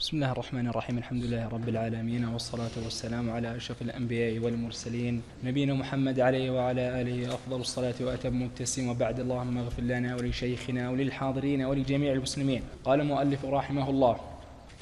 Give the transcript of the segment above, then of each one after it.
بسم الله الرحمن الرحيم الحمد لله رب العالمين والصلاة والسلام على أشرف الأنبياء والمرسلين نبينا محمد عليه وعلى آله أفضل الصلاة وأتم التسليم وبعد اللهم اغفر لنا ولشيخنا وللحاضرين ولجميع المسلمين قال المؤلف رحمه الله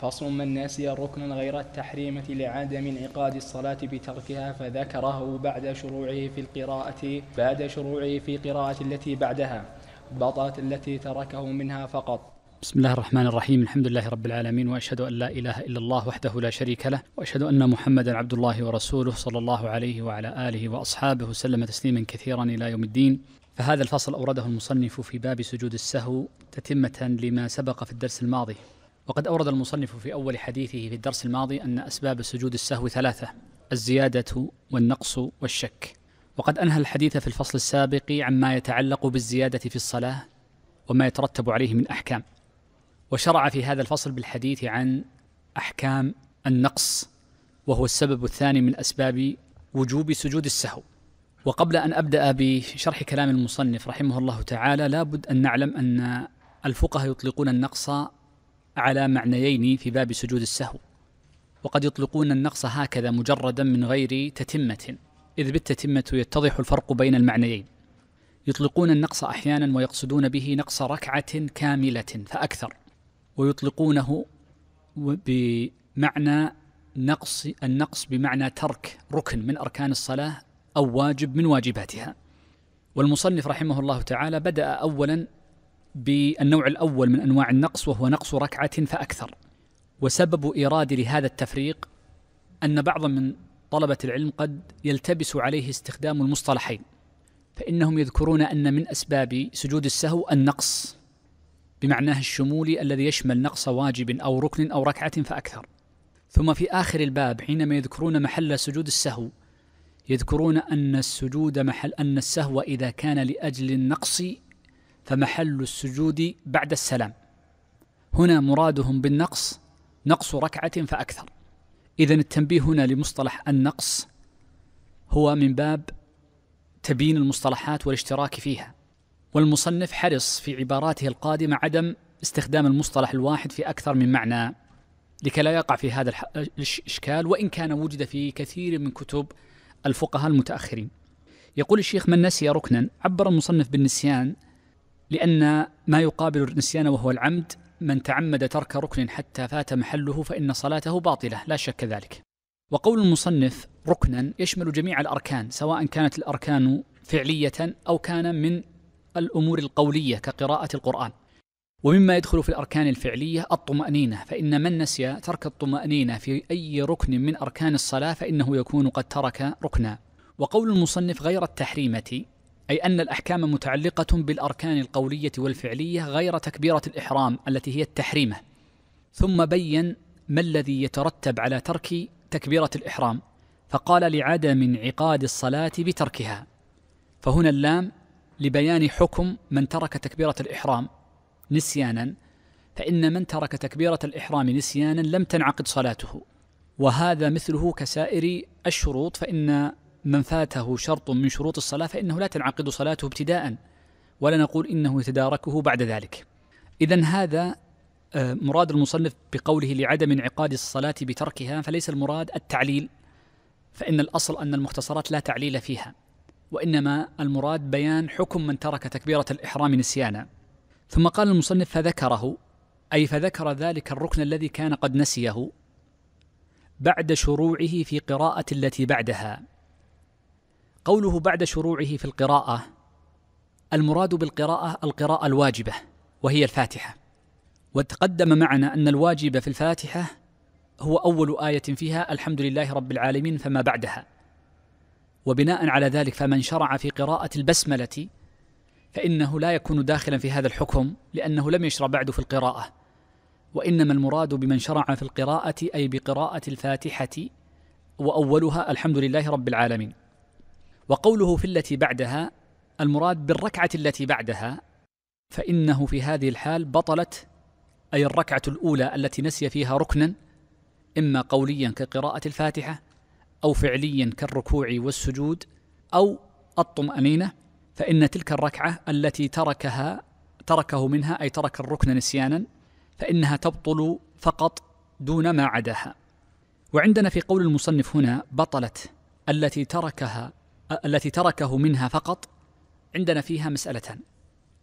فصل من نسي ركنا غير التحريمة لعدم انعقاد الصلاة بتركها فذكره بعد شروعه في القراءة بعد شروعه في قراءة التي بعدها بطأت التي تركه منها فقط بسم الله الرحمن الرحيم الحمد لله رب العالمين واشهد ان لا اله الا الله وحده لا شريك له واشهد ان محمدا عبد الله ورسوله صلى الله عليه وعلى اله واصحابه وسلم تسليما كثيرا الى يوم الدين فهذا الفصل اورده المصنف في باب سجود السهو تتمه لما سبق في الدرس الماضي وقد اورد المصنف في اول حديثه في الدرس الماضي ان اسباب سجود السهو ثلاثه الزياده والنقص والشك وقد انهى الحديث في الفصل السابق عما يتعلق بالزياده في الصلاه وما يترتب عليه من احكام وشرع في هذا الفصل بالحديث عن احكام النقص وهو السبب الثاني من اسباب وجوب سجود السهو وقبل ان ابدا بشرح كلام المصنف رحمه الله تعالى لابد ان نعلم ان الفقهاء يطلقون النقص على معنيين في باب سجود السهو وقد يطلقون النقص هكذا مجردا من غير تتمه اذ بالتتمه يتضح الفرق بين المعنيين يطلقون النقص احيانا ويقصدون به نقص ركعه كامله فاكثر ويطلقونه بمعنى نقص النقص بمعنى ترك ركن من أركان الصلاة أو واجب من واجباتها والمصنف رحمه الله تعالى بدأ أولا بالنوع الأول من أنواع النقص وهو نقص ركعة فأكثر وسبب إيرادي لهذا التفريق أن بعض من طلبة العلم قد يلتبس عليه استخدام المصطلحين فإنهم يذكرون أن من أسباب سجود السهو النقص بمعناه الشمولي الذي يشمل نقص واجب أو ركن أو ركعة فأكثر ثم في آخر الباب حينما يذكرون محل سجود السهو يذكرون أن السجود محل أن السهو إذا كان لأجل النقص فمحل السجود بعد السلام هنا مرادهم بالنقص نقص ركعة فأكثر إذا التنبيه هنا لمصطلح النقص هو من باب تبيين المصطلحات والاشتراك فيها والمصنف حرص في عباراته القادمة عدم استخدام المصطلح الواحد في أكثر من معنى لكي لا يقع في هذا الإشكال وإن كان وجد في كثير من كتب الفقهاء المتأخرين يقول الشيخ من نسي ركنا عبر المصنف بالنسيان لأن ما يقابل النسيان وهو العمد من تعمد ترك ركن حتى فات محله فإن صلاته باطلة لا شك ذلك وقول المصنف ركنا يشمل جميع الأركان سواء كانت الأركان فعلية أو كان من الأمور القولية كقراءة القرآن ومما يدخل في الأركان الفعلية الطمأنينة فإن من نسي ترك الطمأنينة في أي ركن من أركان الصلاة فإنه يكون قد ترك ركنا وقول المصنف غير التحريمة أي أن الأحكام متعلقة بالأركان القولية والفعلية غير تكبيرة الإحرام التي هي التحريمة ثم بين ما الذي يترتب على ترك تكبيرة الإحرام فقال لعدم انعقاد الصلاة بتركها فهنا اللام لبيان حكم من ترك تكبيرة الإحرام نسيانا فإن من ترك تكبيرة الإحرام نسيانا لم تنعقد صلاته وهذا مثله كسائر الشروط فإن من فاته شرط من شروط الصلاة فإنه لا تنعقد صلاته ابتداء ولا نقول إنه يتداركه بعد ذلك إذا هذا آه، مراد المصنف بقوله لعدم انعقاد الصلاة بتركها فليس المراد التعليل فإن الأصل أن المختصرات لا تعليل فيها وإنما المراد بيان حكم من ترك تكبيرة الإحرام نسيانا ثم قال المصنف فذكره أي فذكر ذلك الركن الذي كان قد نسيه بعد شروعه في قراءة التي بعدها قوله بعد شروعه في القراءة المراد بالقراءة القراءة الواجبة وهي الفاتحة وتقدم معنا أن الواجب في الفاتحة هو أول آية فيها الحمد لله رب العالمين فما بعدها وبناء على ذلك فمن شرع في قراءة البسملة فإنه لا يكون داخلا في هذا الحكم لأنه لم يشرع بعد في القراءة وإنما المراد بمن شرع في القراءة أي بقراءة الفاتحة وأولها الحمد لله رب العالمين وقوله في التي بعدها المراد بالركعة التي بعدها فإنه في هذه الحال بطلت أي الركعة الأولى التي نسي فيها ركنا إما قوليا كقراءة الفاتحة أو فعليا كالركوع والسجود أو الطمأنينة فإن تلك الركعة التي تركها تركه منها أي ترك الركن نسيانا فإنها تبطل فقط دون ما عداها وعندنا في قول المصنف هنا بطلت التي تركها التي تركه منها فقط عندنا فيها مسألتان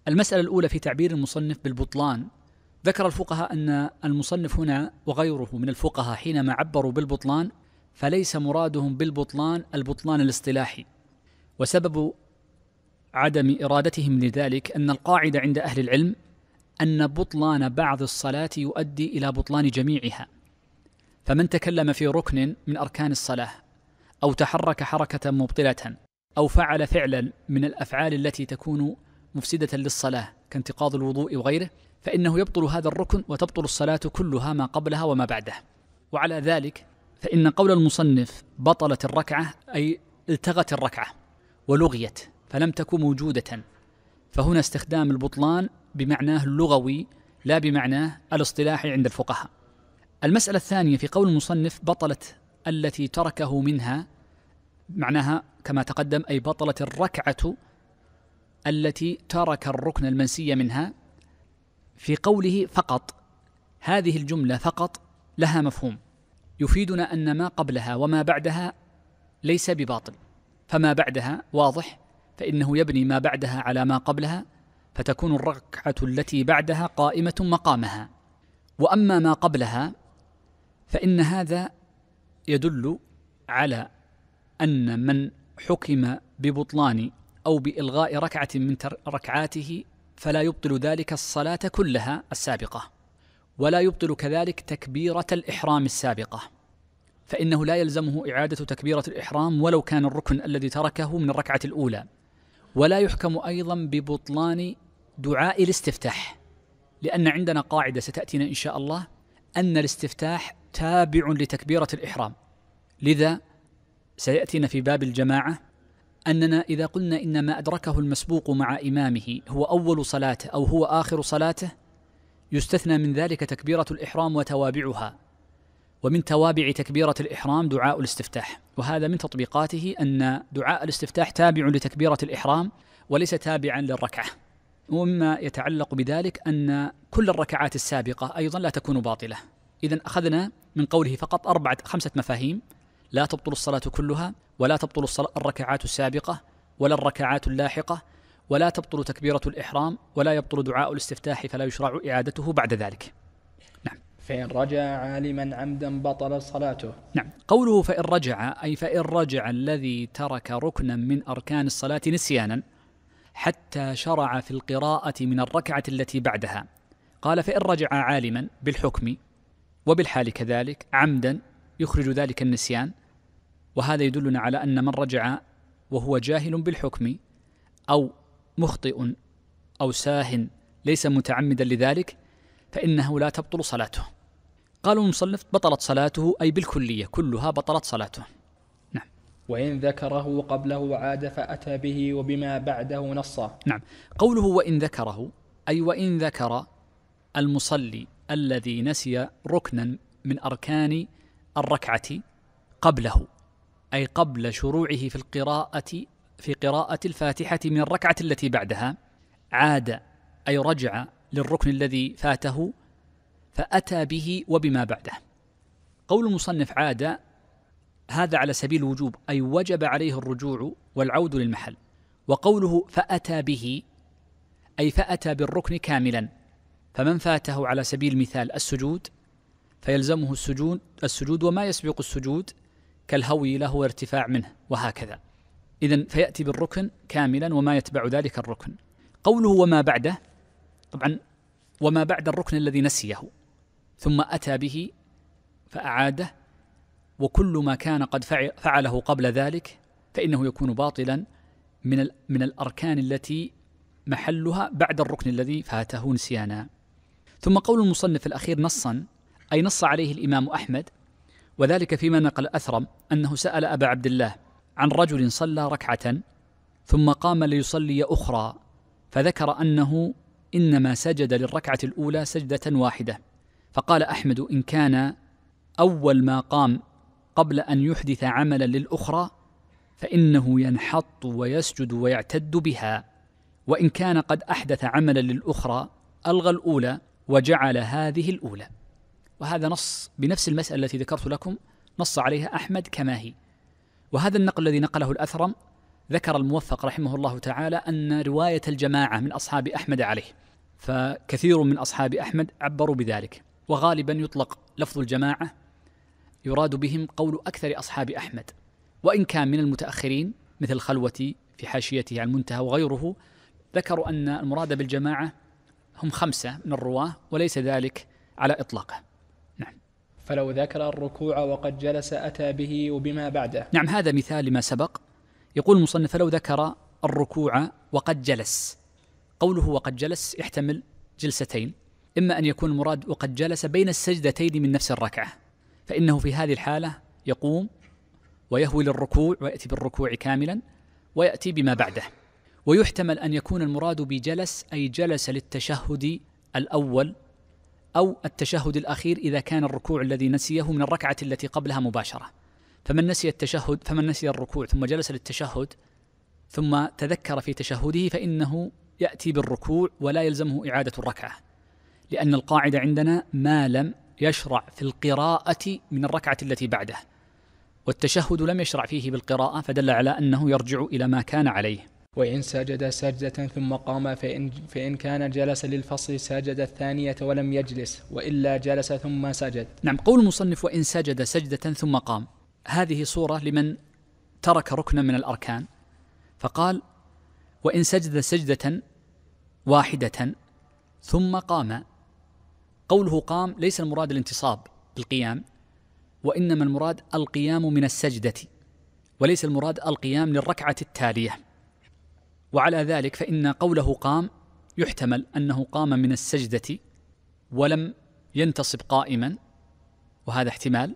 المسألة الأولى في تعبير المصنف بالبطلان ذكر الفقهاء أن المصنف هنا وغيره من الفقهاء حينما عبروا بالبطلان فليس مرادهم بالبطلان البطلان الاصطلاحي وسبب عدم ارادتهم لذلك ان القاعده عند اهل العلم ان بطلان بعض الصلاه يؤدي الى بطلان جميعها فمن تكلم في ركن من اركان الصلاه او تحرك حركه مبطله او فعل فعلا من الافعال التي تكون مفسده للصلاه كانتقاض الوضوء وغيره فانه يبطل هذا الركن وتبطل الصلاه كلها ما قبلها وما بعده وعلى ذلك فإن قول المصنف بطلت الركعة أي التغت الركعة ولغيت فلم تكن موجودة فهنا استخدام البطلان بمعناه اللغوي لا بمعناه الاصطلاحي عند الفقهاء المسألة الثانية في قول المصنف بطلت التي تركه منها معناها كما تقدم أي بطلت الركعة التي ترك الركن المنسي منها في قوله فقط هذه الجملة فقط لها مفهوم يفيدنا أن ما قبلها وما بعدها ليس بباطل فما بعدها واضح فإنه يبني ما بعدها على ما قبلها فتكون الركعة التي بعدها قائمة مقامها وأما ما قبلها فإن هذا يدل على أن من حكم ببطلان أو بإلغاء ركعة من ركعاته فلا يبطل ذلك الصلاة كلها السابقة ولا يبطل كذلك تكبيرة الإحرام السابقة فإنه لا يلزمه إعادة تكبيرة الإحرام ولو كان الركن الذي تركه من الركعة الأولى ولا يحكم أيضا ببطلان دعاء الاستفتاح لأن عندنا قاعدة ستأتينا إن شاء الله أن الاستفتاح تابع لتكبيرة الإحرام لذا سيأتينا في باب الجماعة أننا إذا قلنا إن ما أدركه المسبوق مع إمامه هو أول صلاته أو هو آخر صلاته يستثنى من ذلك تكبيرة الإحرام وتوابعها ومن توابع تكبيرة الإحرام دعاء الاستفتاح وهذا من تطبيقاته أن دعاء الاستفتاح تابع لتكبيرة الإحرام وليس تابعا للركعة ومما يتعلق بذلك أن كل الركعات السابقة أيضا لا تكون باطلة إذا أخذنا من قوله فقط أربعة خمسة مفاهيم لا تبطل الصلاة كلها ولا تبطل الركعات السابقة ولا الركعات اللاحقة ولا تبطل تكبيرة الإحرام ولا يبطل دعاء الاستفتاح فلا يشرع إعادته بعد ذلك نعم فإن رجع عالما عمدا بطل صلاته نعم قوله فإن رجع أي فإن رجع الذي ترك ركنا من أركان الصلاة نسيانا حتى شرع في القراءة من الركعة التي بعدها قال فإن رجع عالما بالحكم وبالحال كذلك عمدا يخرج ذلك النسيان وهذا يدلنا على أن من رجع وهو جاهل بالحكم أو مخطئ أو ساه ليس متعمدا لذلك فإنه لا تبطل صلاته قالوا المصنف بطلت صلاته أي بالكلية كلها بطلت صلاته نعم وإن ذكره قبله عاد فأتى به وبما بعده نصا نعم قوله وإن ذكره أي وإن ذكر المصلي الذي نسي ركنا من أركان الركعة قبله أي قبل شروعه في القراءة في قراءة الفاتحة من الركعة التي بعدها عاد أي رجع للركن الذي فاته فأتى به وبما بعده قول المصنف عاد هذا على سبيل الوجوب أي وجب عليه الرجوع والعود للمحل وقوله فأتى به أي فأتى بالركن كاملا فمن فاته على سبيل المثال السجود فيلزمه السجود السجود وما يسبق السجود كالهوي له وارتفاع منه وهكذا إذا فيأتي بالركن كاملا وما يتبع ذلك الركن قوله وما بعده طبعا وما بعد الركن الذي نسيه ثم أتى به فأعاده وكل ما كان قد فعله قبل ذلك فإنه يكون باطلا من من الأركان التي محلها بعد الركن الذي فاته نسيانا ثم قول المصنف الأخير نصا أي نص عليه الإمام أحمد وذلك فيما نقل أثرم أنه سأل أبا عبد الله عن رجل صلى ركعة ثم قام ليصلي أخرى فذكر أنه إنما سجد للركعة الأولى سجدة واحدة فقال أحمد إن كان أول ما قام قبل أن يحدث عملا للأخرى فإنه ينحط ويسجد ويعتد بها وإن كان قد أحدث عملا للأخرى ألغى الأولى وجعل هذه الأولى وهذا نص بنفس المسألة التي ذكرت لكم نص عليها أحمد كما هي وهذا النقل الذي نقله الأثرم ذكر الموفق رحمه الله تعالى أن رواية الجماعة من أصحاب أحمد عليه فكثير من أصحاب أحمد عبروا بذلك وغالبا يطلق لفظ الجماعة يراد بهم قول أكثر أصحاب أحمد وإن كان من المتأخرين مثل خلوتي في حاشيته عن المنتهى وغيره ذكروا أن المراد بالجماعة هم خمسة من الرواة وليس ذلك على إطلاقه فلو ذكر الركوع وقد جلس أتى به وبما بعده نعم هذا مثال لما سبق يقول المصنف فلو ذكر الركوع وقد جلس قوله وقد جلس يحتمل جلستين إما أن يكون المراد وقد جلس بين السجدتين من نفس الركعة فإنه في هذه الحالة يقوم ويهوي للركوع ويأتي بالركوع كاملا ويأتي بما بعده ويحتمل أن يكون المراد بجلس أي جلس للتشهد الأول أو التشهد الأخير إذا كان الركوع الذي نسيه من الركعة التي قبلها مباشرة فمن نسي التشهد فمن نسي الركوع ثم جلس للتشهد ثم تذكر في تشهده فإنه يأتي بالركوع ولا يلزمه إعادة الركعة لأن القاعدة عندنا ما لم يشرع في القراءة من الركعة التي بعده والتشهد لم يشرع فيه بالقراءة فدل على أنه يرجع إلى ما كان عليه وإن سجد سجدة ثم قام فإن, فإن كان جلس للفصل سجد الثانية ولم يجلس وإلا جلس ثم سجد نعم قول المصنف وإن سجد سجدة ثم قام هذه صورة لمن ترك ركنا من الأركان فقال وإن سجد سجدة واحدة ثم قام قوله قام ليس المراد الانتصاب بالقيام وإنما المراد القيام من السجدة وليس المراد القيام للركعة التالية وعلى ذلك فإن قوله قام يحتمل أنه قام من السجدة ولم ينتصب قائما وهذا احتمال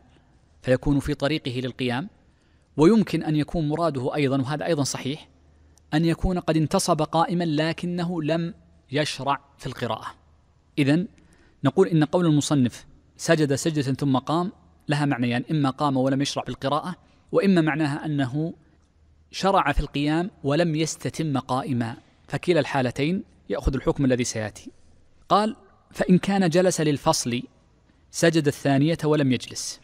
فيكون في طريقه للقيام ويمكن أن يكون مراده أيضا وهذا أيضا صحيح أن يكون قد انتصب قائما لكنه لم يشرع في القراءة إذا نقول إن قول المصنف سجد سجدة ثم قام لها معنيان يعني إما قام ولم يشرع في القراءة وإما معناها أنه شرع في القيام ولم يستتم قائما فكلا الحالتين يأخذ الحكم الذي سيأتي قال فإن كان جلس للفصل سجد الثانية ولم يجلس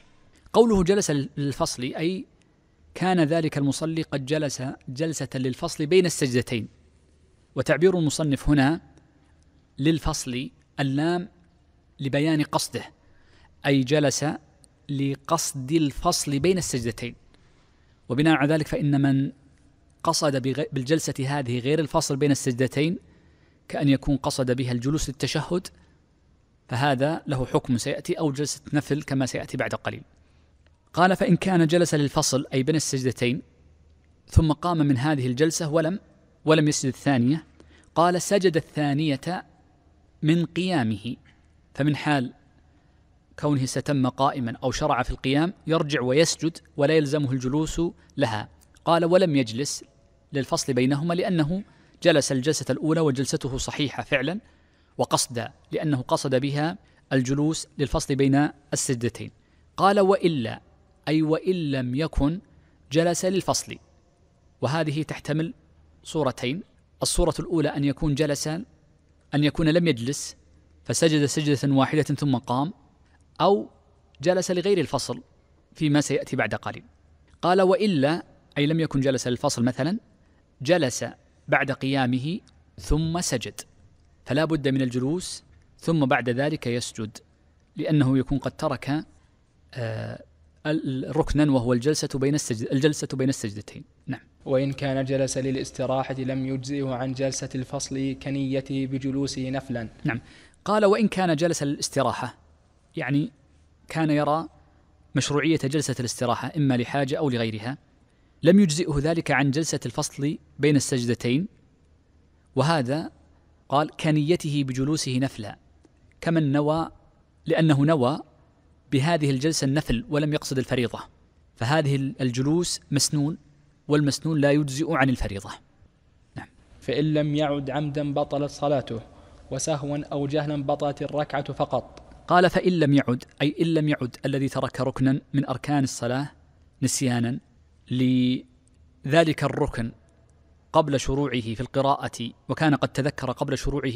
قوله جلس للفصل أي كان ذلك المصلي قد جلس جلسة للفصل بين السجدتين وتعبير المصنف هنا للفصل اللام لبيان قصده أي جلس لقصد الفصل بين السجدتين وبناء على ذلك فإن من قصد بالجلسة هذه غير الفصل بين السجدتين كأن يكون قصد بها الجلوس للتشهد فهذا له حكم سيأتي أو جلسة نفل كما سيأتي بعد قليل قال فإن كان جلس للفصل أي بين السجدتين ثم قام من هذه الجلسة ولم ولم يسجد الثانية قال سجد الثانية من قيامه فمن حال كونه استتم قائما أو شرع في القيام يرجع ويسجد ولا يلزمه الجلوس لها قال ولم يجلس للفصل بينهما لأنه جلس الجلسة الأولى وجلسته صحيحة فعلا وقصد لأنه قصد بها الجلوس للفصل بين السجدتين قال وإلا أي وإن لم يكن جلس للفصل وهذه تحتمل صورتين الصورة الأولى أن يكون جلس أن يكون لم يجلس فسجد سجدة واحدة ثم قام أو جلس لغير الفصل فيما سيأتي بعد قليل قال وإلا أي لم يكن جلس للفصل مثلا جلس بعد قيامه ثم سجد فلا بد من الجلوس ثم بعد ذلك يسجد لأنه يكون قد ترك آه، ركنا وهو الجلسة بين السجد الجلسة بين السجدتين نعم وإن كان جلس للاستراحة لم يجزئه عن جلسة الفصل كنيته بجلوسه نفلا نعم قال وإن كان جلس للاستراحة يعني كان يرى مشروعية جلسة الاستراحة إما لحاجة أو لغيرها لم يجزئه ذلك عن جلسة الفصل بين السجدتين وهذا قال كنيته بجلوسه نفلا كمن نوى لأنه نوى بهذه الجلسة النفل ولم يقصد الفريضة فهذه الجلوس مسنون والمسنون لا يجزئ عن الفريضة نعم فإن لم يعد عمدا بطلت صلاته وسهوا أو جهلا بطلت الركعة فقط قال فإن لم يعد أي إن لم يعد الذي ترك ركنا من أركان الصلاة نسيانا لذلك الركن قبل شروعه في القراءة وكان قد تذكر قبل شروعه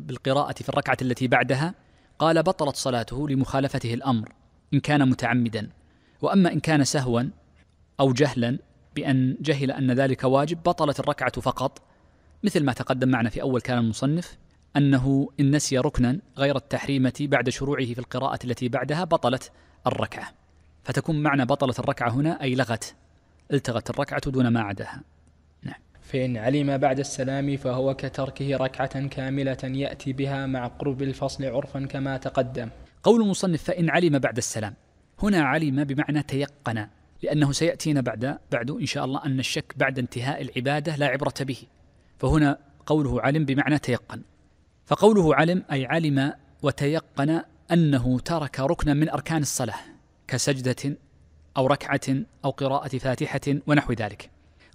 بالقراءة في الركعة التي بعدها قال بطلت صلاته لمخالفته الأمر إن كان متعمدا وأما إن كان سهوا أو جهلا بأن جهل أن ذلك واجب بطلت الركعة فقط مثل ما تقدم معنا في أول كلام المصنف أنه إن نسي ركنا غير التحريمة بعد شروعه في القراءة التي بعدها بطلت الركعة فتكون معنى بطلت الركعة هنا أي لغت التغت الركعة دون ما عداها نعم فإن علم بعد السلام فهو كتركه ركعة كاملة يأتي بها مع قرب الفصل عرفا كما تقدم قول المصنف فإن علم بعد السلام هنا علم بمعنى تيقن لأنه سيأتينا بعد بعد إن شاء الله أن الشك بعد انتهاء العبادة لا عبرة به فهنا قوله علم بمعنى تيقن فقوله علم أي علم وتيقن أنه ترك ركنا من أركان الصلاة كسجدة أو ركعة أو قراءة فاتحة ونحو ذلك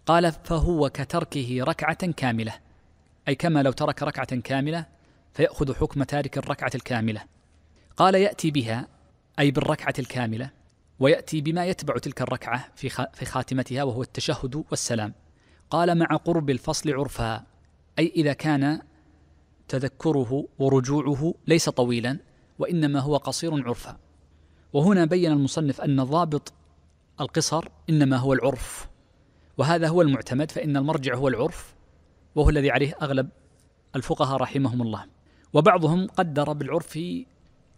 قال فهو كتركه ركعة كاملة أي كما لو ترك ركعة كاملة فيأخذ حكم تارك الركعة الكاملة قال يأتي بها أي بالركعة الكاملة ويأتي بما يتبع تلك الركعة في خاتمتها وهو التشهد والسلام قال مع قرب الفصل عرفا أي إذا كان تذكره ورجوعه ليس طويلا وإنما هو قصير عرفا وهنا بين المصنف أن ضابط القصر انما هو العرف وهذا هو المعتمد فان المرجع هو العرف وهو الذي عليه اغلب الفقهاء رحمهم الله وبعضهم قدر بالعرف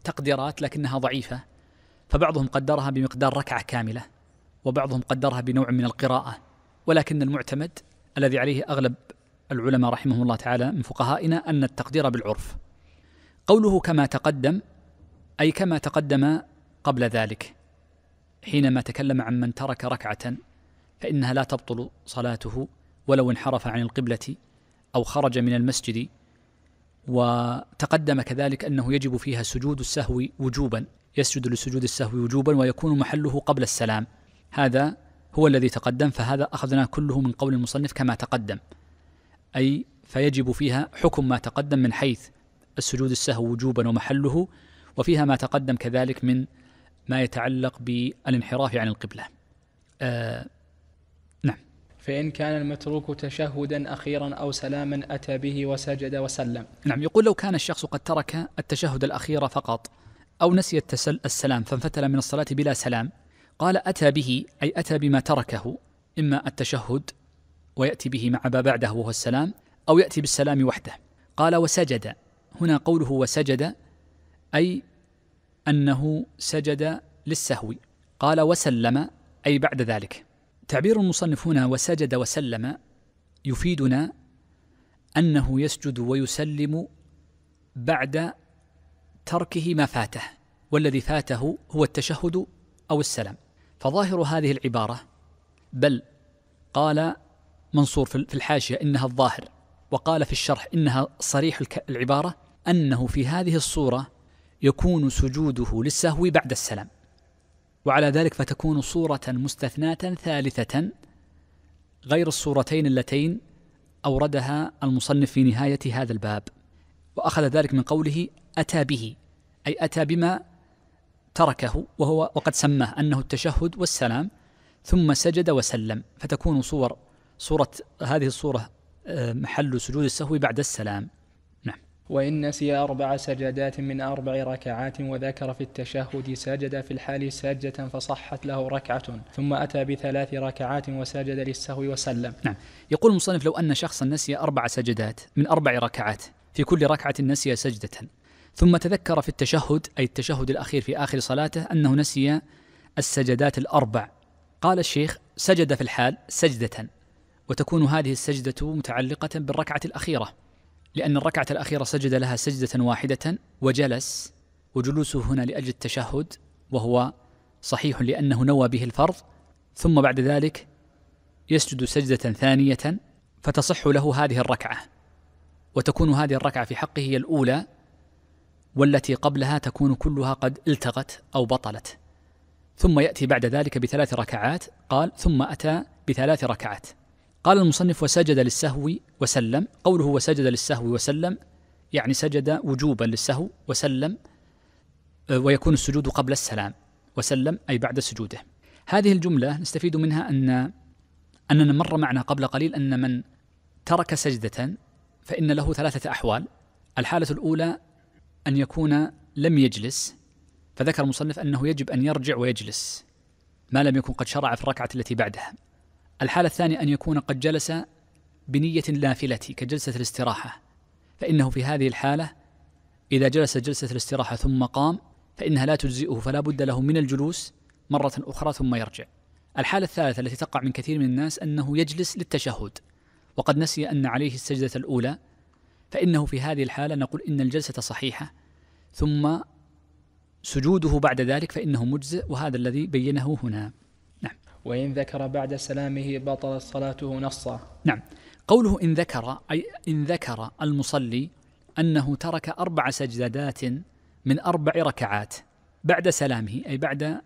تقديرات لكنها ضعيفه فبعضهم قدرها بمقدار ركعه كامله وبعضهم قدرها بنوع من القراءه ولكن المعتمد الذي عليه اغلب العلماء رحمهم الله تعالى من فقهائنا ان التقدير بالعرف قوله كما تقدم اي كما تقدم قبل ذلك حينما تكلم عن من ترك ركعة فإنها لا تبطل صلاته ولو انحرف عن القبلة أو خرج من المسجد وتقدم كذلك أنه يجب فيها سجود السهو وجوبا يسجد لسجود السهو وجوبا ويكون محله قبل السلام هذا هو الذي تقدم فهذا أخذناه كله من قول المصنف كما تقدم أي فيجب فيها حكم ما تقدم من حيث السجود السهو وجوبا ومحله وفيها ما تقدم كذلك من ما يتعلق بالانحراف عن يعني القبلة آه نعم فإن كان المتروك تشهدا أخيرا أو سلاما أتى به وسجد وسلم نعم يقول لو كان الشخص قد ترك التشهد الأخير فقط أو نسي التسل السلام فانفتل من الصلاة بلا سلام قال أتى به أي أتى بما تركه إما التشهد ويأتي به مع ما بعده وهو السلام أو يأتي بالسلام وحده قال وسجد هنا قوله وسجد أي أنه سجد للسهو قال وسلم أي بعد ذلك تعبير المصنف هنا وسجد وسلم يفيدنا أنه يسجد ويسلم بعد تركه ما فاته والذي فاته هو التشهد أو السلام فظاهر هذه العبارة بل قال منصور في الحاشية إنها الظاهر وقال في الشرح إنها صريح العبارة أنه في هذه الصورة يكون سجوده للسهو بعد السلام وعلى ذلك فتكون صورة مستثناة ثالثة غير الصورتين اللتين أوردها المصنف في نهاية هذا الباب وأخذ ذلك من قوله أتى به أي أتى بما تركه وهو وقد سماه أنه التشهد والسلام ثم سجد وسلم فتكون صور صورة هذه الصورة آه، محل سجود السهو بعد السلام وإن نسي أربع سجدات من أربع ركعات وذكر في التشهد سجد في الحال سجدة فصحت له ركعة ثم أتى بثلاث ركعات وسجد للسهو وسلم نعم يقول المصنف لو أن شخصا نسي أربع سجدات من أربع ركعات في كل ركعة نسي سجدة ثم تذكر في التشهد أي التشهد الأخير في آخر صلاته أنه نسي السجدات الأربع قال الشيخ سجد في الحال سجدة وتكون هذه السجدة متعلقة بالركعة الأخيرة لأن الركعة الأخيرة سجد لها سجدة واحدة وجلس وجلوسه هنا لأجل التشهد وهو صحيح لأنه نوى به الفرض ثم بعد ذلك يسجد سجدة ثانية فتصح له هذه الركعة وتكون هذه الركعة في حقه هي الأولى والتي قبلها تكون كلها قد التغت أو بطلت ثم يأتي بعد ذلك بثلاث ركعات قال ثم أتى بثلاث ركعات قال المصنف وسجد للسهو وسلم قوله وسجد للسهو وسلم يعني سجد وجوبا للسهو وسلم آه، ويكون السجود قبل السلام وسلم أي بعد سجوده هذه الجملة نستفيد منها أن أننا مر معنا قبل قليل أن من ترك سجدة فإن له ثلاثة أحوال الحالة الأولى أن يكون لم يجلس فذكر المصنف أنه يجب أن يرجع ويجلس ما لم يكن قد شرع في الركعة التي بعدها الحالة الثانية أن يكون قد جلس بنية لافلة كجلسة الاستراحة فإنه في هذه الحالة إذا جلس جلسة الاستراحة ثم قام فإنها لا تجزئه فلا بد له من الجلوس مرة أخرى ثم يرجع الحالة الثالثة التي تقع من كثير من الناس أنه يجلس للتشهد وقد نسي أن عليه السجدة الأولى فإنه في هذه الحالة نقول إن الجلسة صحيحة ثم سجوده بعد ذلك فإنه مجزئ وهذا الذي بينه هنا وإن ذكر بعد سلامه بطلت صلاته نصا نعم قوله إن ذكر أي إن ذكر المصلي أنه ترك أربع سجدات من أربع ركعات بعد سلامه أي بعد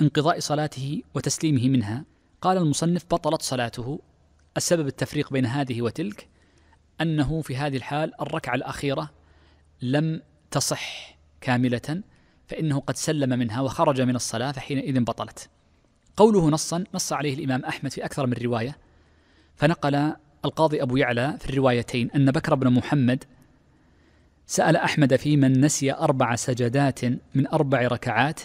انقضاء صلاته وتسليمه منها قال المصنف بطلت صلاته السبب التفريق بين هذه وتلك أنه في هذه الحال الركعة الأخيرة لم تصح كاملة فإنه قد سلم منها وخرج من الصلاة فحينئذ بطلت قوله نصا نص عليه الإمام أحمد في أكثر من رواية فنقل القاضي أبو يعلى في الروايتين أن بكر بن محمد سأل أحمد في من نسي أربع سجدات من أربع ركعات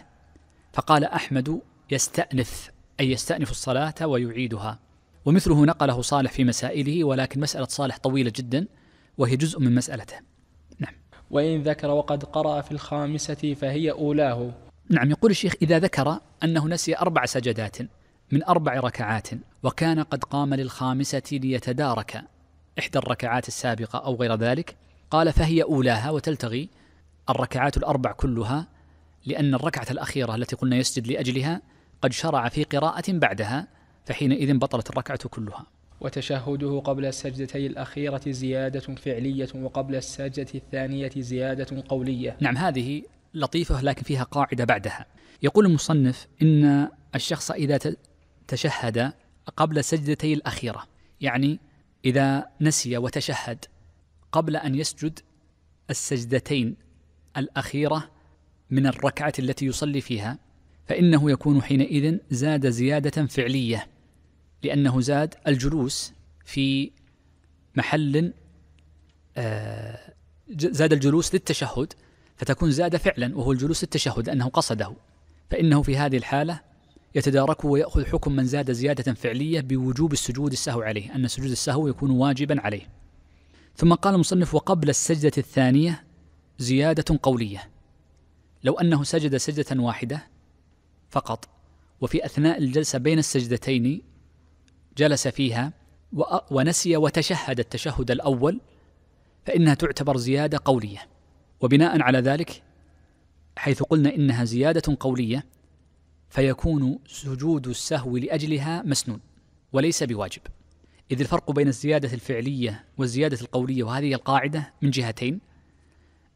فقال أحمد يستأنف أي يستأنف الصلاة ويعيدها ومثله نقله صالح في مسائله ولكن مسألة صالح طويلة جدا وهي جزء من مسألته نعم وإن ذكر وقد قرأ في الخامسة فهي أولاه نعم يقول الشيخ إذا ذكر أنه نسي أربع سجدات من أربع ركعات وكان قد قام للخامسة ليتدارك إحدى الركعات السابقة أو غير ذلك قال فهي أولاها وتلتغي الركعات الأربع كلها لأن الركعة الأخيرة التي قلنا يسجد لأجلها قد شرع في قراءة بعدها فحينئذ بطلت الركعة كلها وتشهده قبل السجدتي الأخيرة زيادة فعلية وقبل السجدة الثانية زيادة قولية نعم هذه لطيفة لكن فيها قاعدة بعدها يقول المصنف إن الشخص إذا تشهد قبل سجدتي الأخيرة يعني إذا نسي وتشهد قبل أن يسجد السجدتين الأخيرة من الركعة التي يصلي فيها فإنه يكون حينئذ زاد زيادة فعلية لأنه زاد الجلوس في محل آه، زاد الجلوس للتشهد فتكون زاد فعلا وهو الجلوس التشهد لأنه قصده فإنه في هذه الحالة يتداركه ويأخذ حكم من زاد زيادة فعلية بوجوب السجود السهو عليه أن سجود السهو يكون واجبا عليه ثم قال المصنف وقبل السجدة الثانية زيادة قولية لو أنه سجد سجدة واحدة فقط وفي أثناء الجلسة بين السجدتين جلس فيها ونسي وتشهد التشهد الأول فإنها تعتبر زيادة قولية وبناء على ذلك حيث قلنا انها زياده قوليه فيكون سجود السهو لاجلها مسنون وليس بواجب اذ الفرق بين الزياده الفعليه والزياده القوليه وهذه القاعده من جهتين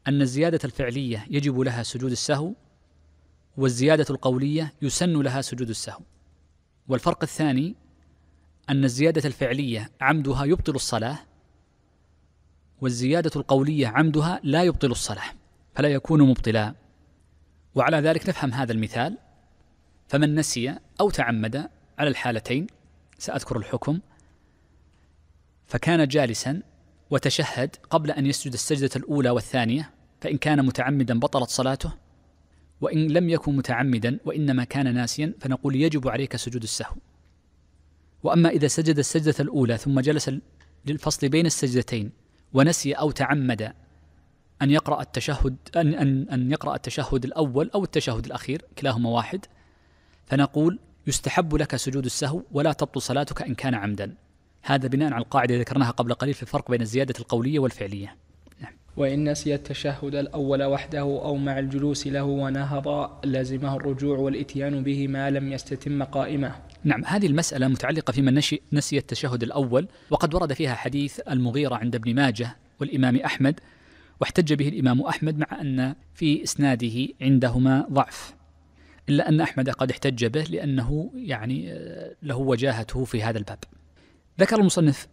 ان الزياده الفعليه يجب لها سجود السهو والزياده القوليه يسن لها سجود السهو والفرق الثاني ان الزياده الفعليه عمدها يبطل الصلاه والزيادة القولية عمدها لا يبطل الصلاة فلا يكون مبطلا وعلى ذلك نفهم هذا المثال فمن نسي أو تعمد على الحالتين سأذكر الحكم فكان جالسا وتشهد قبل أن يسجد السجدة الأولى والثانية فإن كان متعمدا بطلت صلاته وإن لم يكن متعمدا وإنما كان ناسيا فنقول يجب عليك سجود السهو وأما إذا سجد السجدة الأولى ثم جلس للفصل بين السجدتين ونسي أو تعمد أن يقرأ التشهد أن أن أن يقرأ التشهد الأول أو التشهد الأخير كلاهما واحد فنقول يستحب لك سجود السهو ولا تبطل صلاتك إن كان عمدا هذا بناء على القاعدة ذكرناها قبل قليل في الفرق بين الزيادة القولية والفعلية وإن نسي التشهد الأول وحده أو مع الجلوس له ونهض لازمه الرجوع والإتيان به ما لم يستتم قائمه نعم هذه المسألة متعلقة في من نسي التشهد الأول وقد ورد فيها حديث المغيرة عند ابن ماجه والإمام أحمد واحتج به الإمام أحمد مع أن في إسناده عندهما ضعف إلا أن أحمد قد احتج به لأنه يعني آه، له وجاهته في هذا الباب ذكر المصنف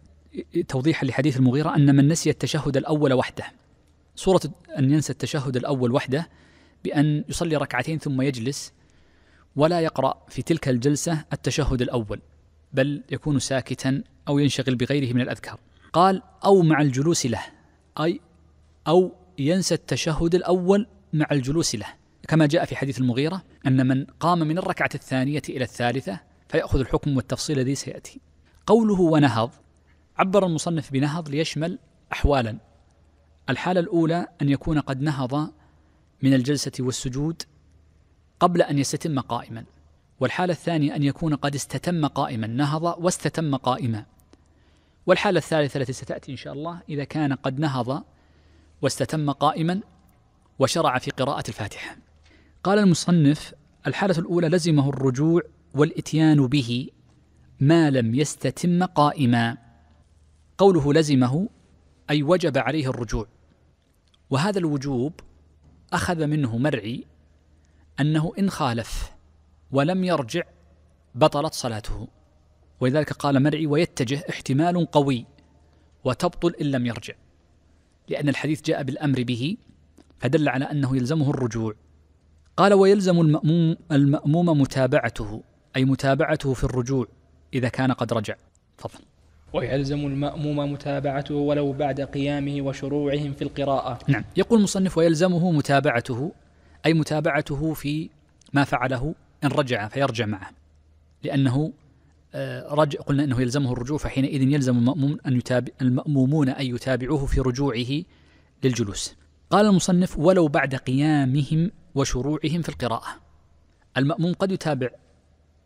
توضيحا لحديث المغيرة أن من نسي التشهد الأول وحده صورة أن ينسى التشهد الأول وحده بأن يصلي ركعتين ثم يجلس ولا يقرأ في تلك الجلسة التشهد الأول بل يكون ساكتا أو ينشغل بغيره من الأذكار قال أو مع الجلوس له أي أو ينسى التشهد الأول مع الجلوس له كما جاء في حديث المغيرة أن من قام من الركعة الثانية إلى الثالثة فيأخذ الحكم والتفصيل الذي سيأتي قوله ونهض عبر المصنف بنهض ليشمل أحوالا الحالة الأولى أن يكون قد نهض من الجلسة والسجود قبل أن يستتم قائما والحالة الثانية أن يكون قد استتم قائما نهض واستتم قائما والحالة الثالثة التي ستأتي إن شاء الله إذا كان قد نهض واستتم قائما وشرع في قراءة الفاتحة قال المصنف الحالة الأولى لزمه الرجوع والإتيان به ما لم يستتم قائما قوله لزمه أي وجب عليه الرجوع وهذا الوجوب أخذ منه مرعي أنه إن خالف ولم يرجع بطلت صلاته ولذلك قال مرعي ويتجه احتمال قوي وتبطل إن لم يرجع لأن الحديث جاء بالأمر به فدل على أنه يلزمه الرجوع قال ويلزم المأموم, المأموم متابعته أي متابعته في الرجوع إذا كان قد رجع تفضل ويلزم المأموم متابعته ولو بعد قيامه وشروعهم في القراءة نعم يقول المصنف ويلزمه متابعته أي متابعته في ما فعله إن رجع فيرجع معه لأنه آه، رجع قلنا أنه يلزمه الرجوع فحينئذ يلزم المأموم أن يتابع المأمومون أن يتابعوه في رجوعه للجلوس قال المصنف ولو بعد قيامهم وشروعهم في القراءة المأموم قد يتابع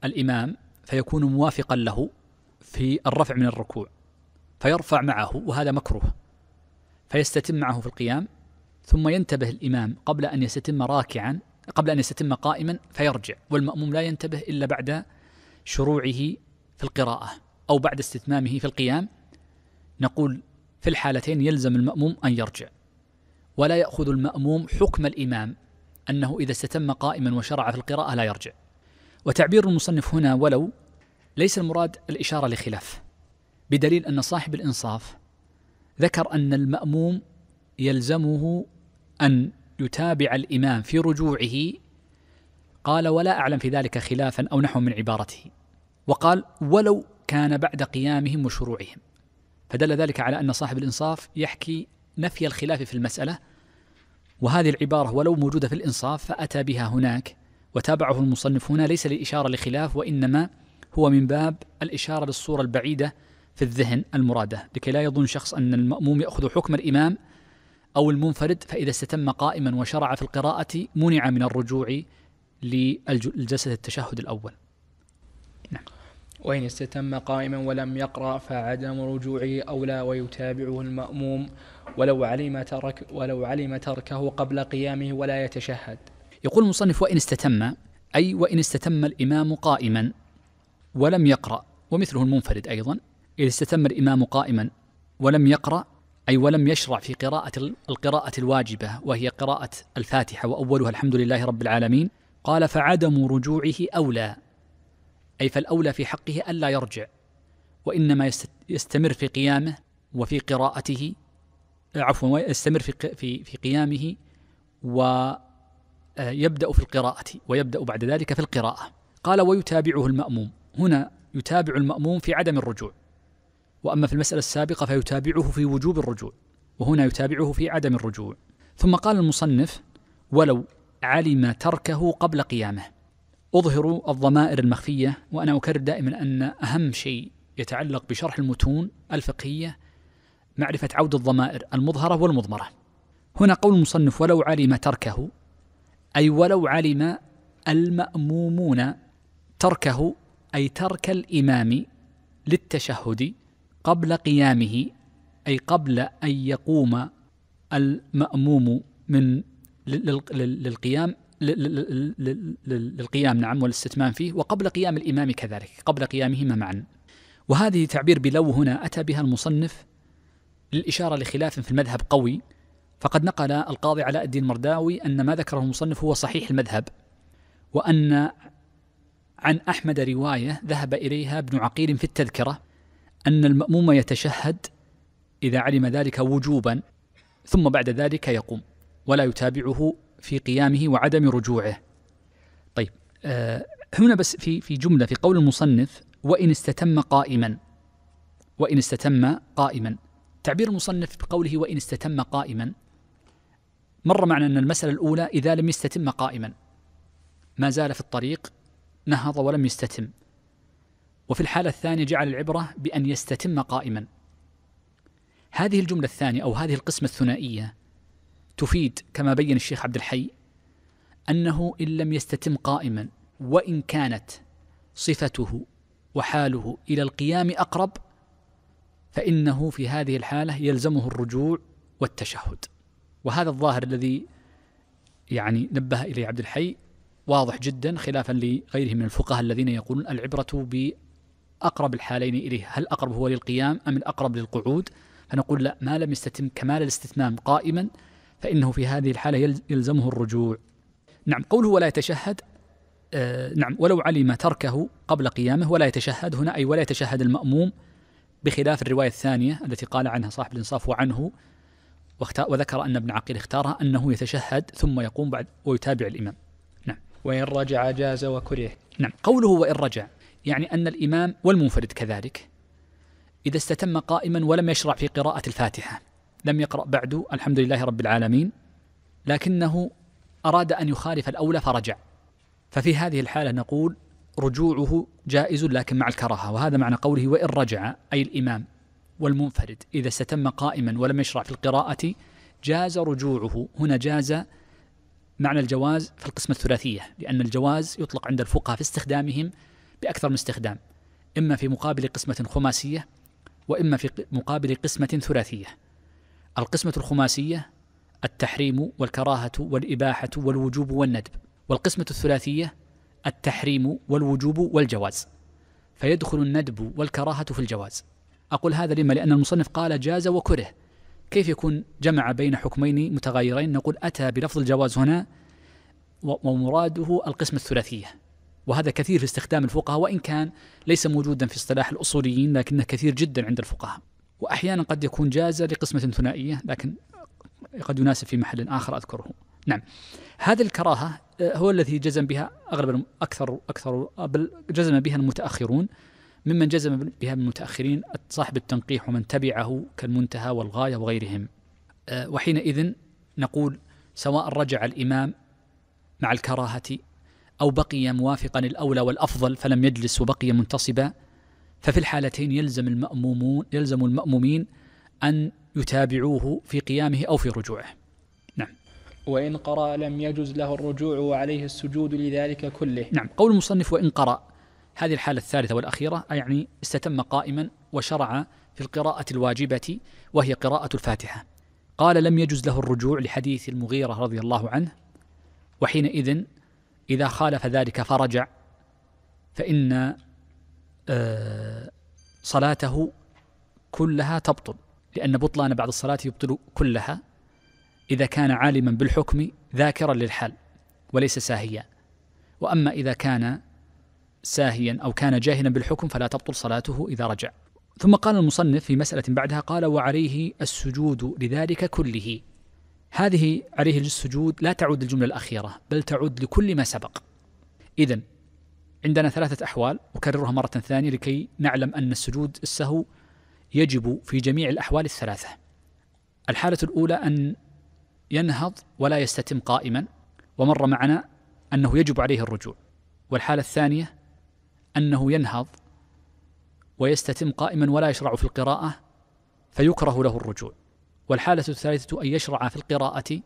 الإمام فيكون موافقا له في الرفع من الركوع فيرفع معه وهذا مكروه فيستتم معه في القيام ثم ينتبه الإمام قبل أن يستتم راكعا قبل أن يستتم قائما فيرجع والمأموم لا ينتبه إلا بعد شروعه في القراءة أو بعد استتمامه في القيام نقول في الحالتين يلزم المأموم أن يرجع ولا يأخذ المأموم حكم الإمام أنه إذا استتم قائما وشرع في القراءة لا يرجع وتعبير المصنف هنا ولو ليس المراد الإشارة لخلاف بدليل أن صاحب الإنصاف ذكر أن المأموم يلزمه أن يتابع الإمام في رجوعه قال ولا أعلم في ذلك خلافا أو نحو من عبارته وقال ولو كان بعد قيامهم وشروعهم فدل ذلك على أن صاحب الإنصاف يحكي نفي الخلاف في المسألة وهذه العبارة ولو موجودة في الإنصاف فأتى بها هناك وتابعه المصنف هنا ليس للإشارة لخلاف وإنما هو من باب الإشارة للصورة البعيدة في الذهن المرادة لكي لا يظن شخص أن المأموم يأخذ حكم الإمام أو المنفرد فإذا استتم قائما وشرع في القراءة منع من الرجوع للجسد التشهد الأول نعم. وإن استتم قائما ولم يقرأ فعدم رجوعه أولى ويتابعه المأموم ولو علم ترك ولو علم تركه قبل قيامه ولا يتشهد. يقول المصنف وإن استتم أي وإن استتم الإمام قائما ولم يقرأ ومثله المنفرد أيضا إذا استتم الإمام قائما ولم يقرأ أي ولم يشرع في قراءة القراءة الواجبة وهي قراءة الفاتحة وأولها الحمد لله رب العالمين قال فعدم رجوعه أولى أي فالأولى في حقه ألا يرجع وإنما يستمر في قيامه وفي قراءته عفوا يستمر في في في قيامه ويبدأ آه، في القراءة ويبدأ بعد ذلك في القراءة قال ويتابعه المأموم هنا يتابع المأموم في عدم الرجوع وأما في المسألة السابقة فيتابعه في وجوب الرجوع وهنا يتابعه في عدم الرجوع ثم قال المصنف ولو علم تركه قبل قيامه أظهر الضمائر المخفية وأنا أكرر دائما أن أهم شيء يتعلق بشرح المتون الفقهية معرفة عود الضمائر المظهرة والمضمرة هنا قول المصنف ولو علم تركه أي ولو علم المأمومون تركه أي ترك الإمام للتشهد قبل قيامه أي قبل أن يقوم المأموم من للقيام للقيام نعم والاستتمام فيه وقبل قيام الإمام كذلك قبل قيامهما معا وهذه تعبير بلو هنا أتى بها المصنف للإشارة لخلاف في المذهب قوي فقد نقل القاضي علاء الدين مرداوي أن ما ذكره المصنف هو صحيح المذهب وأن عن أحمد رواية ذهب إليها ابن عقيل في التذكرة أن المأموم يتشهد إذا علم ذلك وجوبا ثم بعد ذلك يقوم ولا يتابعه في قيامه وعدم رجوعه. طيب آه، هنا بس في في جملة في قول المصنف وإن استتم قائما وإن استتم قائما تعبير المصنف بقوله وإن استتم قائما مر معنا أن المسألة الأولى إذا لم يستتم قائما ما زال في الطريق نهض ولم يستتم وفي الحالة الثانية جعل العبرة بأن يستتم قائما هذه الجملة الثانية أو هذه القسمة الثنائية تفيد كما بين الشيخ عبد الحي أنه إن لم يستتم قائما وإن كانت صفته وحاله إلى القيام أقرب فإنه في هذه الحالة يلزمه الرجوع والتشهد وهذا الظاهر الذي يعني نبه إليه عبد الحي واضح جدا خلافا لغيره من الفقهاء الذين يقولون العبرة بأقرب الحالين إليه هل أقرب هو للقيام أم الأقرب للقعود فنقول لا ما لم يستتم كمال الاستتمام قائما فإنه في هذه الحالة يلزمه الرجوع نعم قوله ولا يتشهد آه، نعم ولو علم تركه قبل قيامه ولا يتشهد هنا أي ولا يتشهد المأموم بخلاف الرواية الثانية التي قال عنها صاحب الإنصاف وعنه وذكر أن ابن عقيل اختارها أنه يتشهد ثم يقوم بعد ويتابع الإمام وإن رجع جاز وكره نعم قوله وإن رجع يعني أن الإمام والمنفرد كذلك إذا استتم قائما ولم يشرع في قراءة الفاتحة لم يقرأ بعد الحمد لله رب العالمين لكنه أراد أن يخالف الأولى فرجع ففي هذه الحالة نقول رجوعه جائز لكن مع الكراهة وهذا معنى قوله وإن رجع أي الإمام والمنفرد إذا استتم قائما ولم يشرع في القراءة جاز رجوعه هنا جاز معنى الجواز في القسمة الثلاثية لأن الجواز يطلق عند الفقهاء في استخدامهم بأكثر من استخدام إما في مقابل قسمة خماسية وإما في مقابل قسمة ثلاثية القسمة الخماسية التحريم والكراهة والإباحة والوجوب والندب والقسمة الثلاثية التحريم والوجوب والجواز فيدخل الندب والكراهة في الجواز أقول هذا لما لأن المصنف قال جاز وكره كيف يكون جمع بين حكمين متغايرين نقول أتى بلفظ الجواز هنا ومراده القسم الثلاثية وهذا كثير في استخدام الفقهاء وإن كان ليس موجودا في اصطلاح الأصوليين لكنه كثير جدا عند الفقهاء وأحيانا قد يكون جاز لقسمة ثنائية لكن قد يناسب في محل آخر أذكره نعم هذه الكراهة آه، هو الذي جزم بها أغلب أكثر أكثر بل جزم بها المتأخرون ممن جزم بها من المتأخرين صاحب التنقيح ومن تبعه كالمنتهى والغاية وغيرهم آه، وحينئذ نقول سواء رجع الإمام مع الكراهة أو بقي موافقا الأولى والأفضل فلم يجلس وبقي منتصبا ففي الحالتين يلزم المأمومون يلزم المأمومين أن يتابعوه في قيامه أو في رجوعه نعم وإن قرأ لم يجز له الرجوع وعليه السجود لذلك كله نعم قول المصنف وإن قرأ هذه الحالة الثالثة والأخيرة يعني استتم قائما وشرع في القراءة الواجبة وهي قراءة الفاتحة قال لم يجز له الرجوع لحديث المغيرة رضي الله عنه وحينئذ إذا خالف ذلك فرجع فإن آه، صلاته كلها تبطل لأن بطلان بعد الصلاة يبطل كلها إذا كان عالما بالحكم ذاكرا للحال وليس ساهيا وأما إذا كان ساهيا أو كان جاهلا بالحكم فلا تبطل صلاته إذا رجع ثم قال المصنف في مسألة بعدها قال وعليه السجود لذلك كله هذه عليه السجود لا تعود للجمله الأخيرة بل تعود لكل ما سبق إذا عندنا ثلاثة أحوال أكررها مرة ثانية لكي نعلم أن السجود السهو يجب في جميع الأحوال الثلاثة الحالة الأولى أن ينهض ولا يستتم قائما ومر معنا أنه يجب عليه الرجوع والحالة الثانية أنه ينهض ويستتم قائما ولا يشرع في القراءة فيكره له الرجوع والحالة الثالثة أن يشرع في القراءة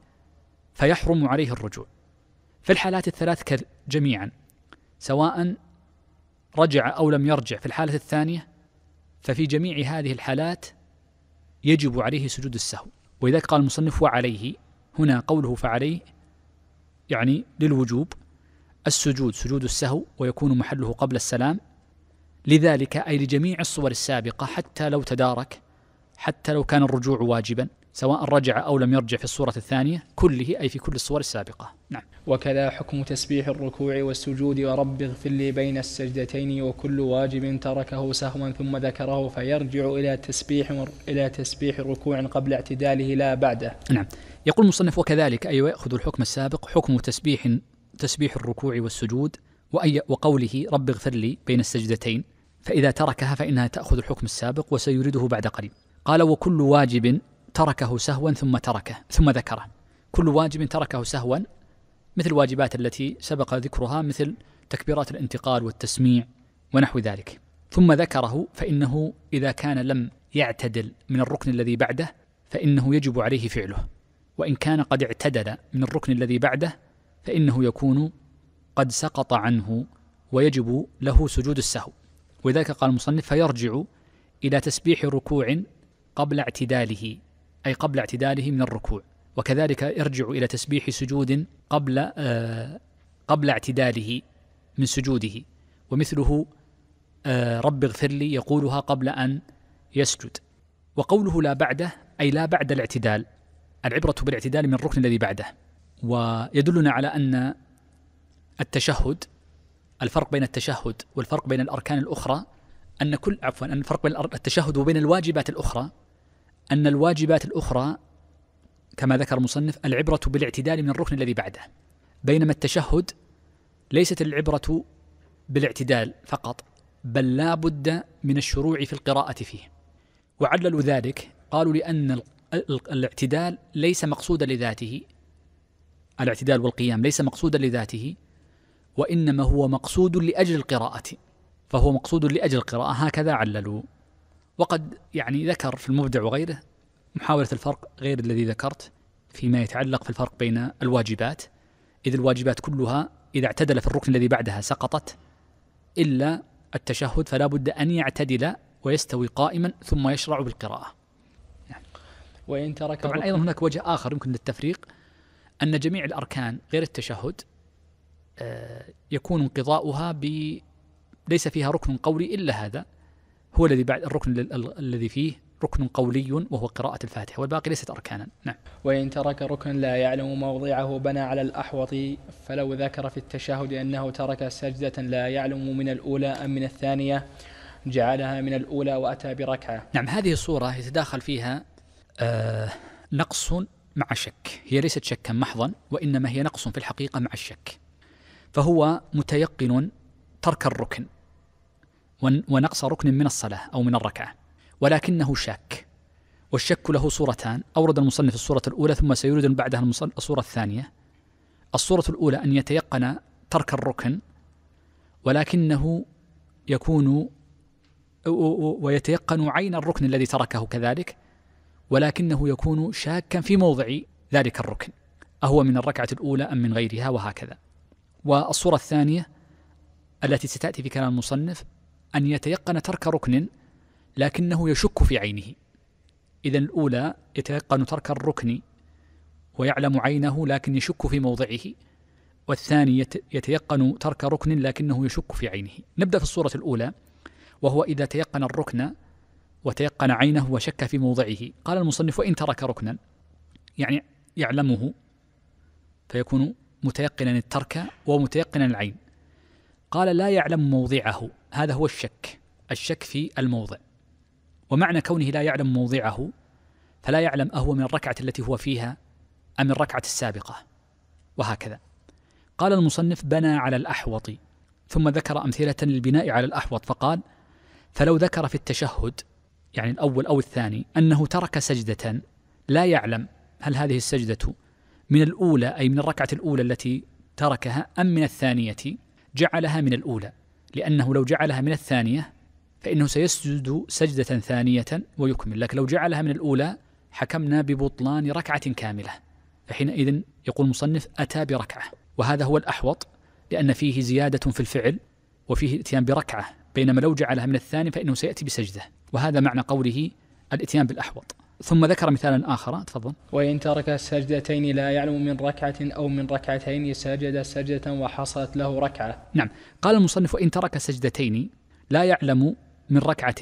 فيحرم عليه الرجوع في الحالات الثلاث جميعا سواء رجع أو لم يرجع في الحالة الثانية ففي جميع هذه الحالات يجب عليه سجود السهو ولذلك قال المصنف وعليه هنا قوله فعليه يعني للوجوب السجود سجود السهو ويكون محله قبل السلام لذلك أي لجميع الصور السابقة حتى لو تدارك حتى لو كان الرجوع واجبا سواء رجع أو لم يرجع في الصورة الثانية كله أي في كل الصور السابقة نعم وكذا حكم تسبيح الركوع والسجود ورب اغفر لي بين السجدتين وكل واجب تركه سهوا ثم ذكره فيرجع إلى تسبيح إلى تسبيح ركوع قبل اعتداله لا بعده نعم يقول المصنف وكذلك أي أيوة يأخذ الحكم السابق حكم تسبيح تسبيح الركوع والسجود وأي وقوله رب اغفر لي بين السجدتين فإذا تركها فإنها تأخذ الحكم السابق وسيريده بعد قليل قال وكل واجب تركه سهوا ثم تركه ثم ذكره كل واجب تركه سهوا مثل الواجبات التي سبق ذكرها مثل تكبيرات الانتقال والتسميع ونحو ذلك ثم ذكره فإنه إذا كان لم يعتدل من الركن الذي بعده فإنه يجب عليه فعله وإن كان قد اعتدل من الركن الذي بعده فإنه يكون قد سقط عنه ويجب له سجود السهو ولذلك قال المصنف فيرجع إلى تسبيح ركوع قبل اعتداله أي قبل اعتداله من الركوع وكذلك يرجع إلى تسبيح سجود قبل آه قبل اعتداله من سجوده ومثله آه رب اغفر لي يقولها قبل أن يسجد وقوله لا بعده أي لا بعد الاعتدال العبرة بالاعتدال من الركن الذي بعده ويدلنا على أن التشهد الفرق بين التشهد والفرق بين الأركان الأخرى أن كل عفوا أن الفرق بين التشهد وبين الواجبات الأخرى أن الواجبات الأخرى كما ذكر المصنف العبرة بالاعتدال من الركن الذي بعده بينما التشهد ليست العبرة بالاعتدال فقط بل لا بد من الشروع في القراءة فيه وعللوا ذلك قالوا لأن الاعتدال ليس مقصودا لذاته الاعتدال والقيام ليس مقصودا لذاته وإنما هو مقصود لأجل القراءة فهو مقصود لأجل القراءة هكذا عللوا وقد يعني ذكر في المبدع وغيره محاولة الفرق غير الذي ذكرت فيما يتعلق في الفرق بين الواجبات إذ الواجبات كلها إذا اعتدل في الركن الذي بعدها سقطت إلا التشهد فلا بد أن يعتدل ويستوي قائما ثم يشرع بالقراءة يعني وإن ترك طبعا أيضا هناك وجه آخر يمكن للتفريق أن جميع الأركان غير التشهد آه، يكون انقضاؤها ب ليس فيها ركن قولي إلا هذا هو الذي بعد الركن الذي فيه ركن قولي وهو قراءة الفاتحة والباقي ليست أركانا نعم وإن ترك ركن لا يعلم موضعه بنى على الأحوط فلو ذكر في التشهد أنه ترك سجدة لا يعلم من الأولى أم من الثانية جعلها من الأولى وأتى بركعة نعم هذه الصورة يتداخل فيها آه نقص مع شك هي ليست شكا محضا وإنما هي نقص في الحقيقة مع الشك فهو متيقن ترك الركن ونقص ركن من الصلاة أو من الركعة ولكنه شاك والشك له صورتان أورد المصنف الصورة الأولى ثم سيورد بعدها الصورة الثانية الصورة الأولى أن يتيقن ترك الركن ولكنه يكون ويتيقن عين الركن الذي تركه كذلك ولكنه يكون شاكا في موضع ذلك الركن أهو من الركعة الأولى أم من غيرها وهكذا والصورة الثانية التي ستأتي في كلام المصنف أن يتيقن ترك ركن لكنه يشك في عينه إذا الأولى يتيقن ترك الركن ويعلم عينه لكن يشك في موضعه والثاني يتيقن ترك ركن لكنه يشك في عينه نبدأ في الصورة الأولى وهو إذا تيقن الركن وتيقن عينه وشك في موضعه قال المصنف وإن ترك ركنا يعني يعلمه فيكون متيقنا الترك ومتيقنا العين قال لا يعلم موضعه هذا هو الشك الشك في الموضع ومعنى كونه لا يعلم موضعه فلا يعلم أهو من الركعة التي هو فيها أم الركعة السابقة وهكذا قال المصنف بنى على الأحوط ثم ذكر أمثلة للبناء على الأحوط فقال فلو ذكر في التشهد يعني الأول أو الثاني أنه ترك سجدة لا يعلم هل هذه السجدة من الأولى أي من الركعة الأولى التي تركها أم من الثانية جعلها من الأولى لأنه لو جعلها من الثانية فإنه سيسجد سجدة ثانية ويكمل لكن لو جعلها من الأولى حكمنا ببطلان ركعة كاملة فحينئذ يقول المصنف أتى بركعة وهذا هو الأحوط لأن فيه زيادة في الفعل وفيه اتيان بركعة بينما لو جعلها من الثاني فإنه سيأتي بسجدة وهذا معنى قوله الاتيان بالاحوط ثم ذكر مثالا اخر تفضل وان ترك سجدتين لا يعلم من ركعه او من ركعتين سجد سجده وحصلت له ركعه نعم قال المصنف وان ترك سجدتين لا يعلم من ركعه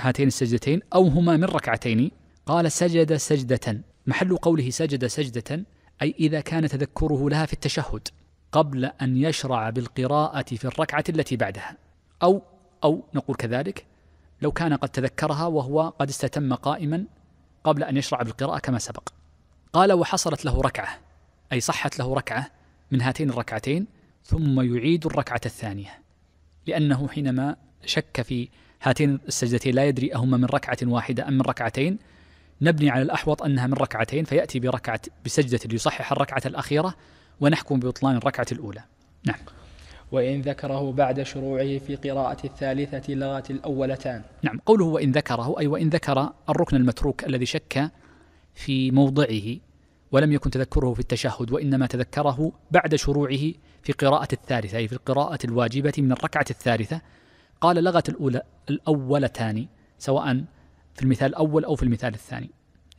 هاتين السجدتين او هما من ركعتين قال سجد سجده محل قوله سجد سجده اي اذا كان تذكره لها في التشهد قبل ان يشرع بالقراءه في الركعه التي بعدها او او نقول كذلك لو كان قد تذكرها وهو قد استتم قائما قبل أن يشرع بالقراءة كما سبق قال وحصلت له ركعة أي صحت له ركعة من هاتين الركعتين ثم يعيد الركعة الثانية لأنه حينما شك في هاتين السجدتين لا يدري أهما من ركعة واحدة أم من ركعتين نبني على الأحوط أنها من ركعتين فيأتي بركعة بسجدة ليصحح الركعة الأخيرة ونحكم ببطلان الركعة الأولى نعم وإن ذكره بعد شروعه في قراءة الثالثة لغت الأولتان نعم قوله وإن ذكره أي وإن ذكر الركن المتروك الذي شك في موضعه ولم يكن تذكره في التشهد وإنما تذكره بعد شروعه في قراءة الثالثة أي في القراءة الواجبة من الركعة الثالثة قال لغت الأولى الأولتان سواء في المثال الأول أو في المثال الثاني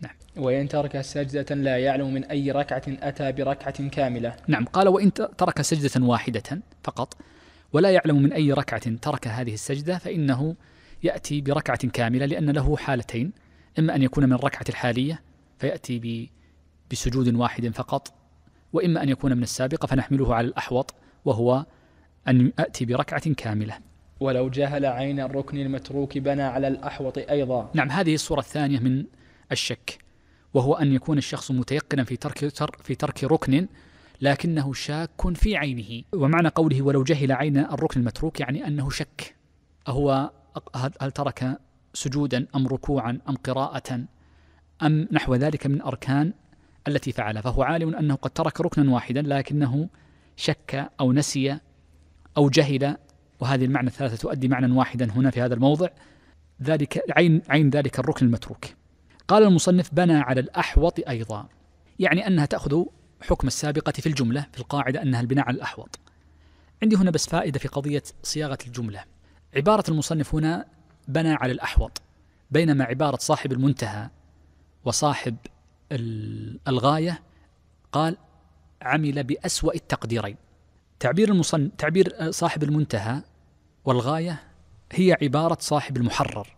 نعم وإن ترك سجدة لا يعلم من أي ركعة أتى بركعة كاملة نعم قال وإن ترك سجدة واحدة فقط ولا يعلم من أي ركعة ترك هذه السجدة فإنه يأتي بركعة كاملة لأن له حالتين إما أن يكون من الركعة الحالية فيأتي بسجود واحد فقط وإما أن يكون من السابقة فنحمله على الأحوط وهو أن يأتي بركعة كاملة ولو جهل عين الركن المتروك بنى على الأحوط أيضا نعم هذه الصورة الثانية من الشك وهو أن يكون الشخص متيقنا في ترك في ترك ركن لكنه شاك في عينه ومعنى قوله ولو جهل عين الركن المتروك يعني أنه شك أهو هل ترك سجودا أم ركوعا أم قراءة أم نحو ذلك من أركان التي فعل فهو عالم أنه قد ترك ركنا واحدا لكنه شك أو نسي أو جهل وهذه المعنى الثلاثة تؤدي معنى واحدا هنا في هذا الموضع ذلك عين عين ذلك الركن المتروك قال المصنف بنى على الأحوط أيضا يعني أنها تأخذ حكم السابقة في الجملة في القاعدة أنها البناء على الأحوط عندي هنا بس فائدة في قضية صياغة الجملة عبارة المصنف هنا بنى على الأحوط بينما عبارة صاحب المنتهى وصاحب الغاية قال عمل بأسوأ التقديرين تعبير المصن تعبير صاحب المنتهى والغاية هي عبارة صاحب المحرر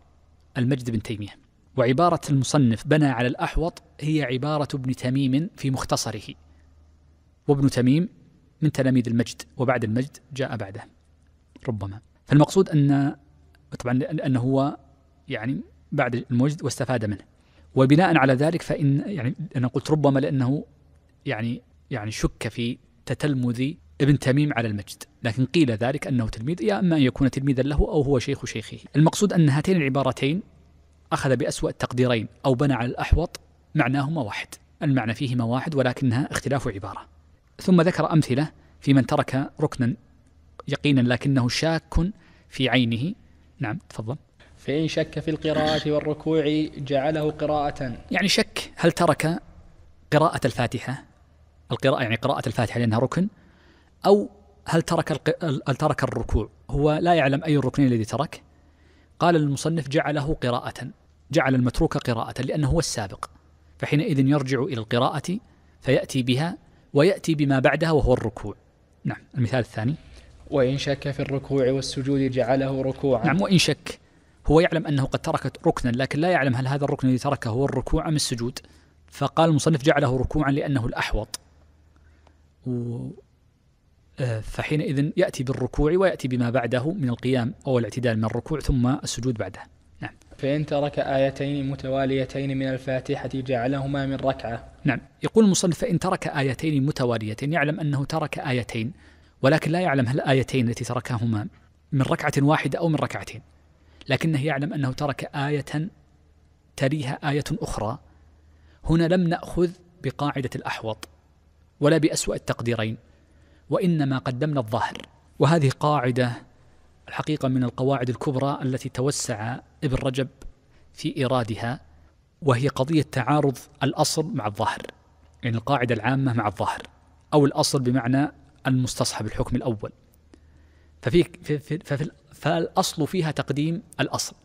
المجد بن تيمية وعبارة المصنف بنى على الأحوط هي عبارة ابن تميم في مختصره وابن تميم من تلاميذ المجد وبعد المجد جاء بعده ربما فالمقصود أن طبعا أنه هو يعني بعد المجد واستفاد منه وبناء على ذلك فإن يعني أنا قلت ربما لأنه يعني يعني شك في تتلمذ ابن تميم على المجد لكن قيل ذلك أنه تلميذ يا إما أن يكون تلميذا له أو هو شيخ شيخه المقصود أن هاتين العبارتين أخذ بأسوأ التقديرين أو بنى على الأحوط معناهما واحد المعنى فيهما واحد ولكنها اختلاف عبارة ثم ذكر أمثلة في من ترك ركنا يقينا لكنه شاك في عينه نعم تفضل فإن شك في القراءة والركوع جعله قراءة يعني شك هل ترك قراءة الفاتحة القراءة يعني قراءة الفاتحة لأنها ركن أو هل ترك الق... هل ترك الركوع هو لا يعلم أي الركنين الذي ترك قال المصنف جعله قراءة جعل المتروك قراءة لأنه هو السابق فحينئذ يرجع إلى القراءة فيأتي بها ويأتي بما بعدها وهو الركوع نعم المثال الثاني وإن شك في الركوع والسجود جعله ركوعا نعم وإن شك هو يعلم أنه قد ترك ركنا لكن لا يعلم هل هذا الركن الذي تركه هو الركوع أم السجود فقال المصنف جعله ركوعا لأنه الأحوط و آه، فحينئذ يأتي بالركوع ويأتي بما بعده من القيام أو الاعتدال من الركوع ثم السجود بعده فإن ترك آيتين متواليتين من الفاتحة جعلهما من ركعة نعم يقول المصنف فإن ترك آيتين متواليتين يعلم أنه ترك آيتين ولكن لا يعلم هل الآيتين التي تركهما من ركعة واحدة أو من ركعتين لكنه يعلم أنه ترك آية تليها آية أخرى هنا لم نأخذ بقاعدة الأحوط ولا بأسوأ التقديرين وإنما قدمنا الظاهر وهذه قاعدة الحقيقة من القواعد الكبرى التي توسع ابن رجب في إيرادها وهي قضية تعارض الأصل مع الظاهر يعني القاعدة العامة مع الظاهر أو الأصل بمعنى المستصحب الحكم الأول ففي, في في ففي فالأصل فيها تقديم الأصل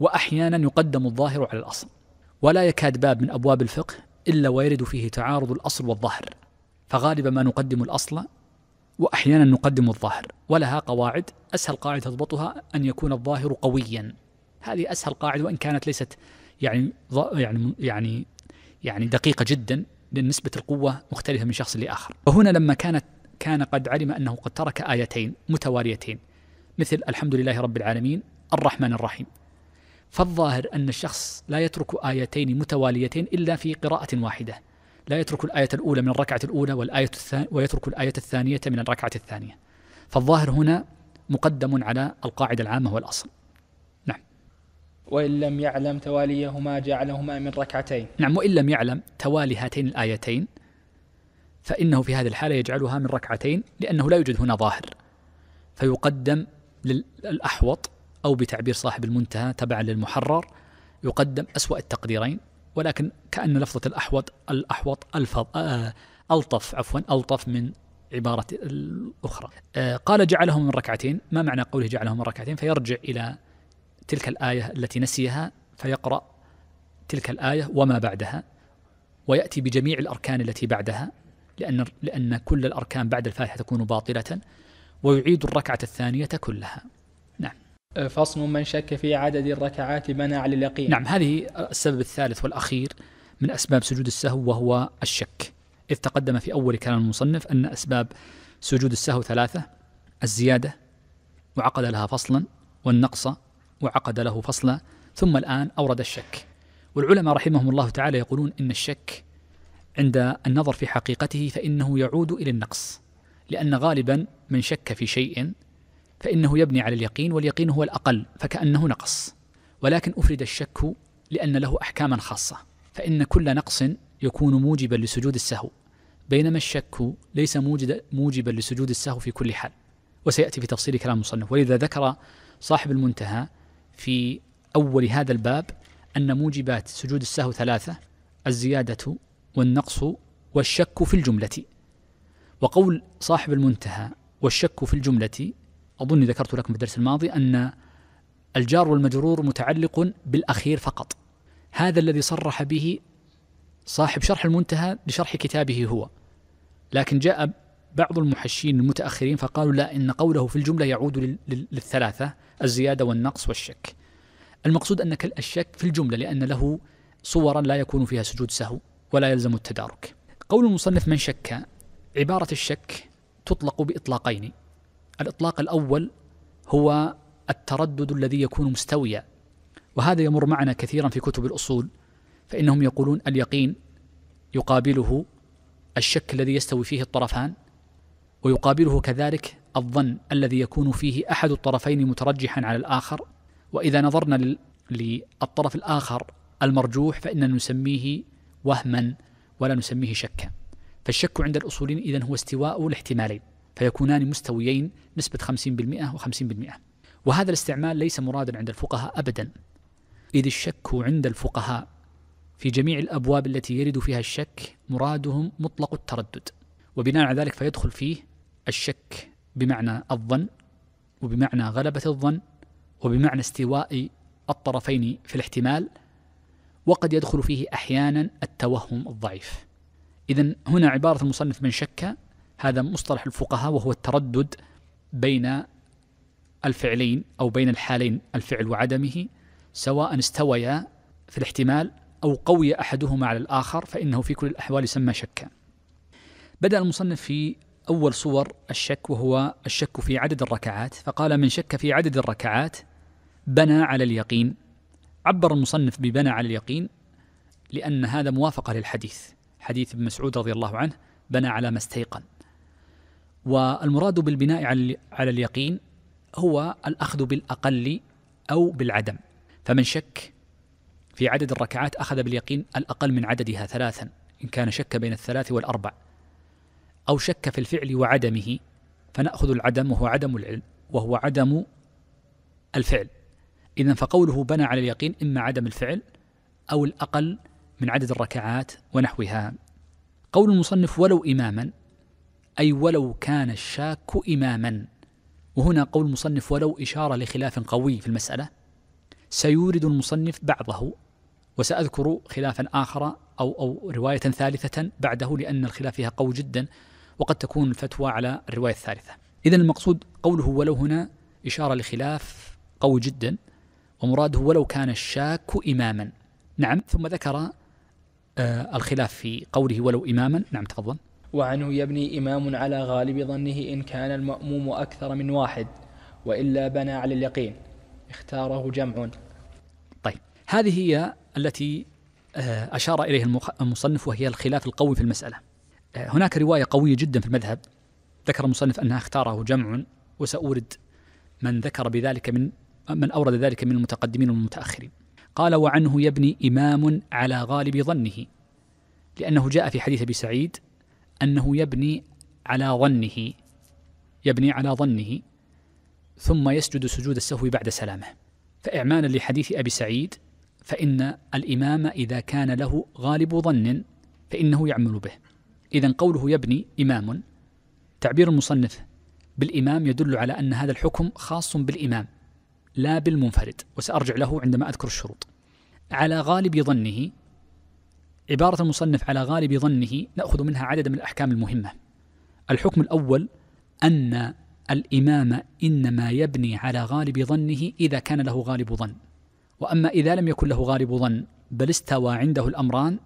وأحيانا يقدم الظاهر على الأصل ولا يكاد باب من أبواب الفقه إلا ويرد فيه تعارض الأصل والظاهر فغالبا ما نقدم الأصل وأحيانا نقدم الظاهر ولها قواعد أسهل قاعدة تضبطها أن يكون الظاهر قويا هذه أسهل قاعدة وإن كانت ليست يعني يعني يعني يعني دقيقة جدا لأن نسبة القوة مختلفة من شخص لآخر وهنا لما كانت كان قد علم أنه قد ترك آيتين متواريتين مثل الحمد لله رب العالمين الرحمن الرحيم فالظاهر أن الشخص لا يترك آيتين متواليتين إلا في قراءة واحدة لا يترك الآية الأولى من الركعة الأولى والآية الثانية ويترك الآية الثانية من الركعة الثانية فالظاهر هنا مقدم على القاعدة العامة والأصل نعم وإن لم يعلم تواليهما جعلهما من ركعتين نعم وإن لم يعلم توالي هاتين الآيتين فإنه في هذه الحالة يجعلها من ركعتين لأنه لا يوجد هنا ظاهر فيقدم للأحوط أو بتعبير صاحب المنتهى تبعا للمحرر يقدم أسوأ التقديرين ولكن كأن لفظة الأحوط الأحوط ألفظ آه، ألطف عفوا ألطف من عبارة الأخرى آه، قال جعله من ركعتين ما معنى قوله جعله من ركعتين فيرجع إلى تلك الآية التي نسيها فيقرأ تلك الآية وما بعدها ويأتي بجميع الأركان التي بعدها لأن لأن كل الأركان بعد الفاتحة تكون باطلة ويعيد الركعة الثانية كلها فصل من شك في عدد الركعات منع لليقين نعم هذه السبب الثالث والأخير من أسباب سجود السهو وهو الشك إذ تقدم في أول كلام المصنف أن أسباب سجود السهو ثلاثة الزيادة وعقد لها فصلا والنقص وعقد له فصلا ثم الآن أورد الشك والعلماء رحمهم الله تعالى يقولون إن الشك عند النظر في حقيقته فإنه يعود إلى النقص لأن غالبا من شك في شيء فإنه يبني على اليقين واليقين هو الأقل فكأنه نقص ولكن أفرد الشك لأن له أحكاما خاصة فإن كل نقص يكون موجبا لسجود السهو بينما الشك ليس موجبا لسجود السهو في كل حال وسيأتي في تفصيل كلام المصنف ولذا ذكر صاحب المنتهى في أول هذا الباب أن موجبات سجود السهو ثلاثة الزيادة والنقص والشك في الجملة وقول صاحب المنتهى والشك في الجملة أظن ذكرت لكم في الدرس الماضي أن الجار والمجرور متعلق بالأخير فقط هذا الذي صرح به صاحب شرح المنتهى لشرح كتابه هو لكن جاء بعض المحشين المتأخرين فقالوا لا إن قوله في الجملة يعود للثلاثة الزيادة والنقص والشك المقصود أن الشك في الجملة لأن له صورا لا يكون فيها سجود سهو ولا يلزم التدارك قول المصنف من شك عبارة الشك تطلق بإطلاقين الإطلاق الأول هو التردد الذي يكون مستويا وهذا يمر معنا كثيرا في كتب الأصول فإنهم يقولون اليقين يقابله الشك الذي يستوي فيه الطرفان ويقابله كذلك الظن الذي يكون فيه أحد الطرفين مترجحا على الآخر وإذا نظرنا للطرف الآخر المرجوح فإننا نسميه وهما ولا نسميه شكا فالشك عند الأصولين إذن هو استواء الاحتمالين فيكونان مستويين نسبة 50% و50% وهذا الاستعمال ليس مرادا عند الفقهاء أبدا إذ الشك عند الفقهاء في جميع الأبواب التي يرد فيها الشك مرادهم مطلق التردد وبناء على ذلك فيدخل فيه الشك بمعنى الظن وبمعنى غلبة الظن وبمعنى استواء الطرفين في الاحتمال وقد يدخل فيه أحيانا التوهم الضعيف إذا هنا عبارة المصنف من شك هذا مصطلح الفقهاء وهو التردد بين الفعلين أو بين الحالين الفعل وعدمه سواء استويا في الاحتمال أو قوي أحدهما على الآخر فإنه في كل الأحوال يسمى شكا بدأ المصنف في أول صور الشك وهو الشك في عدد الركعات فقال من شك في عدد الركعات بنى على اليقين عبر المصنف ببنى على اليقين لأن هذا موافقة للحديث حديث ابن مسعود رضي الله عنه بنى على ما استيقن والمراد بالبناء على اليقين هو الأخذ بالأقل أو بالعدم فمن شك في عدد الركعات أخذ باليقين الأقل من عددها ثلاثا إن كان شك بين الثلاث والأربع أو شك في الفعل وعدمه فنأخذ العدم وهو عدم العلم وهو عدم الفعل إذا فقوله بنى على اليقين إما عدم الفعل أو الأقل من عدد الركعات ونحوها قول المصنف ولو إماما أي ولو كان الشاك إماما وهنا قول المصنف ولو إشارة لخلاف قوي في المسألة سيورد المصنف بعضه وسأذكر خلافا آخر أو, أو رواية ثالثة بعده لأن الخلاف فيها قوي جدا وقد تكون الفتوى على الرواية الثالثة إذا المقصود قوله ولو هنا إشارة لخلاف قوي جدا ومراده ولو كان الشاك إماما نعم ثم ذكر آه الخلاف في قوله ولو إماما نعم تفضل وعنه يبني إمام على غالب ظنه إن كان المأموم أكثر من واحد وإلا بنى على اليقين اختاره جمع طيب هذه هي التي آه، أشار إليها المصنف وهي الخلاف القوي في المسألة آه، هناك رواية قوية جدا في المذهب ذكر المصنف أنها اختاره جمع وسأورد من ذكر بذلك من من أورد ذلك من المتقدمين والمتأخرين قال وعنه يبني إمام على غالب ظنه لأنه جاء في حديث أبي سعيد أنه يبني على ظنه يبني على ظنه ثم يسجد سجود السهو بعد سلامه فإعمالا لحديث أبي سعيد فإن الإمام إذا كان له غالب ظن فإنه يعمل به إذا قوله يبني إمام تعبير المصنف بالإمام يدل على أن هذا الحكم خاص بالإمام لا بالمنفرد وسأرجع له عندما أذكر الشروط على غالب ظنه عبارة المصنف على غالب ظنه نأخذ منها عددا من الأحكام المهمة الحكم الأول أن الإمام إنما يبني على غالب ظنه إذا كان له غالب ظن وأما إذا لم يكن له غالب ظن بل استوى عنده الأمران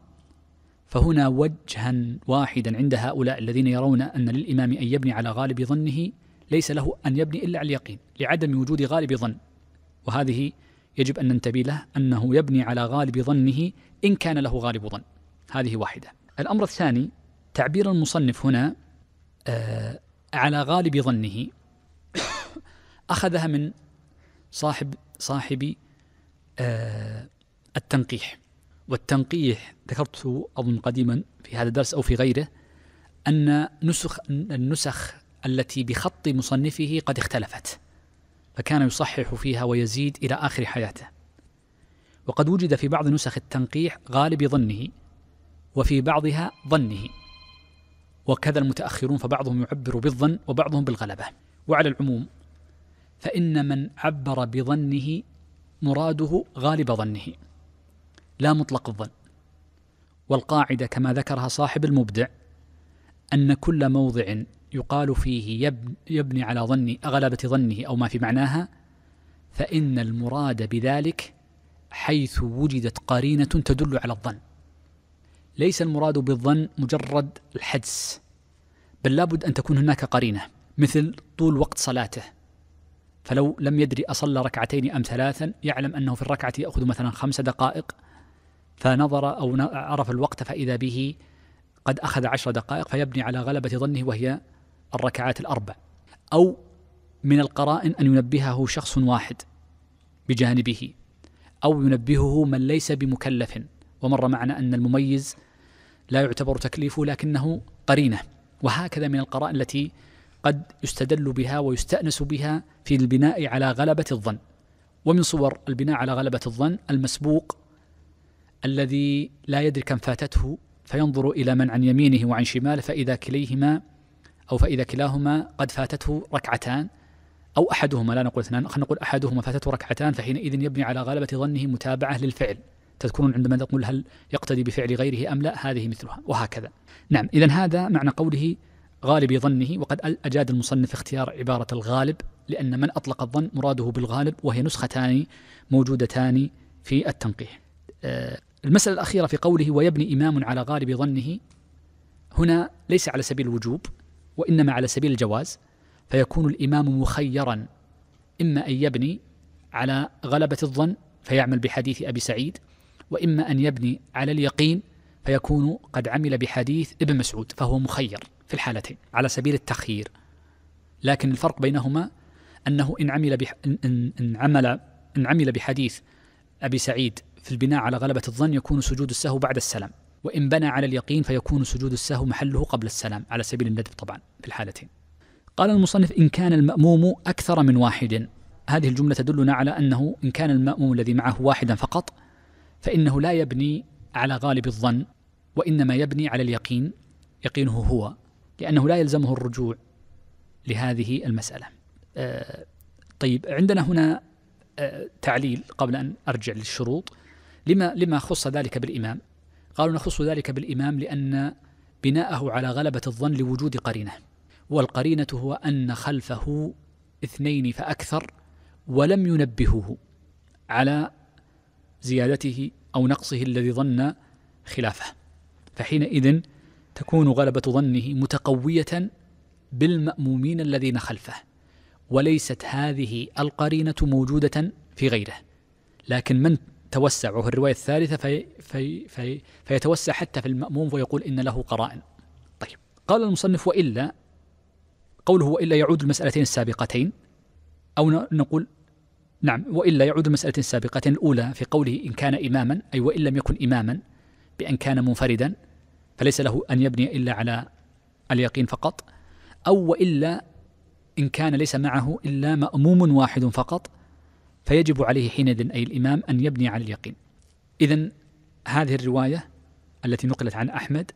فهنا وجها واحدا عند هؤلاء الذين يرون أن للإمام أن يبني على غالب ظنه ليس له أن يبني إلا على اليقين لعدم وجود غالب ظن وهذه يجب أن ننتبه له أنه يبني على غالب ظنه إن كان له غالب ظن هذه واحدة الأمر الثاني تعبير المصنف هنا آه على غالب ظنه أخذها من صاحب صاحب آه التنقيح والتنقيح ذكرته أظن قديما في هذا الدرس أو في غيره أن نسخ النسخ التي بخط مصنفه قد اختلفت فكان يصحح فيها ويزيد إلى آخر حياته وقد وجد في بعض نسخ التنقيح غالب ظنه وفي بعضها ظنه وكذا المتأخرون فبعضهم يعبر بالظن وبعضهم بالغلبة وعلى العموم فإن من عبر بظنه مراده غالب ظنه لا مطلق الظن والقاعدة كما ذكرها صاحب المبدع أن كل موضع يقال فيه يبني على ظن غلبة ظنه أو ما في معناها فإن المراد بذلك حيث وجدت قرينة تدل على الظن ليس المراد بالظن مجرد الحدس بل لابد أن تكون هناك قرينة مثل طول وقت صلاته فلو لم يدري أصلى ركعتين أم ثلاثا يعلم أنه في الركعة يأخذ مثلا خمس دقائق فنظر أو عرف الوقت فإذا به قد أخذ عشر دقائق فيبني على غلبة ظنه وهي الركعات الأربع أو من القرائن أن ينبهه شخص واحد بجانبه أو ينبهه من ليس بمكلف ومر معنا أن المميز لا يعتبر تكليفه لكنه قرينة وهكذا من القرائن التي قد يستدل بها ويستأنس بها في البناء على غلبة الظن ومن صور البناء على غلبة الظن المسبوق الذي لا يدري كم فاتته فينظر إلى من عن يمينه وعن شماله فإذا كليهما أو فإذا كلاهما قد فاتته ركعتان أو أحدهما لا نقول اثنان خلينا نقول أحدهما فاتته ركعتان فحينئذ يبني على غلبة ظنه متابعة للفعل تذكرون عندما نقول هل يقتدي بفعل غيره أم لا هذه مثلها وهكذا نعم إذا هذا معنى قوله غالب ظنه وقد أجاد المصنف اختيار عبارة الغالب لأن من أطلق الظن مراده بالغالب وهي نسختان موجودتان في التنقيح آه، المسألة الأخيرة في قوله ويبني إمام على غالب ظنه هنا ليس على سبيل الوجوب وإنما على سبيل الجواز فيكون الإمام مخيرا إما أن يبني على غلبة الظن فيعمل بحديث أبي سعيد وإما أن يبني على اليقين فيكون قد عمل بحديث ابن مسعود فهو مخير في الحالتين على سبيل التخيير لكن الفرق بينهما أنه إن عمل بح... إن... إن عمل إن عمل بحديث أبي سعيد في البناء على غلبة الظن يكون سجود السهو بعد السلام وإن بنى على اليقين فيكون سجود السهو محله قبل السلام على سبيل الندب طبعا في الحالتين قال المصنف إن كان المأموم أكثر من واحد هذه الجملة تدلنا على أنه إن كان المأموم الذي معه واحدا فقط فإنه لا يبني على غالب الظن وإنما يبني على اليقين يقينه هو لأنه لا يلزمه الرجوع لهذه المسألة آه طيب عندنا هنا آه تعليل قبل أن أرجع للشروط لما, لما خص ذلك بالإمام قالوا نخص ذلك بالإمام لأن بناءه على غلبة الظن لوجود قرينة والقرينة هو أن خلفه اثنين فأكثر ولم ينبهوه على زيادته أو نقصه الذي ظن خلافه فحينئذ تكون غلبة ظنه متقوية بالمأمومين الذين خلفه وليست هذه القرينة موجودة في غيره لكن من توسع وهو الرواية الثالثة في في في فيتوسع حتى في المأموم ويقول إن له قرائن طيب قال المصنف وإلا قوله وإلا يعود المسألتين السابقتين أو نقول نعم وإلا يعود مسألة السابقة الأولى في قوله إن كان إماما أي وإن لم يكن إماما بأن كان منفردا فليس له أن يبني إلا على اليقين فقط أو وإلا إن كان ليس معه إلا مأموم واحد فقط فيجب عليه حينئذ أي الإمام أن يبني على اليقين إذا هذه الرواية التي نقلت عن أحمد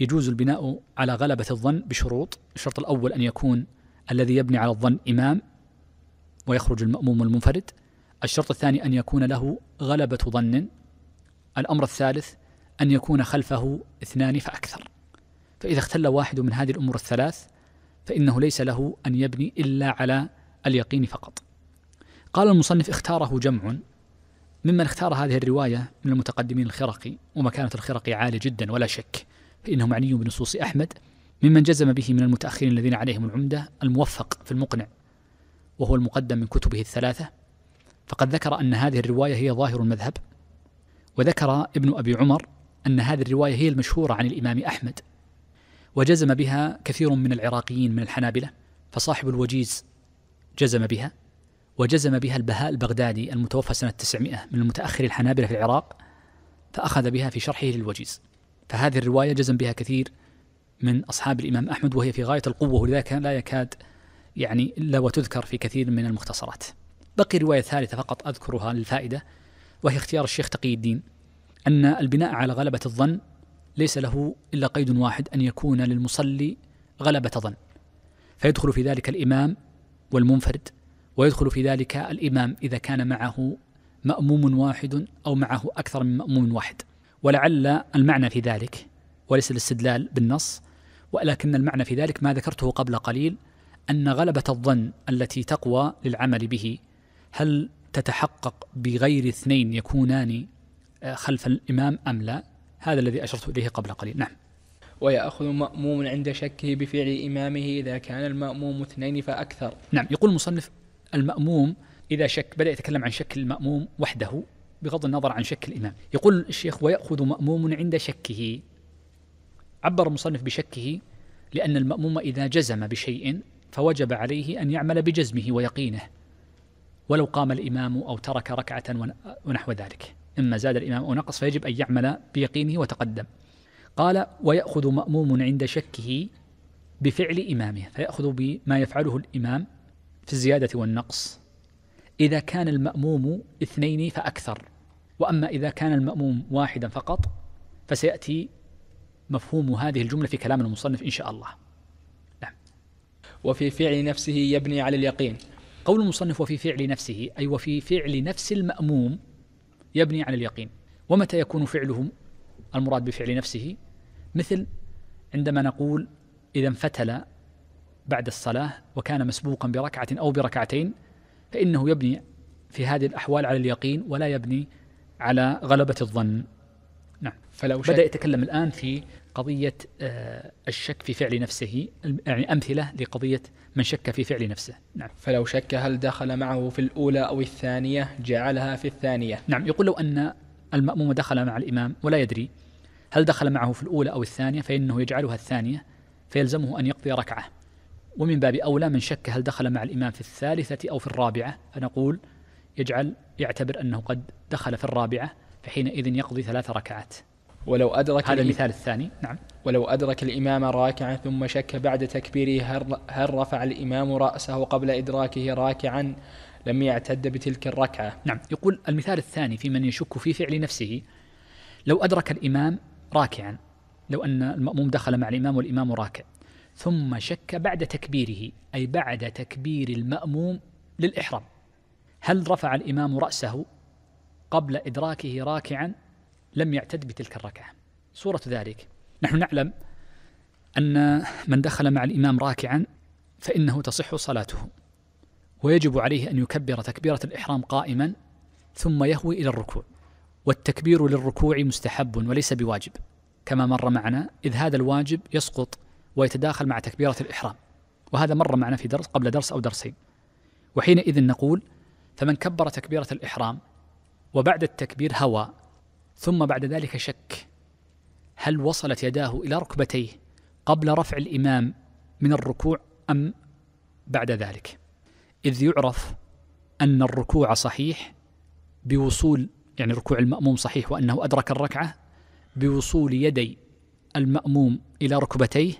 يجوز البناء على غلبة الظن بشروط الشرط الأول أن يكون الذي يبني على الظن إمام ويخرج المأموم المنفرد الشرط الثاني أن يكون له غلبة ظن الأمر الثالث أن يكون خلفه اثنان فأكثر فإذا اختل واحد من هذه الأمور الثلاث فإنه ليس له أن يبني إلا على اليقين فقط قال المصنف اختاره جمع ممن اختار هذه الرواية من المتقدمين الخرقي ومكانة الخرقي عالية جدا ولا شك فإنه معني بنصوص أحمد ممن جزم به من المتأخرين الذين عليهم العمدة الموفق في المقنع وهو المقدم من كتبه الثلاثة فقد ذكر أن هذه الرواية هي ظاهر المذهب وذكر ابن أبي عمر أن هذه الرواية هي المشهورة عن الإمام أحمد وجزم بها كثير من العراقيين من الحنابلة فصاحب الوجيز جزم بها وجزم بها البهاء البغدادي المتوفى سنة 900 من المتأخر الحنابلة في العراق فأخذ بها في شرحه للوجيز فهذه الرواية جزم بها كثير من أصحاب الإمام أحمد وهي في غاية القوة ولذلك لا يكاد يعني إلا وتذكر في كثير من المختصرات بقي رواية ثالثة فقط أذكرها للفائدة وهي اختيار الشيخ تقي الدين أن البناء على غلبة الظن ليس له إلا قيد واحد أن يكون للمصلي غلبة ظن فيدخل في ذلك الإمام والمنفرد ويدخل في ذلك الإمام إذا كان معه مأموم واحد أو معه أكثر من مأموم واحد ولعل المعنى في ذلك وليس الاستدلال بالنص ولكن المعنى في ذلك ما ذكرته قبل قليل ان غلبه الظن التي تقوى للعمل به هل تتحقق بغير اثنين يكونان آه، خلف الامام ام لا؟ هذا الذي اشرت اليه قبل قليل، نعم. ويأخذ مأموم عند شكه بفعل إمامه إذا كان المأموم اثنين فأكثر نعم يقول المصنف المأموم إذا شك بدأ يتكلم عن شكل المأموم وحده بغض النظر عن شك الإمام يقول الشيخ ويأخذ مأموم عند شكه عبر المصنف بشكه لأن المأموم إذا جزم بشيء فوجب عليه أن يعمل بجزمه ويقينه ولو قام الإمام أو ترك ركعة ونحو ذلك إما زاد الإمام أو نقص فيجب أن يعمل بيقينه وتقدم قال ويأخذ مأموم عند شكه بفعل إمامه فيأخذ بما يفعله الإمام في الزيادة والنقص إذا كان المأموم اثنين فأكثر وأما إذا كان المأموم واحدا فقط فسيأتي مفهوم هذه الجملة في كلام المصنف إن شاء الله وفي فعل نفسه يبني على اليقين قول المصنف وفي فعل نفسه أي وفي فعل نفس المأموم يبني على اليقين ومتى يكون فعله المراد بفعل نفسه مثل عندما نقول إذا انفتل بعد الصلاة وكان مسبوقا بركعة أو بركعتين فإنه يبني في هذه الأحوال على اليقين ولا يبني على غلبة الظن نعم فلو بدأ يتكلم الآن في قضية آه، الشك في فعل نفسه يعني أمثلة لقضية من شك في فعل نفسه نعم فلو شك هل دخل معه في الأولى أو الثانية جعلها في الثانية نعم يقول لو أن المأموم دخل مع الإمام ولا يدري هل دخل معه في الأولى أو الثانية فإنه يجعلها الثانية فيلزمه أن يقضي ركعة ومن باب أولى من شك هل دخل مع الإمام في الثالثة أو في الرابعة فنقول يجعل يعتبر أنه قد دخل في الرابعة فحينئذ يقضي ثلاث ركعات ولو أدرك هذا المثال الثاني نعم ولو أدرك الإمام راكعا ثم شك بعد تكبيره هل رفع الإمام رأسه قبل إدراكه راكعا لم يعتد بتلك الركعة نعم يقول المثال الثاني في من يشك في فعل نفسه لو أدرك الإمام راكعا لو أن المأموم دخل مع الإمام والإمام راكع ثم شك بعد تكبيره أي بعد تكبير المأموم للإحرام هل رفع الإمام رأسه قبل إدراكه راكعا لم يعتد بتلك الركعة صورة ذلك نحن نعلم أن من دخل مع الإمام راكعا فإنه تصح صلاته ويجب عليه أن يكبر تكبيرة الإحرام قائما ثم يهوي إلى الركوع والتكبير للركوع مستحب وليس بواجب كما مر معنا إذ هذا الواجب يسقط ويتداخل مع تكبيرة الإحرام وهذا مر معنا في درس قبل درس أو درسين وحينئذ نقول فمن كبر تكبيرة الإحرام وبعد التكبير هوى ثم بعد ذلك شك هل وصلت يداه الى ركبتيه قبل رفع الامام من الركوع ام بعد ذلك اذ يعرف ان الركوع صحيح بوصول يعني ركوع الماموم صحيح وانه ادرك الركعه بوصول يدي الماموم الى ركبتيه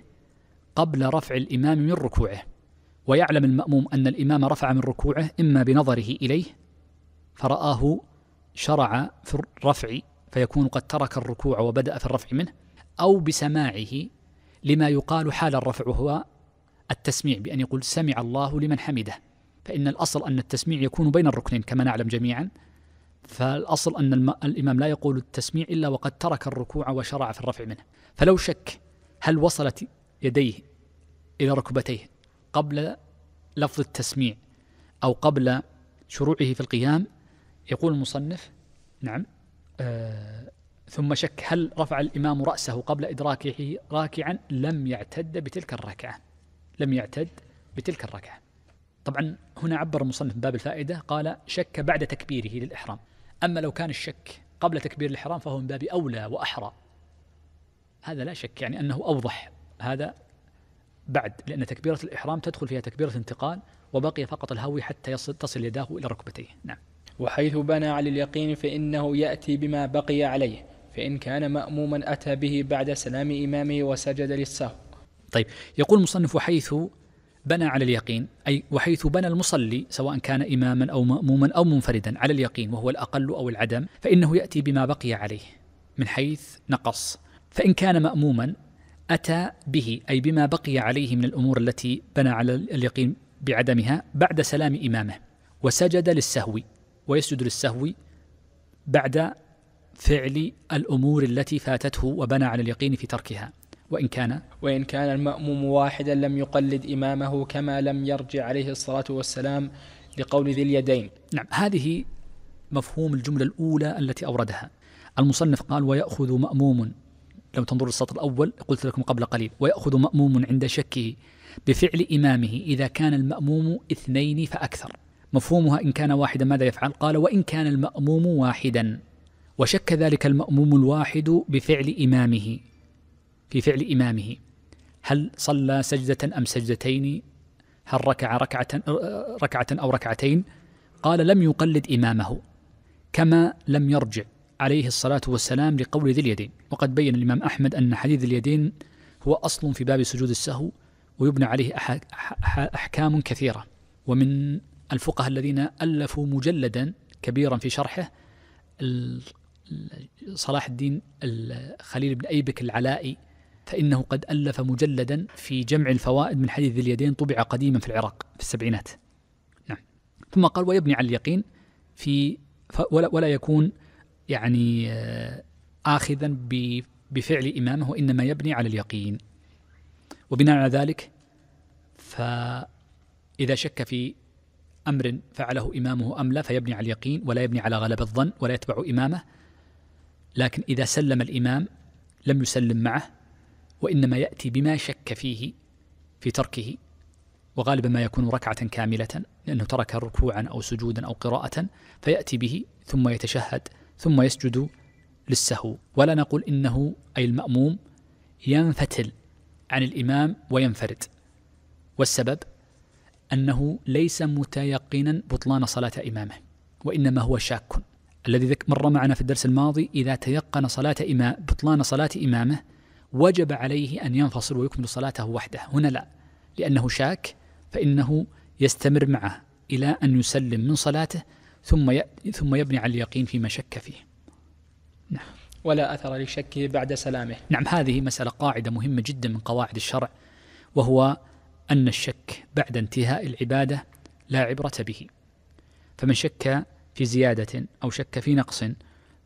قبل رفع الامام من ركوعه ويعلم الماموم ان الامام رفع من ركوعه اما بنظره اليه فراه شرع في الرفع فيكون قد ترك الركوع وبدأ في الرفع منه أو بسماعه لما يقال حال الرفع وهو التسميع بأن يقول سمع الله لمن حمده فإن الأصل أن التسميع يكون بين الركنين كما نعلم جميعا فالأصل أن الإمام لا يقول التسميع إلا وقد ترك الركوع وشرع في الرفع منه فلو شك هل وصلت يديه إلى ركبتيه قبل لفظ التسميع أو قبل شروعه في القيام يقول المصنف نعم آه، ثم شك هل رفع الإمام رأسه قبل إدراكه راكعا لم يعتد بتلك الركعة لم يعتد بتلك الركعة طبعا هنا عبر المصنف باب الفائدة قال شك بعد تكبيره للإحرام أما لو كان الشك قبل تكبير الإحرام فهو من باب أولى وأحرى هذا لا شك يعني أنه أوضح هذا بعد لأن تكبيرة الإحرام تدخل فيها تكبيرة انتقال وبقي فقط الهوي حتى يصل تصل يداه إلى ركبتيه نعم وحيث بنى على اليقين فإنه يأتي بما بقي عليه فإن كان مأموما أتى به بعد سلام إمامه وسجد للسهو طيب يقول المصنف حيث بنى على اليقين أي وحيث بنى المصلي سواء كان إماما أو مأموما أو منفردا على اليقين وهو الأقل أو العدم فإنه يأتي بما بقي عليه من حيث نقص فإن كان مأموما أتى به أي بما بقي عليه من الأمور التي بنى على اليقين بعدمها بعد سلام إمامه وسجد للسهو ويسجد للسهو بعد فعل الأمور التي فاتته وبنى على اليقين في تركها وإن كان وإن كان المأموم واحدا لم يقلد إمامه كما لم يرجع عليه الصلاة والسلام لقول ذي اليدين نعم هذه مفهوم الجملة الأولى التي أوردها المصنف قال ويأخذ مأموم لو تنظر السطر الأول قلت لكم قبل قليل ويأخذ مأموم عند شكه بفعل إمامه إذا كان المأموم اثنين فأكثر مفهومها إن كان واحدا ماذا يفعل؟ قال وإن كان المأموم واحدا وشك ذلك المأموم الواحد بفعل إمامه في فعل إمامه هل صلى سجدة أم سجدتين؟ هل ركع ركعة ركعة أو ركعتين؟ قال لم يقلد إمامه كما لم يرجع عليه الصلاة والسلام لقول ذي اليدين وقد بين الإمام أحمد أن حديث اليدين هو أصل في باب سجود السهو ويبنى عليه أحكام كثيرة ومن الفقهاء الذين ألفوا مجلدا كبيرا في شرحه صلاح الدين الخليل بن أيبك العلائي فإنه قد ألف مجلدا في جمع الفوائد من حديث اليدين طبع قديما في العراق في السبعينات نعم ثم قال ويبني على اليقين في ولا, ولا يكون يعني آه، آخذا بفعل إمامه وإنما يبني على اليقين وبناء على ذلك فإذا شك في أمر فعله إمامه أم لا فيبني على اليقين ولا يبني على غلب الظن ولا يتبع إمامه لكن إذا سلم الإمام لم يسلم معه وإنما يأتي بما شك فيه في تركه وغالبا ما يكون ركعة كاملة لأنه ترك ركوعا أو سجودا أو قراءة فيأتي به ثم يتشهد ثم يسجد للسهو ولا نقول إنه أي المأموم ينفتل عن الإمام وينفرد والسبب أنه ليس متيقنا بطلان صلاة إمامه وإنما هو شاك الذي مر معنا في الدرس الماضي إذا تيقن صلاة إمام بطلان صلاة إمامه وجب عليه أن ينفصل ويكمل صلاته وحده هنا لا لأنه شاك فإنه يستمر معه إلى أن يسلم من صلاته ثم ثم يبني على اليقين فيما شك فيه نعم ولا أثر لشكه بعد سلامه نعم هذه مسألة قاعدة مهمة جدا من قواعد الشرع وهو أن الشك بعد انتهاء العبادة لا عبرة به فمن شك في زيادة أو شك في نقص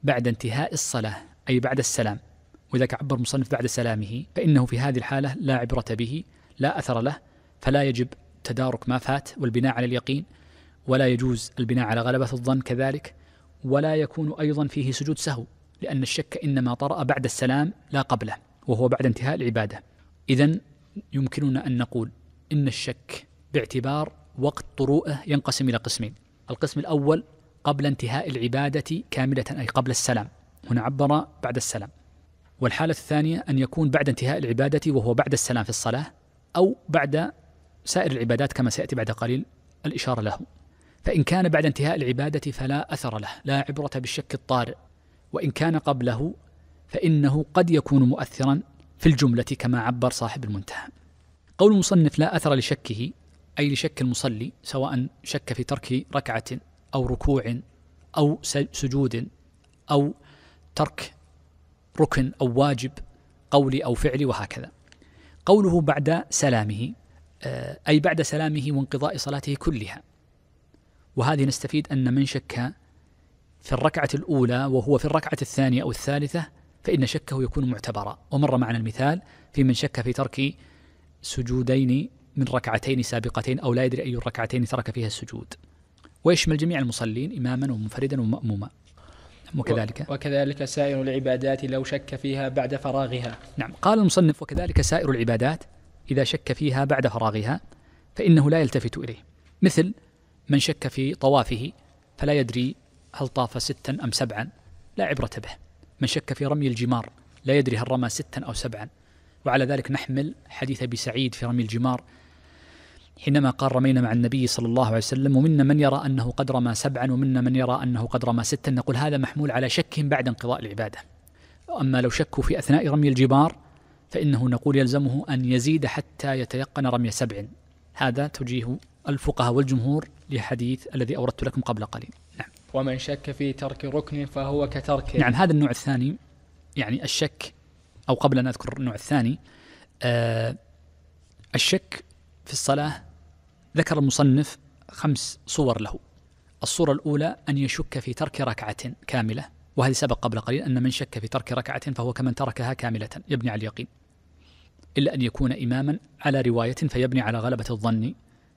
بعد انتهاء الصلاة أي بعد السلام وإذا عبر مصنف بعد سلامه فإنه في هذه الحالة لا عبرة به لا أثر له فلا يجب تدارك ما فات والبناء على اليقين ولا يجوز البناء على غلبة الظن كذلك ولا يكون أيضا فيه سجود سهو لأن الشك إنما طرأ بعد السلام لا قبله وهو بعد انتهاء العبادة إذا يمكننا أن نقول إن الشك باعتبار وقت طروئه ينقسم إلى قسمين القسم الأول قبل انتهاء العبادة كاملة أي قبل السلام هنا عبر بعد السلام والحالة الثانية أن يكون بعد انتهاء العبادة وهو بعد السلام في الصلاة أو بعد سائر العبادات كما سيأتي بعد قليل الإشارة له فإن كان بعد انتهاء العبادة فلا أثر له لا عبرة بالشك الطارئ وإن كان قبله فإنه قد يكون مؤثرا في الجملة كما عبر صاحب المنتهى قول المصنف لا أثر لشكه أي لشك المصلي سواء شك في ترك ركعة أو ركوع أو سجود أو ترك ركن أو واجب قولي أو فعلي وهكذا قوله بعد سلامه آه، أي بعد سلامه وانقضاء صلاته كلها وهذه نستفيد أن من شك في الركعة الأولى وهو في الركعة الثانية أو الثالثة فإن شكه يكون معتبرا ومر معنا المثال في من شك في ترك سجودين من ركعتين سابقتين أو لا يدري أي الركعتين ترك فيها السجود ويشمل جميع المصلين إماما ومنفردا ومأموما وكذلك وكذلك سائر العبادات لو شك فيها بعد فراغها نعم قال المصنف وكذلك سائر العبادات إذا شك فيها بعد فراغها فإنه لا يلتفت إليه مثل من شك في طوافه فلا يدري هل طاف ستا أم سبعا لا عبرة به من شك في رمي الجمار لا يدري هل رمى ستا أو سبعا وعلى ذلك نحمل حديث أبي سعيد في رمي الجمار حينما قال رمينا مع النبي صلى الله عليه وسلم ومنا من يرى أنه قد رمى سبعا ومنا من يرى أنه قد رمى ستا نقول هذا محمول على شك بعد انقضاء العبادة أما لو شكوا في أثناء رمي الجمار فإنه نقول يلزمه أن يزيد حتى يتيقن رمي سبع هذا توجيه الفقهاء والجمهور لحديث الذي أوردت لكم قبل قليل نعم ومن شك في ترك ركن فهو كترك نعم هذا النوع الثاني يعني الشك أو قبل أن أذكر النوع الثاني آه الشك في الصلاة ذكر المصنف خمس صور له الصورة الأولى أن يشك في ترك ركعة كاملة وهذه سبق قبل قليل أن من شك في ترك ركعة فهو كمن تركها كاملة يبني على اليقين إلا أن يكون إماما على رواية فيبني على غلبة الظن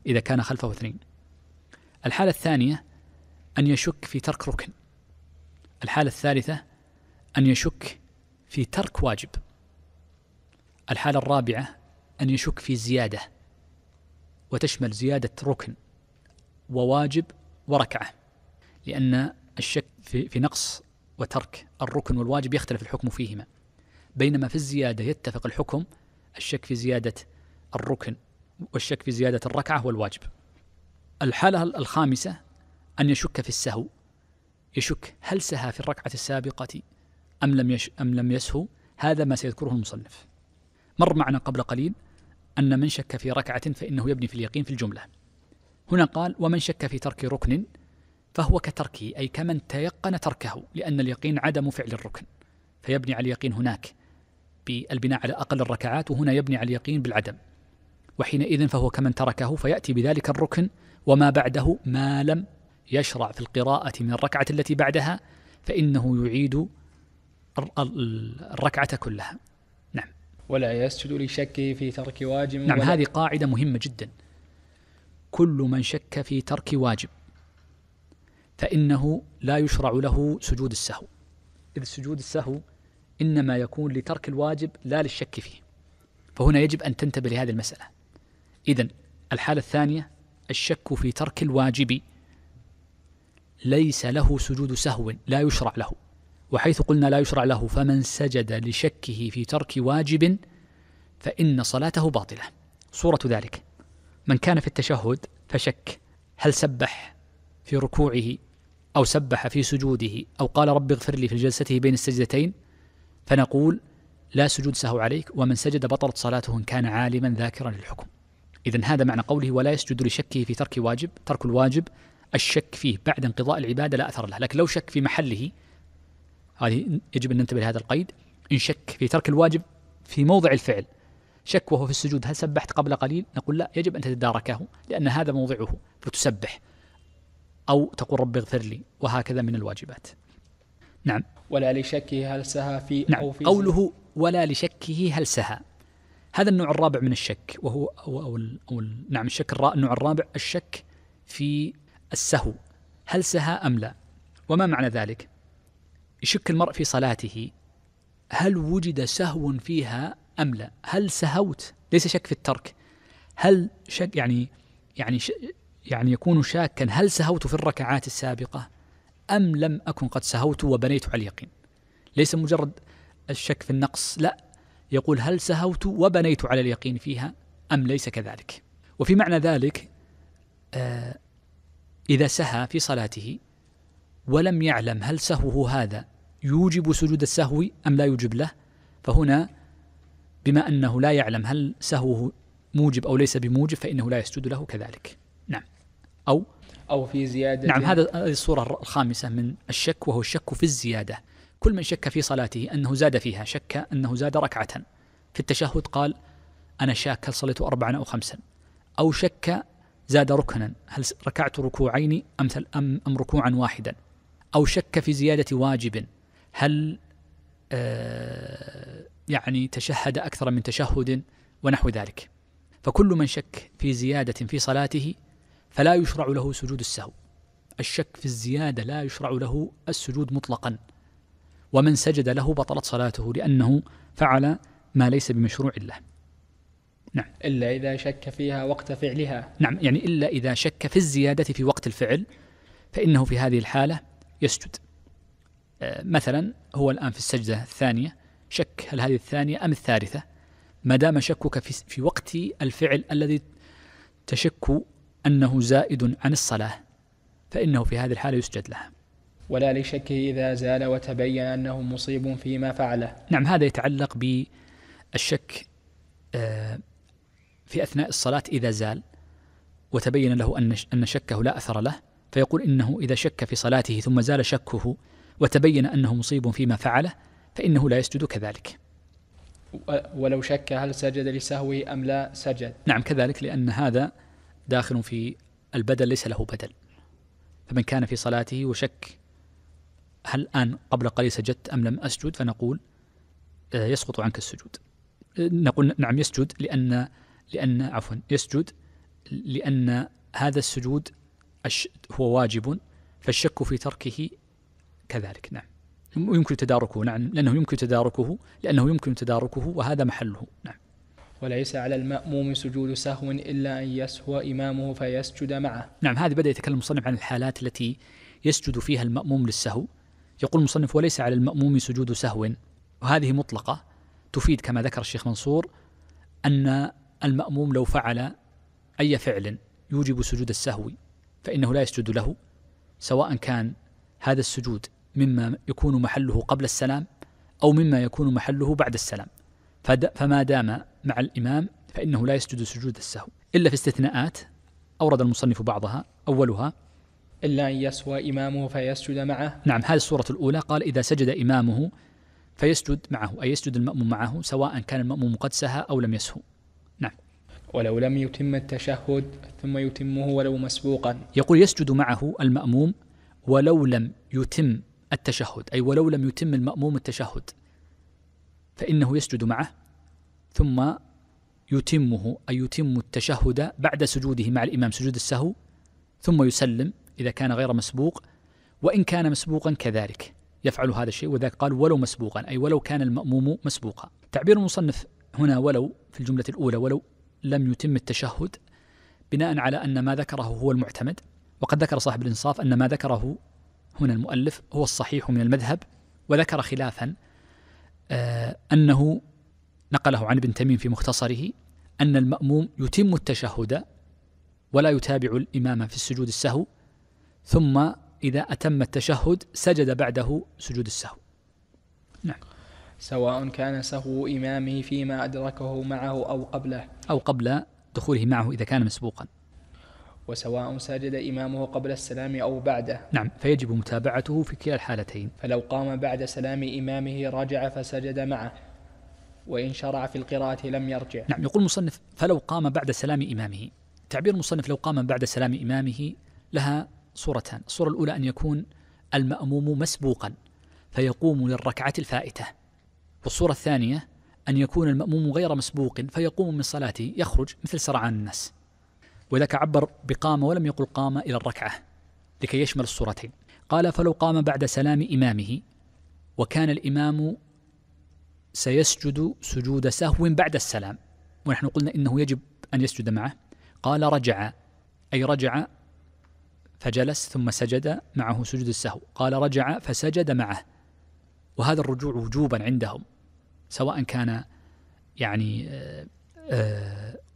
إذا كان خلفه اثنين الحالة الثانية أن يشك في ترك ركن الحالة الثالثة أن يشك في ترك واجب الحالة الرابعة أن يشك في زيادة وتشمل زيادة ركن وواجب وركعة لأن الشك في, في نقص وترك الركن والواجب يختلف الحكم فيهما بينما في الزيادة يتفق الحكم الشك في زيادة الركن والشك في زيادة الركعة والواجب الحالة الخامسة أن يشك في السهو يشك هل سهى في الركعة السابقة أم لم, يش أم لم يسهو هذا ما سيذكره المصنف مر معنا قبل قليل أن من شك في ركعة فإنه يبني في اليقين في الجملة هنا قال ومن شك في ترك ركن فهو كتركه أي كمن تيقن تركه لأن اليقين عدم فعل الركن فيبني على اليقين هناك بالبناء على أقل الركعات وهنا يبني على اليقين بالعدم وحينئذ فهو كمن تركه فيأتي بذلك الركن وما بعده ما لم يشرع في القراءة من الركعة التي بعدها فإنه يعيد الركعة كلها نعم ولا يسجد لشك في ترك واجب نعم هذه قاعدة مهمة جدا كل من شك في ترك واجب فإنه لا يشرع له سجود السهو إذ سجود السهو إنما يكون لترك الواجب لا للشك فيه فهنا يجب أن تنتبه لهذه المسألة إذا الحالة الثانية الشك في ترك الواجب ليس له سجود سهو لا يشرع له وحيث قلنا لا يشرع له فمن سجد لشكه في ترك واجب فإن صلاته باطلة صورة ذلك من كان في التشهد فشك هل سبح في ركوعه أو سبح في سجوده أو قال رب اغفر لي في جلسته بين السجدتين فنقول لا سجود سهو عليك ومن سجد بطلت صلاته إن كان عالما ذاكرا للحكم إذا هذا معنى قوله ولا يسجد لشكه في ترك واجب ترك الواجب الشك فيه بعد انقضاء العبادة لا أثر له لكن لو شك في محله هذه يجب ان ننتبه لهذا القيد ان شك في ترك الواجب في موضع الفعل شك وهو في السجود هل سبحت قبل قليل نقول لا يجب ان تتداركه لان هذا موضعه فتسبح او تقول رب اغفر لي وهكذا من الواجبات نعم ولا لشكه هل سها في نعم أو في قوله ولا لشكه هل سها هذا النوع الرابع من الشك وهو أو, أو, أو نعم الشك النوع الرابع الشك في السهو هل سها أم لا وما معنى ذلك يشك المرء في صلاته هل وجد سهو فيها أم لا هل سهوت ليس شك في الترك هل شك يعني يعني يعني يكون شاكا هل سهوت في الركعات السابقة أم لم أكن قد سهوت وبنيت على اليقين ليس مجرد الشك في النقص لا يقول هل سهوت وبنيت على اليقين فيها أم ليس كذلك وفي معنى ذلك آه إذا سهى في صلاته ولم يعلم هل سهوه هذا يوجب سجود السهو أم لا يوجب له فهنا بما أنه لا يعلم هل سهوه موجب أو ليس بموجب فإنه لا يسجد له كذلك نعم أو أو في زيادة نعم هذا هذه الصورة الخامسة من الشك وهو الشك في الزيادة كل من شك في صلاته أنه زاد فيها شك أنه زاد ركعة في التشهد قال أنا شاك هل صليت أربعا أو خمسا أو شك زاد ركنا هل ركعت ركوعين أم, أم, أم ركوعا واحدا أو شك في زيادة واجب هل آه، يعني تشهد أكثر من تشهد ونحو ذلك فكل من شك في زيادة في صلاته فلا يشرع له سجود السهو الشك في الزيادة لا يشرع له السجود مطلقا ومن سجد له بطلت صلاته لأنه فعل ما ليس بمشروع الله نعم إلا إذا شك فيها وقت فعلها نعم يعني إلا إذا شك في الزيادة في وقت الفعل فإنه في هذه الحالة يسجد مثلا هو الآن في السجدة الثانية شك هل هذه الثانية أم الثالثة ما دام شكك في, في وقت الفعل الذي تشك أنه زائد عن الصلاة فإنه في هذه الحالة يسجد له ولا لشكه إذا زال وتبين أنه مصيب فيما فعله نعم هذا يتعلق بالشك آه، في أثناء الصلاة إذا زال وتبين له أن شكه لا أثر له فيقول إنه إذا شك في صلاته ثم زال شكه وتبين أنه مصيب فيما فعله فإنه لا يسجد كذلك ولو شك هل سجد لسهوه أم لا سجد نعم كذلك لأن هذا داخل في البدل ليس له بدل فمن كان في صلاته وشك هل الآن قبل قليل سجدت أم لم أسجد فنقول آه، يسقط عنك السجود نقول نعم يسجد لأن لأن عفوا يسجد لأن هذا السجود هو واجب فالشك في تركه كذلك نعم يمكن تداركه نعم لأنه يمكن تداركه لأنه يمكن تداركه وهذا محله نعم وليس على المأموم سجود سهو إلا أن يسهو إمامه فيسجد معه نعم هذه بدأ يتكلم المصنف عن الحالات التي يسجد فيها المأموم للسهو يقول المصنف وليس على المأموم سجود سهو وهذه مطلقة تفيد كما ذكر الشيخ منصور أن المأموم لو فعل أي فعل يوجب سجود السهو فإنه لا يسجد له سواء كان هذا السجود مما يكون محله قبل السلام أو مما يكون محله بعد السلام فما دام مع الإمام فإنه لا يسجد سجود السهو إلا في استثناءات أورد المصنف بعضها أولها إلا أن يسوى إمامه فيسجد معه نعم هذه الصورة الأولى قال إذا سجد إمامه فيسجد معه أي يسجد المأموم معه سواء كان المأموم قد سهى أو لم يسهو نعم ولو لم يتم التشهد ثم يتمه ولو مسبوقا يقول يسجد معه المأموم ولو لم يتم التشهد أي ولو لم يتم المأموم التشهد فإنه يسجد معه ثم يتمه أي يتم التشهد بعد سجوده مع الإمام سجود السهو ثم يسلم إذا كان غير مسبوق وإن كان مسبوقا كذلك يفعل هذا الشيء وذاك قال ولو مسبوقا أي ولو كان المأموم مسبوقا تعبير المصنف هنا ولو في الجملة الأولى ولو لم يتم التشهد بناء على أن ما ذكره هو المعتمد وقد ذكر صاحب الإنصاف أن ما ذكره هنا المؤلف هو الصحيح من المذهب وذكر خلافا آه، أنه نقله عن ابن تميم في مختصره أن المأموم يتم التشهد ولا يتابع الإمام في السجود السهو ثم إذا أتم التشهد سجد بعده سجود السهو نعم سواء كان سهو إمامه فيما أدركه معه أو قبله أو قبل دخوله معه إذا كان مسبوقا وسواء سجد إمامه قبل السلام أو بعده نعم فيجب متابعته في كلا الحالتين فلو قام بعد سلام إمامه رجع فسجد معه وإن شرع في القراءة لم يرجع نعم يقول المصنف فلو قام بعد سلام إمامه تعبير المصنف لو قام بعد سلام إمامه لها صورتان الصورة الأولى أن يكون المأموم مسبوقا فيقوم للركعة الفائتة والصورة الثانية أن يكون المأموم غير مسبوق فيقوم من صلاته يخرج مثل سرعان الناس وذاك عبر بقام ولم يقل قام إلى الركعة لكي يشمل الصورتين قال فلو قام بعد سلام إمامه وكان الإمام سيسجد سجود سهو بعد السلام ونحن قلنا إنه يجب أن يسجد معه قال رجع أي رجع فجلس ثم سجد معه سجود السهو قال رجع فسجد معه وهذا الرجوع وجوبا عندهم سواء كان يعني آه،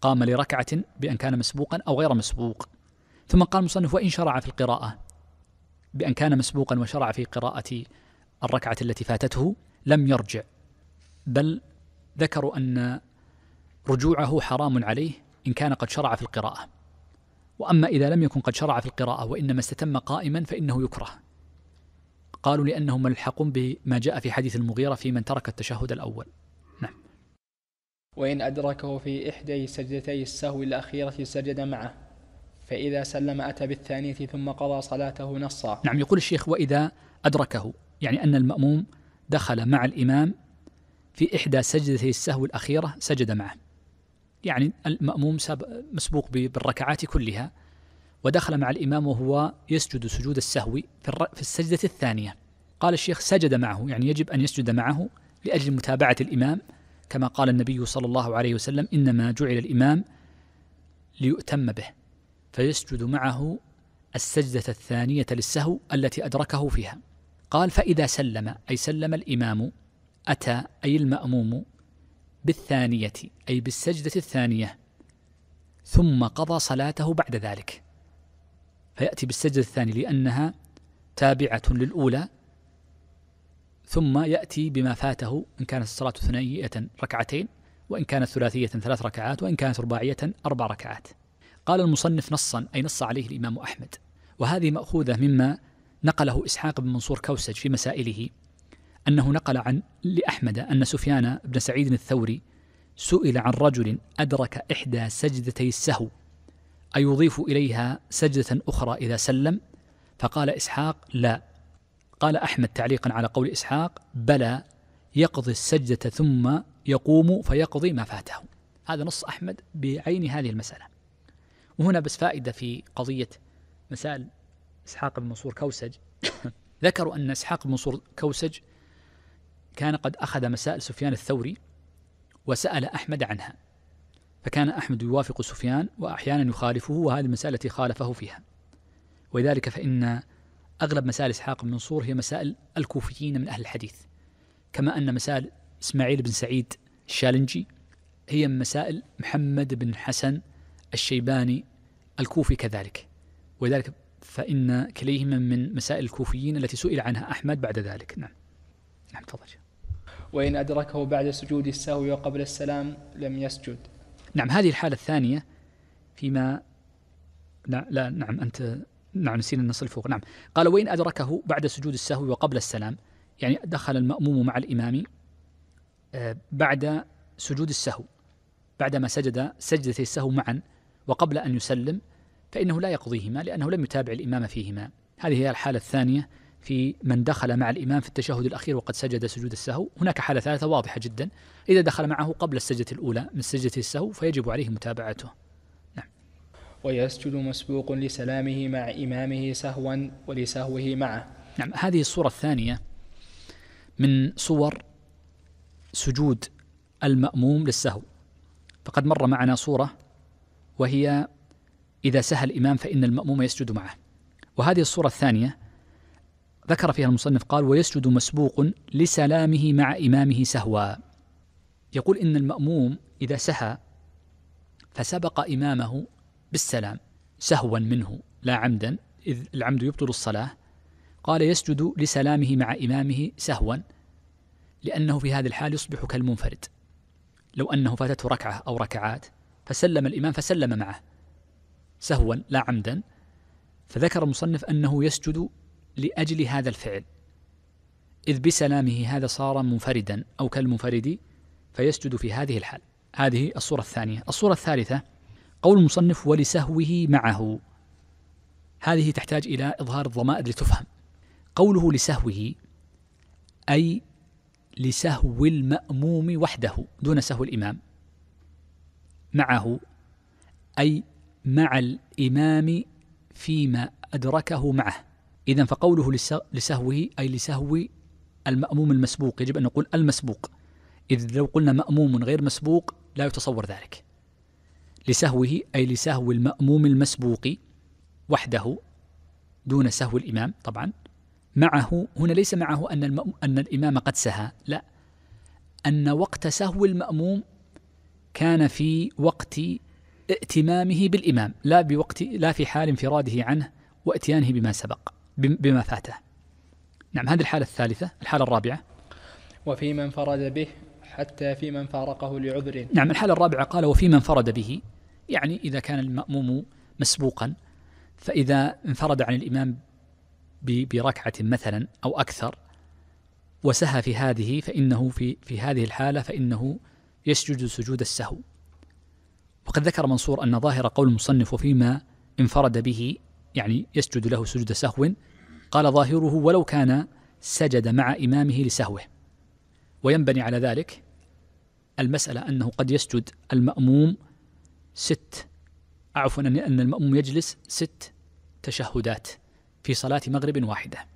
قام لركعة بأن كان مسبوقا أو غير مسبوق ثم قال المصنف وإن شرع في القراءة بأن كان مسبوقا وشرع في قراءة الركعة التي فاتته لم يرجع بل ذكروا أن رجوعه حرام عليه إن كان قد شرع في القراءة وأما إذا لم يكن قد شرع في القراءة وإنما استتم قائما فإنه يكره قالوا لأنه ملحق بما جاء في حديث المغيرة في من ترك التشهد الأول وإن أدركه في إحدى سجدتي السهو الأخيرة سجد معه فإذا سلم أتى بالثانية ثم قضى صلاته نصا نعم يقول الشيخ وإذا أدركه يعني أن المأموم دخل مع الإمام في إحدى سجدتي السهو الأخيرة سجد معه يعني المأموم مسبوق بالركعات كلها ودخل مع الإمام وهو يسجد سجود السهو في السجدة الثانية قال الشيخ سجد معه يعني يجب أن يسجد معه لأجل متابعة الإمام كما قال النبي صلى الله عليه وسلم إنما جعل الإمام ليؤتم به فيسجد معه السجدة الثانية للسهو التي أدركه فيها قال فإذا سلم أي سلم الإمام أتى أي المأموم بالثانية أي بالسجدة الثانية ثم قضى صلاته بعد ذلك فيأتي بالسجدة الثانية لأنها تابعة للأولى ثم يأتي بما فاته إن كانت الصلاة ثنائية ركعتين وإن كانت ثلاثية ثلاث ركعات وإن كانت رباعية أربع ركعات قال المصنف نصا أي نص عليه الإمام أحمد وهذه مأخوذة مما نقله إسحاق بن منصور كوسج في مسائله أنه نقل عن لأحمد أن سفيان بن سعيد الثوري سئل عن رجل أدرك إحدى سجدتي السهو أيضيف إليها سجدة أخرى إذا سلم فقال إسحاق لا قال أحمد تعليقا على قول إسحاق بلى يقضي السجدة ثم يقوم فيقضي ما فاته هذا نص أحمد بعين هذه المسألة وهنا بس فائدة في قضية مسائل إسحاق بن منصور كوسج ذكروا أن إسحاق بن منصور كوسج كان قد أخذ مسائل سفيان الثوري وسأل أحمد عنها فكان أحمد يوافق سفيان وأحيانا يخالفه وهذه المسألة التي خالفه فيها ولذلك فإن أغلب مسائل إسحاق بن منصور هي مسائل الكوفيين من أهل الحديث كما أن مسائل إسماعيل بن سعيد الشالنجي هي من مسائل محمد بن حسن الشيباني الكوفي كذلك ولذلك فإن كليهما من مسائل الكوفيين التي سئل عنها أحمد بعد ذلك نعم نعم تفضل وإن أدركه بعد سجود السهو وقبل السلام لم يسجد نعم هذه الحالة الثانية فيما لا, لا نعم أنت نعم نسينا نصل فوق نعم قال وإن أدركه بعد سجود السهو وقبل السلام يعني دخل المأموم مع الإمام آه، بعد سجود السهو بعدما سجد سجدتي السهو معا وقبل أن يسلم فإنه لا يقضيهما لأنه لم يتابع الإمام فيهما هذه هي الحالة الثانية في من دخل مع الإمام في التشهد الأخير وقد سجد سجود السهو هناك حالة ثالثة واضحة جدا إذا دخل معه قبل السجدة الأولى من سجدة السهو فيجب عليه متابعته ويسجد مسبوق لسلامه مع إمامه سهوا ولسهوه معه نعم هذه الصورة الثانية من صور سجود المأموم للسهو فقد مر معنا صورة وهي إذا سهى الإمام فإن المأموم يسجد معه وهذه الصورة الثانية ذكر فيها المصنف قال ويسجد مسبوق لسلامه مع إمامه سهوا يقول إن المأموم إذا سهى فسبق إمامه بالسلام سهوا منه لا عمدا إذ العمد يبطل الصلاة قال يسجد لسلامه مع إمامه سهوا لأنه في هذه الحال يصبح كالمنفرد لو أنه فاتته ركعة أو ركعات فسلم الإمام فسلم معه سهوا لا عمدا فذكر المصنف أنه يسجد لأجل هذا الفعل إذ بسلامه هذا صار منفردا أو كالمنفرد فيسجد في هذه الحال هذه الصورة الثانية الصورة الثالثة قول المصنف ولسهوه معه هذه تحتاج إلى إظهار الضمائر لتفهم قوله لسهوه أي لسهو المأموم وحده دون سهو الإمام معه أي مع الإمام فيما أدركه معه إذا فقوله لسهوه أي لسهو المأموم المسبوق يجب أن نقول المسبوق إذ لو قلنا مأموم غير مسبوق لا يتصور ذلك لسهوه أي لسهو المأموم المسبوق وحده دون سهو الإمام طبعا معه هنا ليس معه أن, أن الإمام قد سهى لا أن وقت سهو المأموم كان في وقت ائتمامه بالإمام لا بوقت لا في حال انفراده عنه واتيانه بما سبق بما فاته. نعم هذه الحالة الثالثة، الحالة الرابعة. وفي من فرد به حتى في من فارقه لعذر. نعم الحالة الرابعة قال وفي من فرد به يعني إذا كان المأموم مسبوقا فإذا انفرد عن الإمام بركعة مثلا أو أكثر وسهى في هذه فإنه في في هذه الحالة فإنه يسجد سجود السهو. وقد ذكر منصور أن ظاهر قول المصنف وفيما انفرد به يعني يسجد له سجود سهو قال ظاهره ولو كان سجد مع إمامه لسهوه. وينبني على ذلك المسألة أنه قد يسجد المأموم ست عفوا أن المأموم يجلس ست تشهدات في صلاة مغرب واحدة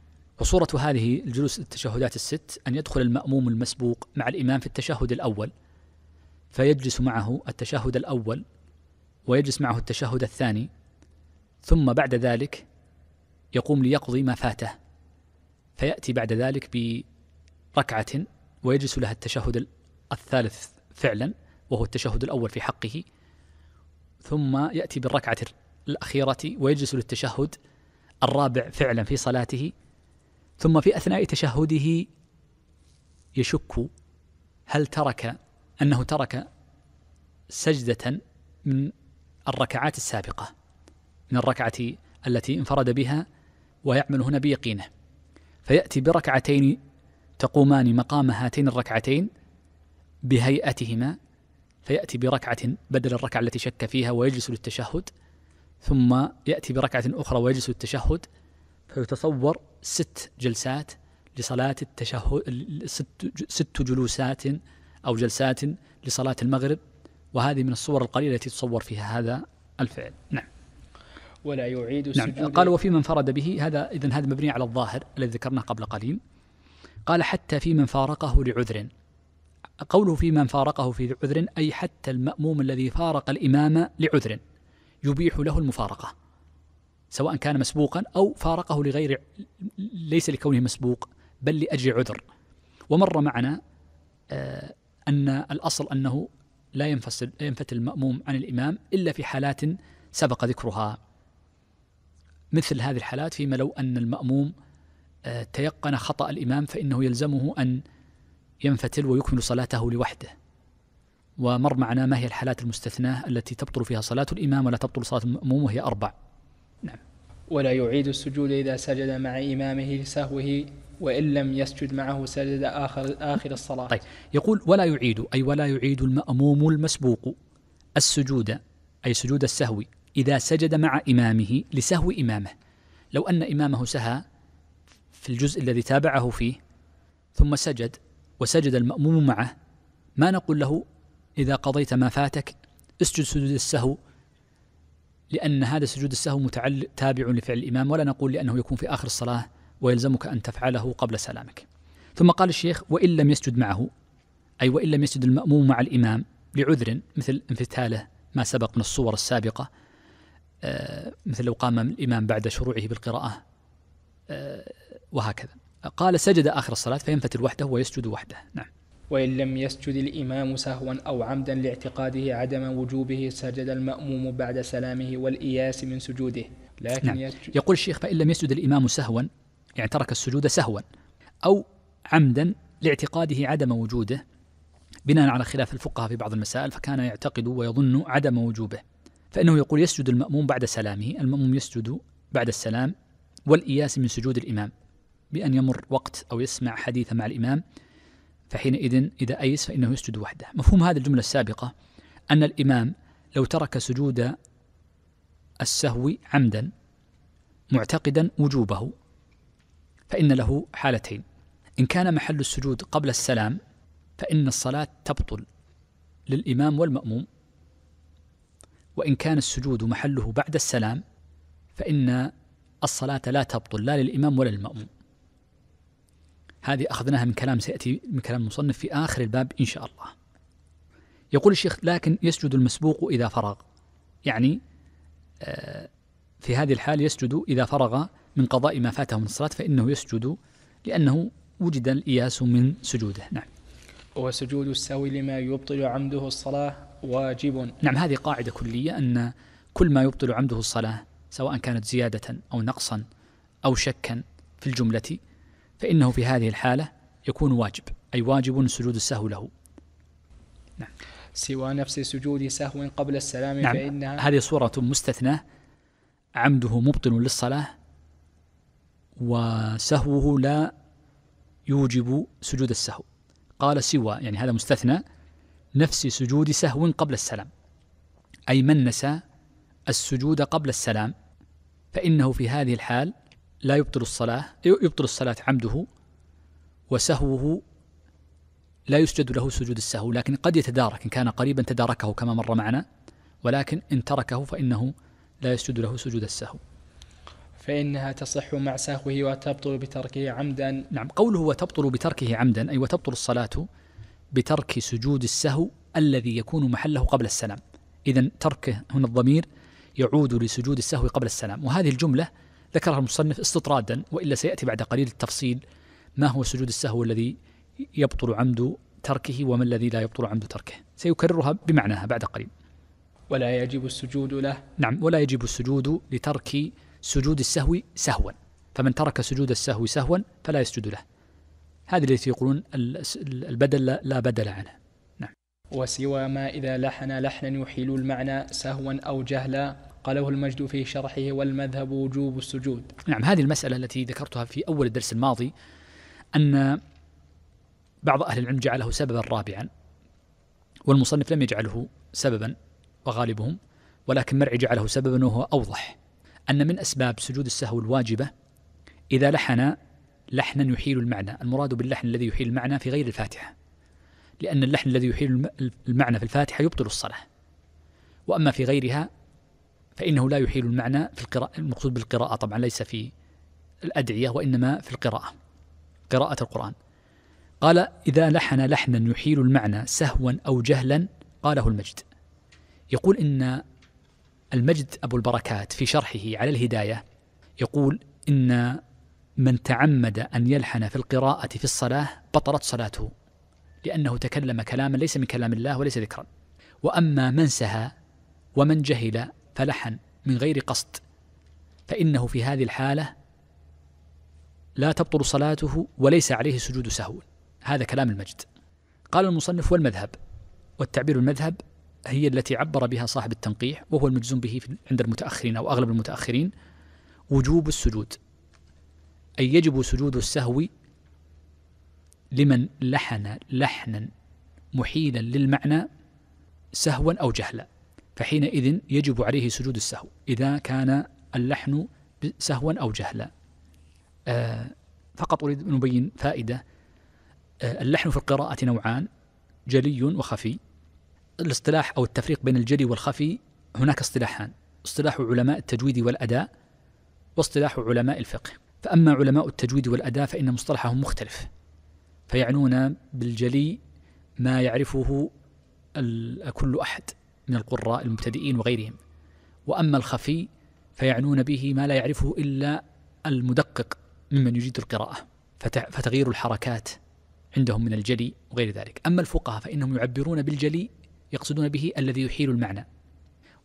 وصورة هذه الجلوس التشهدات الست أن يدخل المأموم المسبوق مع الإمام في التشهد الأول فيجلس معه التشهد الأول ويجلس معه التشهد الثاني ثم بعد ذلك يقوم ليقضي ما فاته فيأتي بعد ذلك بركعة ويجلس لها التشهد الثالث فعلا وهو التشهد الأول في حقه ثم يأتي بالركعة الأخيرة ويجلس للتشهد الرابع فعلا في صلاته ثم في أثناء تشهده يشك هل ترك أنه ترك سجدة من الركعات السابقة من الركعة التي انفرد بها ويعمل هنا بيقينه فيأتي بركعتين تقومان مقام هاتين الركعتين بهيئتهما فيأتي بركعة بدل الركعة التي شك فيها ويجلس للتشهد ثم يأتي بركعة أخرى ويجلس للتشهد فيتصور ست جلسات لصلاة التشهد ست, ست جلوسات أو جلسات لصلاة المغرب وهذه من الصور القليلة التي تصور فيها هذا الفعل نعم ولا يعيد نعم قال وفي من فرد به هذا إذا هذا مبني على الظاهر الذي ذكرناه قبل قليل قال حتى في من فارقه لعذر قوله في من فارقه في عذر أي حتى المأموم الذي فارق الإمام لعذر يبيح له المفارقة سواء كان مسبوقا أو فارقه لغير ليس لكونه مسبوق بل لأجل عذر ومر معنا آه، أن الأصل أنه لا ينفصل ينفت المأموم عن الإمام إلا في حالات سبق ذكرها مثل هذه الحالات فيما لو أن المأموم آه، تيقن خطأ الإمام فإنه يلزمه أن ينفتل ويكمل صلاته لوحده ومر معنا ما هي الحالات المستثناة التي تبطل فيها صلاة الإمام ولا تبطل صلاة المأموم وهي أربع نعم ولا يعيد السجود إذا سجد مع إمامه لسهوه وإن لم يسجد معه سجد آخر آخر الصلاة طيب يقول ولا يعيد أي ولا يعيد المأموم المسبوق السجود أي سجود السهو إذا سجد مع إمامه لسهو إمامه لو أن إمامه سهى في الجزء الذي تابعه فيه ثم سجد وسجد المأموم معه ما نقول له إذا قضيت ما فاتك اسجد سجود السهو لأن هذا سجود السهو متعل تابع لفعل الإمام ولا نقول لأنه يكون في آخر الصلاة ويلزمك أن تفعله قبل سلامك ثم قال الشيخ وإن لم يسجد معه أي وإن لم يسجد المأموم مع الإمام لعذر مثل انفتاله ما سبق من الصور السابقة آه، مثل لو قام الإمام بعد شروعه بالقراءة آه، وهكذا قال سجد آخر الصلاة فينفتل وحده ويسجد وحده نعم وإن لم يسجد الإمام سهوا أو عمدا لاعتقاده عدم وجوبه سجد المأموم بعد سلامه والإياس من سجوده لكن نعم. يسجد يقول الشيخ فإن لم يسجد الإمام سهوا يعني ترك السجود سهوا أو عمدا لاعتقاده عدم وجوده بناء على خلاف الفقهاء في بعض المسائل فكان يعتقد ويظن عدم وجوبه فإنه يقول يسجد المأموم بعد سلامه المأموم يسجد بعد السلام والإياس من سجود الإمام بأن يمر وقت أو يسمع حديثا مع الإمام فحينئذ إذا أيس فإنه يسجد وحده مفهوم هذه الجملة السابقة أن الإمام لو ترك سجود السهو عمدا معتقدا وجوبه فإن له حالتين إن كان محل السجود قبل السلام فإن الصلاة تبطل للإمام والمأموم وإن كان السجود محله بعد السلام فإن الصلاة لا تبطل لا للإمام ولا للمأموم هذه أخذناها من كلام سيأتي من كلام المصنف في آخر الباب إن شاء الله يقول الشيخ لكن يسجد المسبوق إذا فرغ يعني آه، في هذه الحال يسجد إذا فرغ من قضاء ما فاته من الصلاة فإنه يسجد لأنه وجد الإياس من سجوده نعم وسجود السوي لما يبطل عمده الصلاة واجب نعم هذه قاعدة كلية أن كل ما يبطل عمده الصلاة سواء كانت زيادة أو نقصا أو شكا في الجملة فإنه في هذه الحالة يكون واجب أي واجب سجود السهو له نعم سوى نفس سجود سهو قبل السلام نعم فإنها هذه صورة مستثنى عمده مبطل للصلاة وسهوه لا يوجب سجود السهو قال سوى يعني هذا مستثنى نفس سجود سهو قبل السلام أي من نسى السجود قبل السلام فإنه في هذه الحال لا يبطل الصلاة يبطل الصلاة عمده وسهوه لا يسجد له سجود السهو لكن قد يتدارك إن كان قريبا تداركه كما مر معنا ولكن إن تركه فإنه لا يسجد له سجود السهو فإنها تصح مع سهوه وتبطل بتركه عمدا نعم قوله وتبطل بتركه عمدا أي وتبطل الصلاة بترك سجود السهو الذي يكون محله قبل السلام إذا تركه هنا الضمير يعود لسجود السهو قبل السلام وهذه الجملة ذكرها المصنف استطرادا والا سياتي بعد قليل التفصيل ما هو سجود السهو الذي يبطل عمد تركه وما الذي لا يبطل عمد تركه سيكررها بمعناها بعد قليل ولا يجب السجود له نعم ولا يجب السجود لترك سجود السهو سهوا فمن ترك سجود السهو سهوا فلا يسجد له هذه التي يقولون البدل لا بدل عنه نعم وسوى ما إذا لحن لحنا يحيل المعنى سهوا أو جهلا قاله المجد في شرحه والمذهب وجوب السجود نعم هذه المسألة التي ذكرتها في أول الدرس الماضي أن بعض أهل العلم جعله سببا رابعا والمصنف لم يجعله سببا وغالبهم ولكن مرعي جعله سببا وهو أوضح أن من أسباب سجود السهو الواجبة إذا لحن لحنا يحيل المعنى المراد باللحن الذي يحيل المعنى في غير الفاتحة لأن اللحن الذي يحيل المعنى في الفاتحة يبطل الصلاة وأما في غيرها فإنه لا يحيل المعنى في القراءة المقصود بالقراءة طبعا ليس في الأدعية وإنما في القراءة قراءة القرآن قال إذا لحن لحنا يحيل المعنى سهوا أو جهلا قاله المجد يقول إن المجد أبو البركات في شرحه على الهداية يقول إن من تعمد أن يلحن في القراءة في الصلاة بطلت صلاته لأنه تكلم كلاما ليس من كلام الله وليس ذكرا وأما من سهى ومن جهل فلحن من غير قصد فإنه في هذه الحالة لا تبطل صلاته وليس عليه سجود سهو هذا كلام المجد قال المصنف والمذهب والتعبير المذهب هي التي عبر بها صاحب التنقيح وهو المجزوم به عند المتأخرين أو أغلب المتأخرين وجوب السجود أي يجب سجود السهو لمن لحن لحنا محيلا للمعنى سهوا أو جهلا فحينئذ يجب عليه سجود السهو إذا كان اللحن سهوا أو جهلا آه فقط أريد أن أبين فائدة آه اللحن في القراءة نوعان جلي وخفي الاصطلاح أو التفريق بين الجلي والخفي هناك اصطلاحان اصطلاح علماء التجويد والأداء واصطلاح علماء الفقه فأما علماء التجويد والأداء فإن مصطلحهم مختلف فيعنون بالجلي ما يعرفه كل أحد من القراء المبتدئين وغيرهم وأما الخفي فيعنون به ما لا يعرفه إلا المدقق ممن يجيد القراءة فتغيير الحركات عندهم من الجلي وغير ذلك أما الفقهاء فإنهم يعبرون بالجلي يقصدون به الذي يحيل المعنى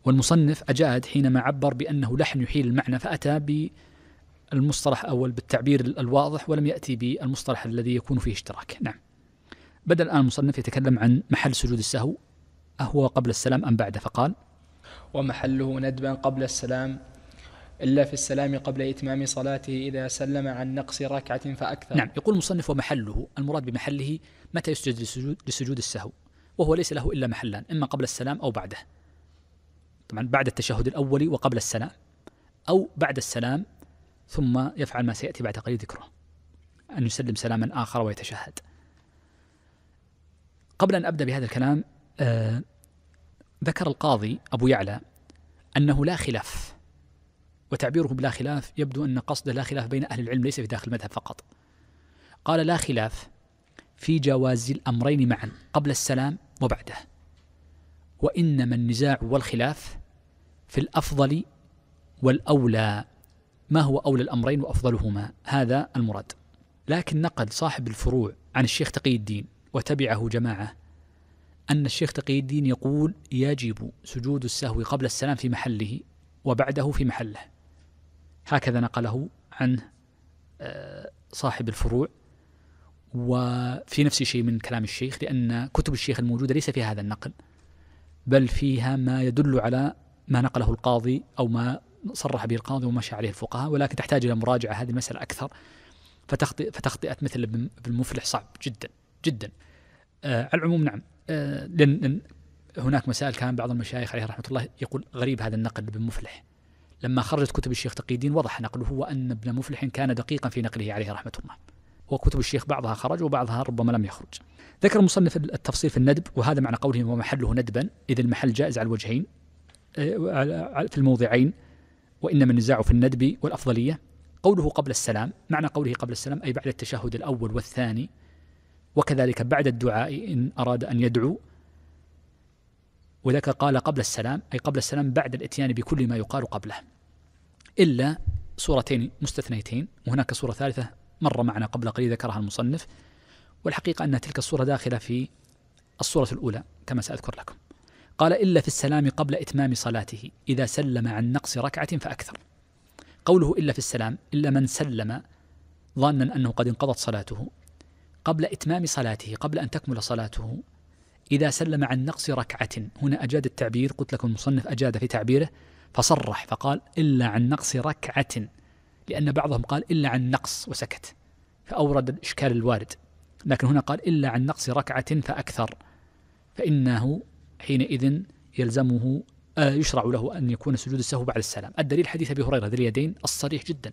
والمصنف أجاد حينما عبر بأنه لحن يحيل المعنى فأتى بالمصطلح أول بالتعبير الواضح ولم يأتي بالمصطلح الذي يكون فيه اشتراك نعم بدأ الآن المصنف يتكلم عن محل سجود السهو أهو قبل السلام أم بعده فقال ومحله ندبا قبل السلام إلا في السلام قبل إتمام صلاته إذا سلم عن نقص ركعة فأكثر نعم يقول المصنف ومحله المراد بمحله متى يسجد لسجود, لسجود السهو وهو ليس له إلا محلان إما قبل السلام أو بعده طبعا بعد التشهد الأول وقبل السلام أو بعد السلام ثم يفعل ما سيأتي بعد قليل ذكره أن يسلم سلاما آخر ويتشهد قبل أن أبدأ بهذا الكلام آه ذكر القاضي أبو يعلى أنه لا خلاف وتعبيره بلا خلاف يبدو أن قصده لا خلاف بين أهل العلم ليس في داخل المذهب فقط قال لا خلاف في جواز الأمرين معا قبل السلام وبعده وإنما النزاع والخلاف في الأفضل والأولى ما هو أولى الأمرين وأفضلهما هذا المراد لكن نقل صاحب الفروع عن الشيخ تقي الدين وتبعه جماعة أن الشيخ تقي الدين يقول يجب سجود السهو قبل السلام في محله وبعده في محله هكذا نقله عنه آه، صاحب الفروع وفي نفس الشيء من كلام الشيخ لأن كتب الشيخ الموجودة ليس فيها هذا النقل بل فيها ما يدل على ما نقله القاضي أو ما صرح به القاضي ومشى عليه الفقهاء ولكن تحتاج إلى مراجعة هذه المسألة أكثر فتخطئ فتخطئة مثل ابن مفلح صعب جدا جدا آه، على العموم نعم آه، لأن هناك مسائل كان بعض المشايخ عليه رحمه الله يقول غريب هذا النقل بن مفلح لما خرجت كتب الشيخ تقي الدين وضح نقله هو ان ابن مفلح كان دقيقا في نقله عليه رحمه الله وكتب الشيخ بعضها خرج وبعضها ربما لم يخرج ذكر المصنف التفصيل في الندب وهذا معنى قوله ومحله ندبا اذ المحل جائز على الوجهين آه، في الموضعين وانما النزاع في الندب والافضليه قوله قبل السلام معنى قوله قبل السلام اي بعد التشهد الاول والثاني وكذلك بعد الدعاء إن أراد أن يدعو وذاك قال قبل السلام أي قبل السلام بعد الإتيان بكل ما يقال قبله إلا صورتين مستثنيتين وهناك صورة ثالثة مر معنا قبل قليل ذكرها المصنف والحقيقة أن تلك الصورة داخلة في الصورة الأولى كما سأذكر لكم قال إلا في السلام قبل إتمام صلاته إذا سلم عن نقص ركعة فأكثر قوله إلا في السلام إلا من سلم ظانا أنه قد انقضت صلاته قبل إتمام صلاته قبل أن تكمل صلاته إذا سلم عن نقص ركعة هنا أجاد التعبير قلت لكم المصنف أجاد في تعبيره فصرح فقال إلا عن نقص ركعة لأن بعضهم قال إلا عن نقص وسكت فأورد الإشكال الوارد لكن هنا قال إلا عن نقص ركعة فأكثر فإنه حينئذ يلزمه آه، يشرع له أن يكون سجود السهو بعد السلام الدليل حديث أبي هريرة ذي اليدين الصريح جدا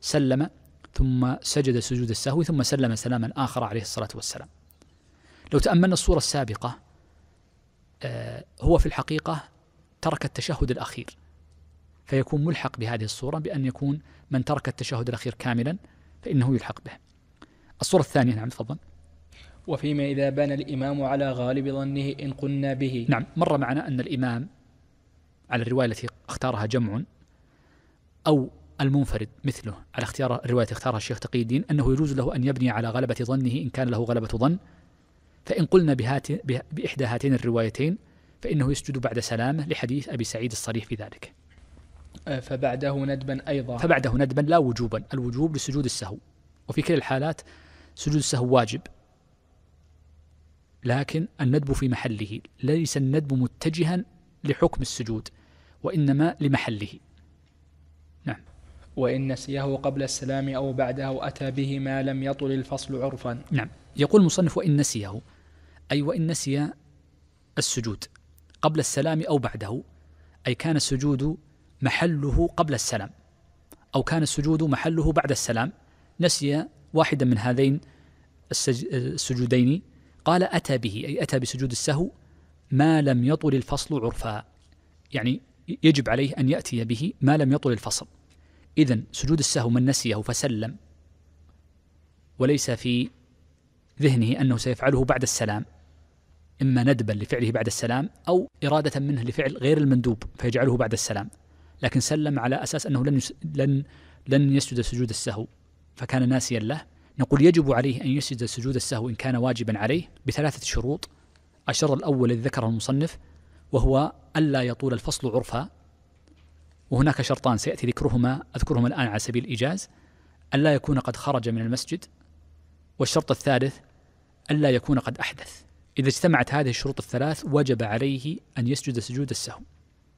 سلم ثم سجد سجود السهو ثم سلم سلاما آخر عليه الصلاة والسلام لو تأملنا الصورة السابقة آه، هو في الحقيقة ترك التشهد الأخير فيكون ملحق بهذه الصورة بأن يكون من ترك التشهد الأخير كاملا فإنه يلحق به الصورة الثانية نعم تفضل وفيما إذا بان الإمام على غالب ظنه إن قلنا به نعم مر معنا أن الإمام على الرواية التي اختارها جمع أو المنفرد مثله على اختيار الرواية اختارها الشيخ تقي الدين أنه يجوز له أن يبني على غلبة ظنه إن كان له غلبة ظن فإن قلنا بهات بإحدى هاتين الروايتين فإنه يسجد بعد سلامه لحديث أبي سعيد الصريح في ذلك أه، فبعده ندبا أيضا فبعده ندبا لا وجوبا الوجوب لسجود السهو وفي كلا الحالات سجود السهو واجب لكن الندب في محله ليس الندب متجها لحكم السجود وإنما لمحله وإن نسيه قبل السلام أو بعده أتى به ما لم يطل الفصل عرفا نعم يقول المصنف وإن نسيه أي وإن نسي السجود قبل السلام أو بعده أي كان السجود محله قبل السلام أو كان السجود محله بعد السلام نسي واحدا من هذين السجودين قال أتى به أي أتى بسجود السهو ما لم يطل الفصل عرفا يعني يجب عليه أن يأتي به ما لم يطل الفصل إذا سجود السهو من نسيه فسلم وليس في ذهنه أنه سيفعله بعد السلام إما ندبا لفعله بعد السلام أو إرادة منه لفعل غير المندوب فيجعله بعد السلام لكن سلم على أساس أنه لن لن لن يسجد سجود السهو فكان ناسيا له نقول يجب عليه أن يسجد سجود السهو إن كان واجبا عليه بثلاثة شروط الشرط الأول الذي ذكره المصنف وهو ألا يطول الفصل عرفا وهناك شرطان سيأتي ذكرهما أذكرهما الآن على سبيل الإيجاز ألا يكون قد خرج من المسجد والشرط الثالث ألا يكون قد أحدث إذا اجتمعت هذه الشروط الثلاث وجب عليه أن يسجد سجود السهو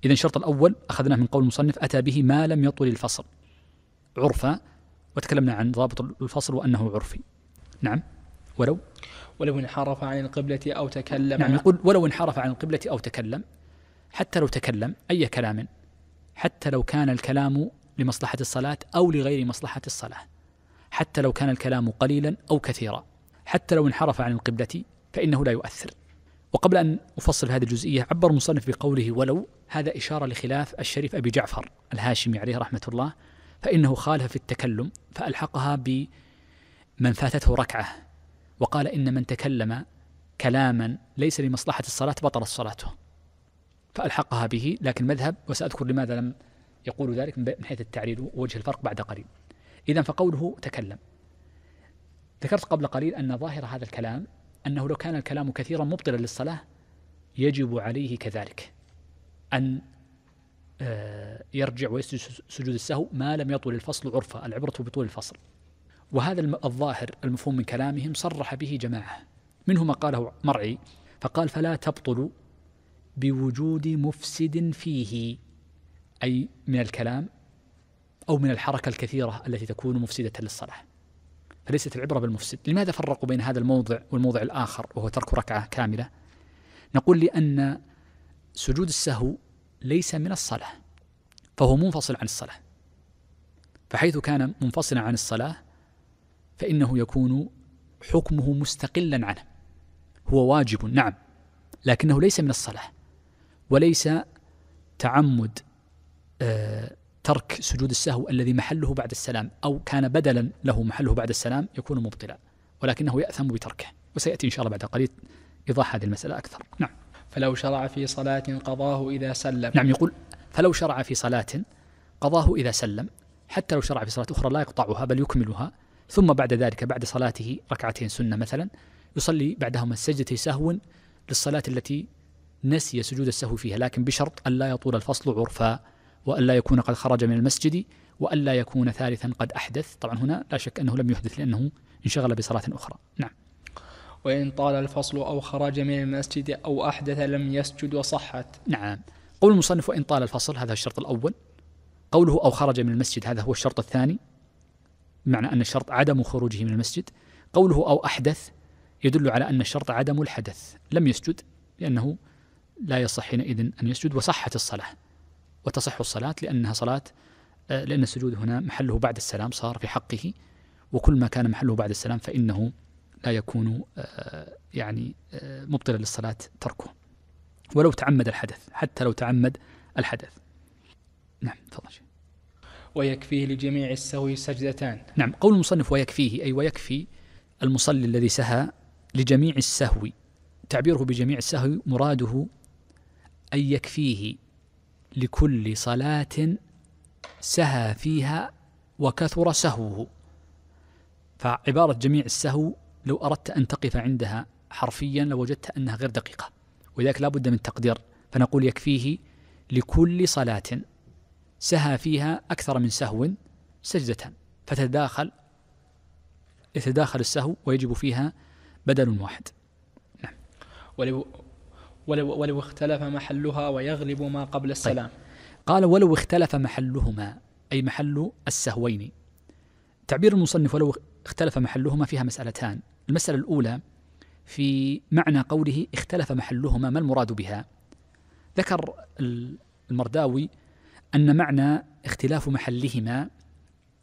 إذا الشرط الأول أخذناه من قول المصنف أتى به ما لم يطل الفصل عرفا وتكلمنا عن ضابط الفصل وأنه عرفي نعم ولو ولو انحرف عن القبلة أو تكلم نعم يقول ولو انحرف عن القبلة أو تكلم حتى لو تكلم أي كلام حتى لو كان الكلام لمصلحة الصلاة أو لغير مصلحة الصلاة حتى لو كان الكلام قليلا أو كثيرا حتى لو انحرف عن القبلة فإنه لا يؤثر وقبل أن أفصل هذه الجزئية عبر المصنف بقوله ولو هذا إشارة لخلاف الشريف أبي جعفر الهاشمي عليه رحمة الله فإنه خالف في التكلم فألحقها بمن فاتته ركعة وقال إن من تكلم كلاما ليس لمصلحة الصلاة بطلت صلاته فألحقها به لكن مذهب وسأذكر لماذا لم يقول ذلك من حيث التعريض ووجه الفرق بعد قليل إذا فقوله تكلم ذكرت قبل قليل أن ظاهر هذا الكلام أنه لو كان الكلام كثيرا مبطلا للصلاة يجب عليه كذلك أن آه، يرجع ويسجد سجود السهو ما لم يطل الفصل عرفا العبرة بطول الفصل وهذا الظاهر المفهوم من كلامهم صرح به جماعة منهم ما قاله مرعي فقال فلا تبطل بوجود مفسد فيه اي من الكلام او من الحركه الكثيره التي تكون مفسده للصلاه. فليست العبره بالمفسد، لماذا فرقوا بين هذا الموضع والموضع الاخر وهو ترك ركعه كامله؟ نقول لان سجود السهو ليس من الصلاه فهو منفصل عن الصلاه. فحيث كان منفصلا عن الصلاه فانه يكون حكمه مستقلا عنه. هو واجب نعم لكنه ليس من الصلاه. وليس تعمد آه، ترك سجود السهو الذي محله بعد السلام أو كان بدلا له محله بعد السلام يكون مبطلا ولكنه يأثم بتركه وسيأتي إن شاء الله بعد قليل إيضاح هذه المسألة أكثر نعم فلو شرع في صلاة قضاه إذا سلم نعم يقول فلو شرع في صلاة قضاه إذا سلم حتى لو شرع في صلاة أخرى لا يقطعها بل يكملها ثم بعد ذلك بعد صلاته ركعتين سنة مثلا يصلي بعدهما السجدة سهو للصلاة التي نسي سجود السهو فيها لكن بشرط ألا يطول الفصل عرفا وألا يكون قد خرج من المسجد وألا يكون ثالثا قد أحدث طبعا هنا لا شك أنه لم يحدث لأنه انشغل بصلاة أخرى نعم وإن طال الفصل أو خرج من المسجد أو أحدث لم يسجد وصحت نعم قول المصنف وإن طال الفصل هذا الشرط الأول قوله أو خرج من المسجد هذا هو الشرط الثاني بمعنى أن الشرط عدم خروجه من المسجد قوله أو أحدث يدل على أن الشرط عدم الحدث لم يسجد لأنه لا يصح حينئذ أن يسجد وصحت الصلاة وتصح الصلاة لأنها صلاة آه، لأن السجود هنا محله بعد السلام صار في حقه وكل ما كان محله بعد السلام فإنه لا يكون آه، يعني آه، مبطلا للصلاة تركه ولو تعمد الحدث حتى لو تعمد الحدث نعم تفضل ويكفيه لجميع السهو سجدتان نعم قول المصنف ويكفيه أي ويكفي المصلي الذي سهى لجميع السهو تعبيره بجميع السهو مراده أن يكفيه لكل صلاة سهى فيها وكثر سهوه فعبارة جميع السهو لو أردت أن تقف عندها حرفيا لوجدت لو أنها غير دقيقة ولذلك لا بد من تقدير فنقول يكفيه لكل صلاة سهى فيها أكثر من سهو سجدة فتتداخل يتداخل السهو ويجب فيها بدل واحد نعم ولو, ولو اختلف محلها ويغلب ما قبل طيب. السلام طيب. قال ولو اختلف محلهما أي محل السهوين تعبير المصنف ولو اختلف محلهما فيها مسألتان المسألة الأولى في معنى قوله اختلف محلهما ما المراد بها ذكر المرداوي أن معنى اختلاف محلهما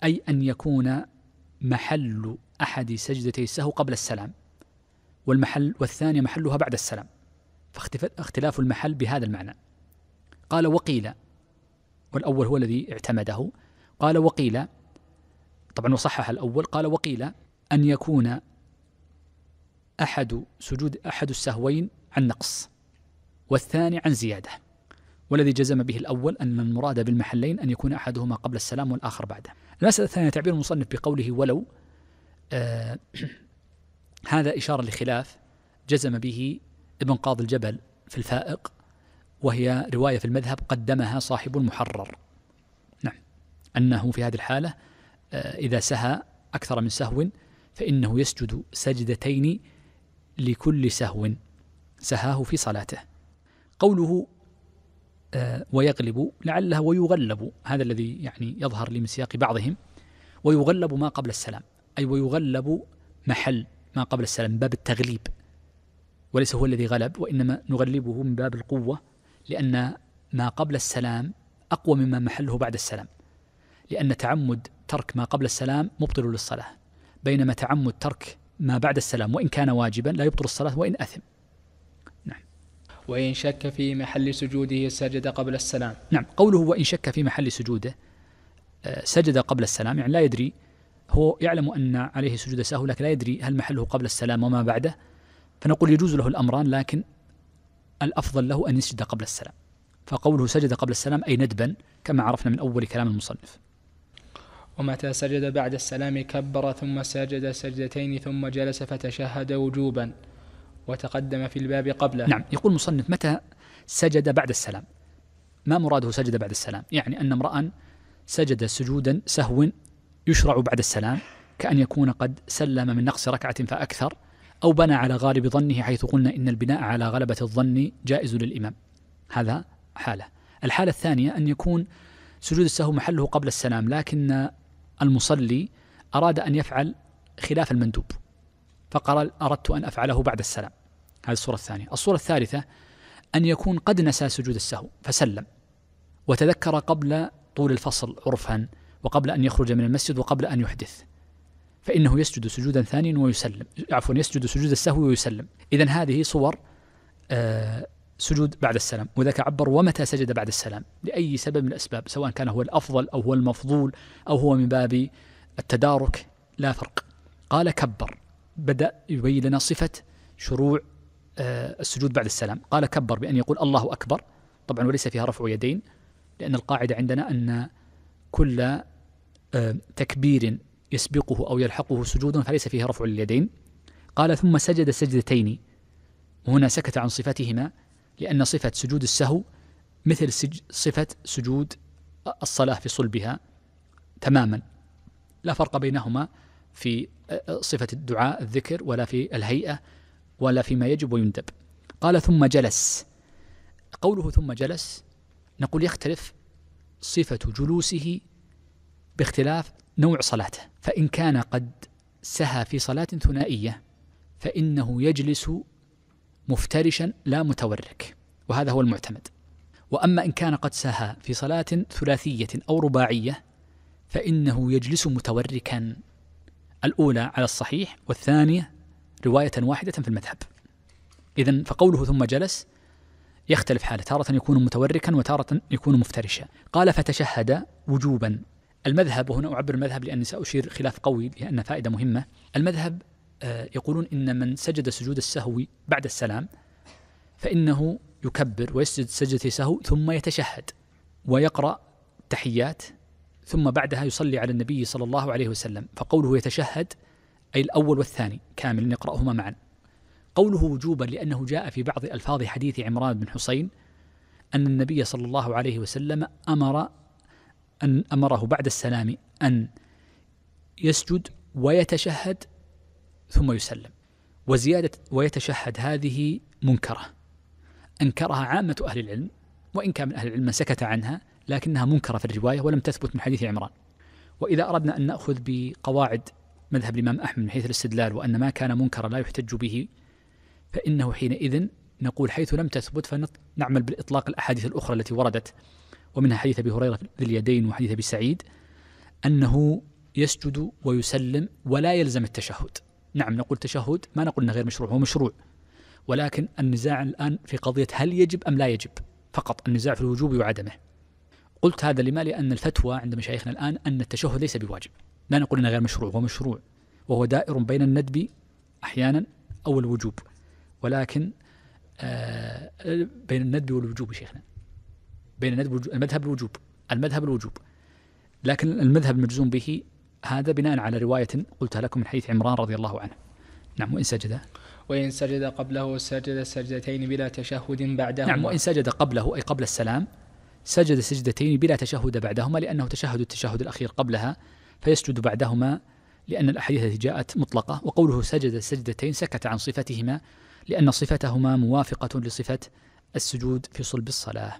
أي أن يكون محل أحد سجدتي السهو قبل السلام والمحل والثانية محلها بعد السلام فاختلاف المحل بهذا المعنى قال وقيل والأول هو الذي اعتمده قال وقيل طبعا وصحح الأول قال وقيل أن يكون أحد سجود أحد السهوين عن نقص والثاني عن زيادة والذي جزم به الأول أن المراد بالمحلين أن يكون أحدهما قبل السلام والآخر بعده المسألة الثانية تعبير المصنف بقوله ولو آه هذا إشارة لخلاف جزم به ابن قاضي الجبل في الفائق وهي رواية في المذهب قدمها صاحب المحرر نعم أنه في هذه الحالة آه، إذا سهى أكثر من سهو فإنه يسجد سجدتين لكل سهو سهاه في صلاته قوله آه، ويغلب لعله ويغلب هذا الذي يعني يظهر لي من سياق بعضهم ويغلب ما قبل السلام أي ويغلب محل ما قبل السلام باب التغليب وليس هو الذي غلب وإنما نغلبه من باب القوة لأن ما قبل السلام أقوى مما محله بعد السلام لأن تعمد ترك ما قبل السلام مبطل للصلاة بينما تعمد ترك ما بعد السلام وإن كان واجبا لا يبطل الصلاة وإن أثم نعم وإن شك في محل سجوده سجد قبل السلام نعم قوله وإن شك في محل سجوده آه، سجد قبل السلام يعني لا يدري هو يعلم أن عليه سجود سهو لكن لا يدري هل محله قبل السلام وما بعده فنقول يجوز له الأمران لكن الأفضل له أن يسجد قبل السلام فقوله سجد قبل السلام أي ندبا كما عرفنا من أول كلام المصنف ومتى سجد بعد السلام كبر ثم سجد سجدتين ثم جلس فتشهد وجوبا وتقدم في الباب قبله نعم يقول المصنف متى سجد بعد السلام ما مراده سجد بعد السلام يعني أن امرأ سجد سجودا سهو يشرع بعد السلام كأن يكون قد سلم من نقص ركعة فأكثر أو بنى على غالب ظنه حيث قلنا إن البناء على غلبة الظن جائز للإمام هذا حالة الحالة الثانية أن يكون سجود السهو محله قبل السلام لكن المصلي أراد أن يفعل خلاف المندوب فقال أردت أن أفعله بعد السلام هذه الصورة الثانية الصورة الثالثة أن يكون قد نسى سجود السهو فسلم وتذكر قبل طول الفصل عرفا وقبل أن يخرج من المسجد وقبل أن يحدث فإنه يسجد سجودا ثانيا ويسلم عفوا يسجد سجود السهو ويسلم إذا هذه صور آه، سجود بعد السلام وذاك عبر ومتى سجد بعد السلام لأي سبب من الأسباب سواء كان هو الأفضل أو هو المفضول أو هو من باب التدارك لا فرق قال كبر بدأ يبين لنا صفة شروع آه، السجود بعد السلام قال كبر بأن يقول الله أكبر طبعا وليس فيها رفع يدين لأن القاعدة عندنا أن كل آه، تكبير يسبقه أو يلحقه سجود فليس فيه رفع اليدين قال ثم سجد سجدتين وهنا سكت عن صفتهما لأن صفة سجود السهو مثل صفة سجود الصلاة في صلبها تماما لا فرق بينهما في صفة الدعاء الذكر ولا في الهيئة ولا فيما يجب ويندب قال ثم جلس قوله ثم جلس نقول يختلف صفة جلوسه باختلاف نوع صلاته فإن كان قد سهى في صلاة ثنائية فإنه يجلس مفترشا لا متورك وهذا هو المعتمد وأما إن كان قد سهى في صلاة ثلاثية أو رباعية فإنه يجلس متوركا الأولى على الصحيح والثانية رواية واحدة في المذهب إذا فقوله ثم جلس يختلف حاله تارة يكون متوركا وتارة يكون مفترشا قال فتشهد وجوبا المذهب وهنا أعبر المذهب لأني سأشير خلاف قوي لأن فائدة مهمة المذهب آه، يقولون إن من سجد سجود السهو بعد السلام فإنه يكبر ويسجد سجدة سهو ثم يتشهد ويقرأ تحيات ثم بعدها يصلي على النبي صلى الله عليه وسلم فقوله يتشهد أي الأول والثاني كامل يقرأهما معا قوله وجوبا لأنه جاء في بعض ألفاظ حديث عمران بن حسين أن النبي صلى الله عليه وسلم أمر أن أمره بعد السلام أن يسجد ويتشهد ثم يسلم وزيادة ويتشهد هذه منكرة أنكرها عامة أهل العلم وإن كان من أهل العلم من سكت عنها لكنها منكرة في الرواية ولم تثبت من حديث عمران وإذا أردنا أن نأخذ بقواعد مذهب الإمام أحمد من حيث الاستدلال وأن ما كان منكرا لا يحتج به فإنه حينئذ نقول حيث لم تثبت فنعمل بالإطلاق الأحاديث الأخرى التي وردت ومنها حديث أبي هريرة ذي اليدين وحديث أبي سعيد أنه يسجد ويسلم ولا يلزم التشهد نعم نقول تشهد ما نقول انه غير مشروع هو مشروع ولكن النزاع الآن في قضية هل يجب أم لا يجب فقط النزاع في الوجوب وعدمه قلت هذا لما لأن الفتوى عند مشايخنا الآن أن التشهد ليس بواجب لا نقول أنه غير مشروع هو مشروع وهو دائر بين الندب أحيانا أو الوجوب ولكن آه بين الندب والوجوب شيخنا بين المذهب الوجوب المذهب الوجوب لكن المذهب المجزوم به هذا بناء على رواية قلتها لكم من حديث عمران رضي الله عنه نعم وإن سجد وإن سجد قبله سجد سجدتين بلا تشهد بعدهما نعم وإن سجد قبله أي قبل السلام سجد سجدتين بلا تشهد بعدهما لأنه تشهد التشهد الأخير قبلها فيسجد بعدهما لأن الأحاديث التي جاءت مطلقة وقوله سجد سجدتين سكت عن صفتهما لأن صفتهما موافقة لصفة السجود في صلب الصلاة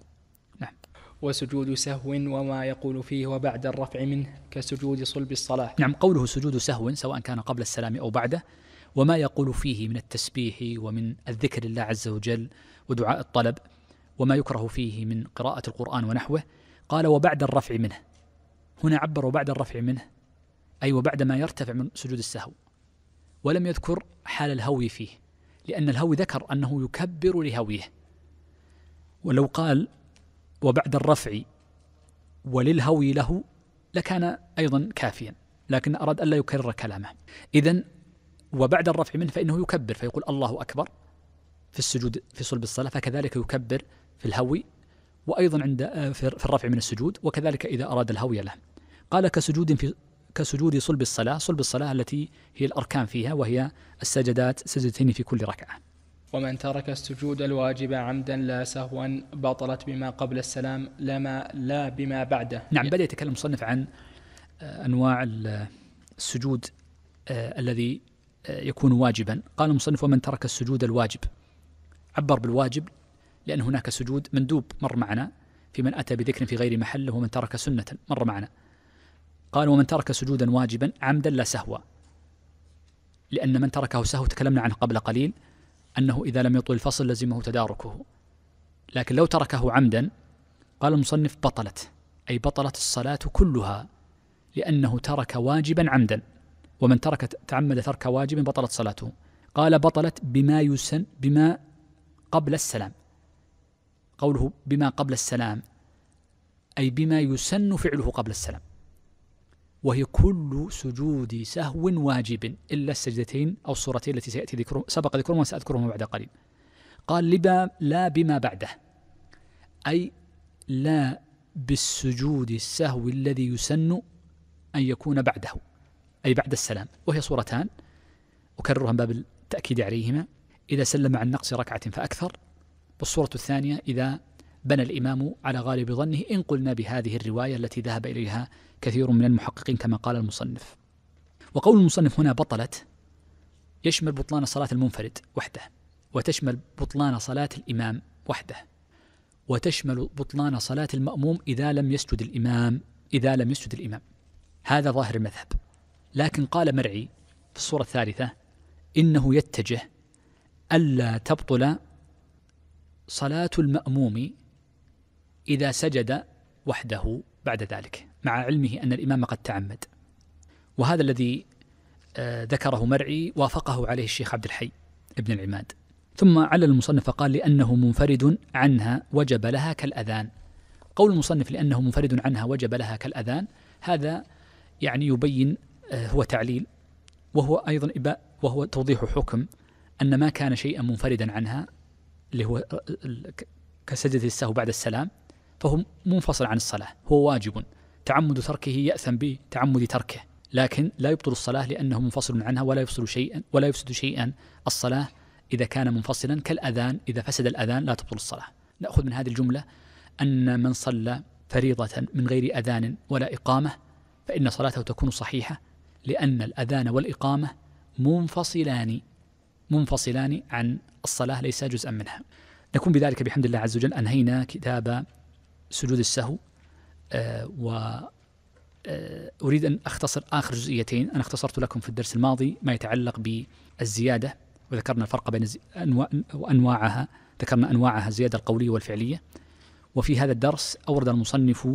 وسجود سهو وما يقول فيه وبعد الرفع منه كسجود صلب الصلاة نعم قوله سجود سهو سواء كان قبل السلام أو بعده وما يقول فيه من التسبيح ومن الذكر لله عز وجل ودعاء الطلب وما يكره فيه من قراءة القرآن ونحوه قال وبعد الرفع منه هنا عبر وبعد الرفع منه أي وبعد ما يرتفع من سجود السهو ولم يذكر حال الهوي فيه لأن الهوي ذكر أنه يكبر لهويه ولو قال وبعد الرفع وللهوي له لكان أيضا كافيا لكن أراد ألا يكرر كلامه إذا وبعد الرفع منه فإنه يكبر فيقول الله أكبر في السجود في صلب الصلاة فكذلك يكبر في الهوي وأيضا عند آه، في الرفع من السجود وكذلك إذا أراد الهوي له قال كسجود في كسجود صلب الصلاة صلب الصلاة التي هي الأركان فيها وهي السجدات سجدتين في كل ركعة ومن ترك السجود الواجب عمدا لا سهوا بطلت بما قبل السلام لما لا بما بعده نعم بدأ يتكلم المصنف عن آه، أنواع السجود آه، الذي آه، يكون واجبا قال المصنف ومن ترك السجود الواجب عبر بالواجب لأن هناك سجود مندوب مر معنا في من أتى بذكر في غير محله ومن ترك سنة مر معنا قال ومن ترك سجودا واجبا عمدا لا سهوا لأن من تركه سهو تكلمنا عنه قبل قليل أنه إذا لم يطل الفصل لزمه تداركه لكن لو تركه عمدا قال المصنف بطلت أي بطلت الصلاة كلها لأنه ترك واجبا عمدا ومن ترك تعمد ترك واجب بطلت صلاته قال بطلت بما يسن بما قبل السلام قوله بما قبل السلام أي بما يسن فعله قبل السلام وهي كل سجود سهو واجب إلا السجدتين أو الصورتين التي سيأتي ذكر سبق ذكرهما وسأذكرهما بعد قليل قال لبا لا بما بعده أي لا بالسجود السهو الذي يسن أن يكون بعده أي بعد السلام وهي صورتان أكررها باب التأكيد عليهما إذا سلم عن نقص ركعة فأكثر والصورة الثانية إذا بنى الإمام على غالب ظنه إن قلنا بهذه الرواية التي ذهب إليها كثير من المحققين كما قال المصنف وقول المصنف هنا بطلت يشمل بطلان صلاة المنفرد وحده وتشمل بطلان صلاة الإمام وحده وتشمل بطلان صلاة المأموم إذا لم يسجد الإمام إذا لم يسجد الإمام هذا ظاهر المذهب لكن قال مرعي في الصورة الثالثة إنه يتجه ألا تبطل صلاة المأموم إذا سجد وحده بعد ذلك مع علمه أن الإمام قد تعمد وهذا الذي آه، ذكره مرعي وافقه عليه الشيخ عبد الحي ابن العماد ثم علل المصنف قال لأنه منفرد عنها وجب لها كالأذان قول المصنف لأنه منفرد عنها وجب لها كالأذان هذا يعني يبين آه، هو تعليل وهو أيضا إباء وهو توضيح حكم أن ما كان شيئا منفردا عنها اللي هو آه، كسجدة السهو بعد السلام فهو منفصل عن الصلاة هو واجب تعمد تركه يأثم بتعمد تركه لكن لا يبطل الصلاة لأنه منفصل عنها ولا يفسد شيئا ولا يفسد شيئا الصلاة إذا كان منفصلا كالأذان إذا فسد الأذان لا تبطل الصلاة نأخذ من هذه الجملة أن من صلى فريضة من غير أذان ولا إقامة فإن صلاته تكون صحيحة لأن الأذان والإقامة منفصلان منفصلان عن الصلاة ليس جزءا منها نكون بذلك بحمد الله عز وجل أنهينا كتاب سجود السهو آه، و آه، أريد أن أختصر آخر جزئيتين أنا اختصرت لكم في الدرس الماضي ما يتعلق بالزيادة وذكرنا الفرق بين أنواعها ذكرنا أنواعها الزيادة القولية والفعلية وفي هذا الدرس أورد المصنف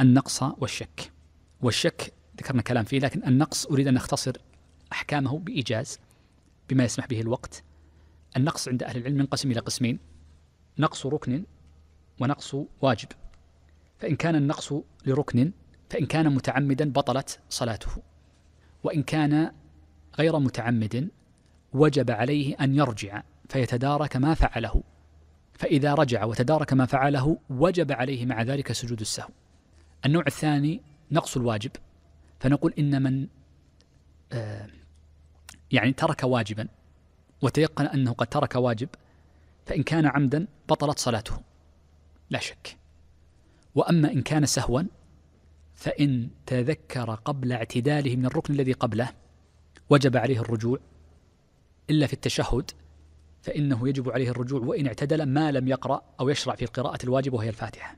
النقص والشك والشك ذكرنا كلام فيه لكن النقص أريد أن أختصر أحكامه بإيجاز بما يسمح به الوقت النقص عند أهل العلم ينقسم إلى قسمين نقص ركن ونقص واجب فإن كان النقص لركن فإن كان متعمدا بطلت صلاته وإن كان غير متعمد وجب عليه أن يرجع فيتدارك ما فعله فإذا رجع وتدارك ما فعله وجب عليه مع ذلك سجود السهو النوع الثاني نقص الواجب فنقول إن من آه، يعني ترك واجبا وتيقن أنه قد ترك واجب فإن كان عمدا بطلت صلاته لا شك وأما إن كان سهوا فإن تذكر قبل اعتداله من الركن الذي قبله وجب عليه الرجوع إلا في التشهد فإنه يجب عليه الرجوع وإن اعتدل ما لم يقرأ أو يشرع في القراءة الواجب وهي الفاتحة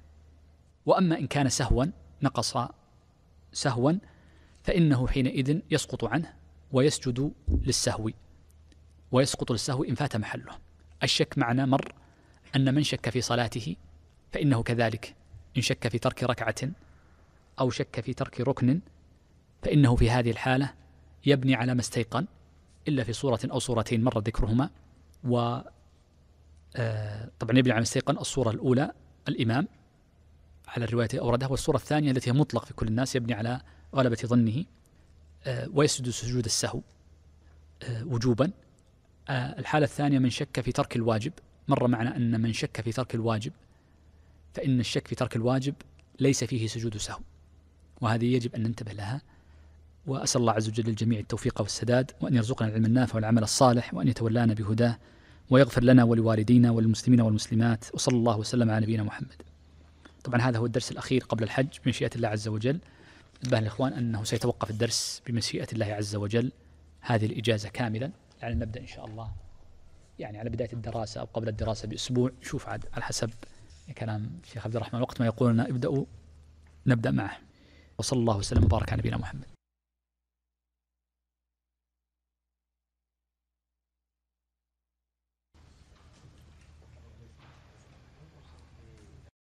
وأما إن كان سهوا نقص سهوا فإنه حينئذ يسقط عنه ويسجد للسهو ويسقط للسهو إن فات محله الشك معنا مر أن من شك في صلاته فإنه كذلك إن شك في ترك ركعة أو شك في ترك ركن فإنه في هذه الحالة يبني على ما استيقن إلا في صورة أو صورتين مر ذكرهما و آه، طبعا يبني على ما استيقن الصورة الأولى الإمام على الرواية أوردها والصورة الثانية التي هي مطلق في كل الناس يبني على غلبة ظنه آه، ويسجد سجود السهو آه، وجوبا الحالة الثانية من شك في ترك الواجب مر معنا أن من شك في ترك الواجب فإن الشك في ترك الواجب ليس فيه سجود سهو وهذه يجب أن ننتبه لها وأسأل الله عز وجل للجميع التوفيق والسداد وأن يرزقنا العلم النافع والعمل الصالح وأن يتولانا بهداه ويغفر لنا ولوالدينا وللمسلمين والمسلمات وصلى الله وسلم على نبينا محمد طبعا هذا هو الدرس الأخير قبل الحج بمشيئة الله عز وجل انتبه الإخوان أنه سيتوقف الدرس بمشيئة الله عز وجل هذه الإجازة كاملا على يعني نبدأ إن شاء الله يعني على بداية الدراسة أو قبل الدراسة بأسبوع شوف عاد على حسب كلام الشيخ عبد الرحمن وقت ما يقول لنا ابدأوا نبدأ معه وصلى الله وسلم وبارك على نبينا محمد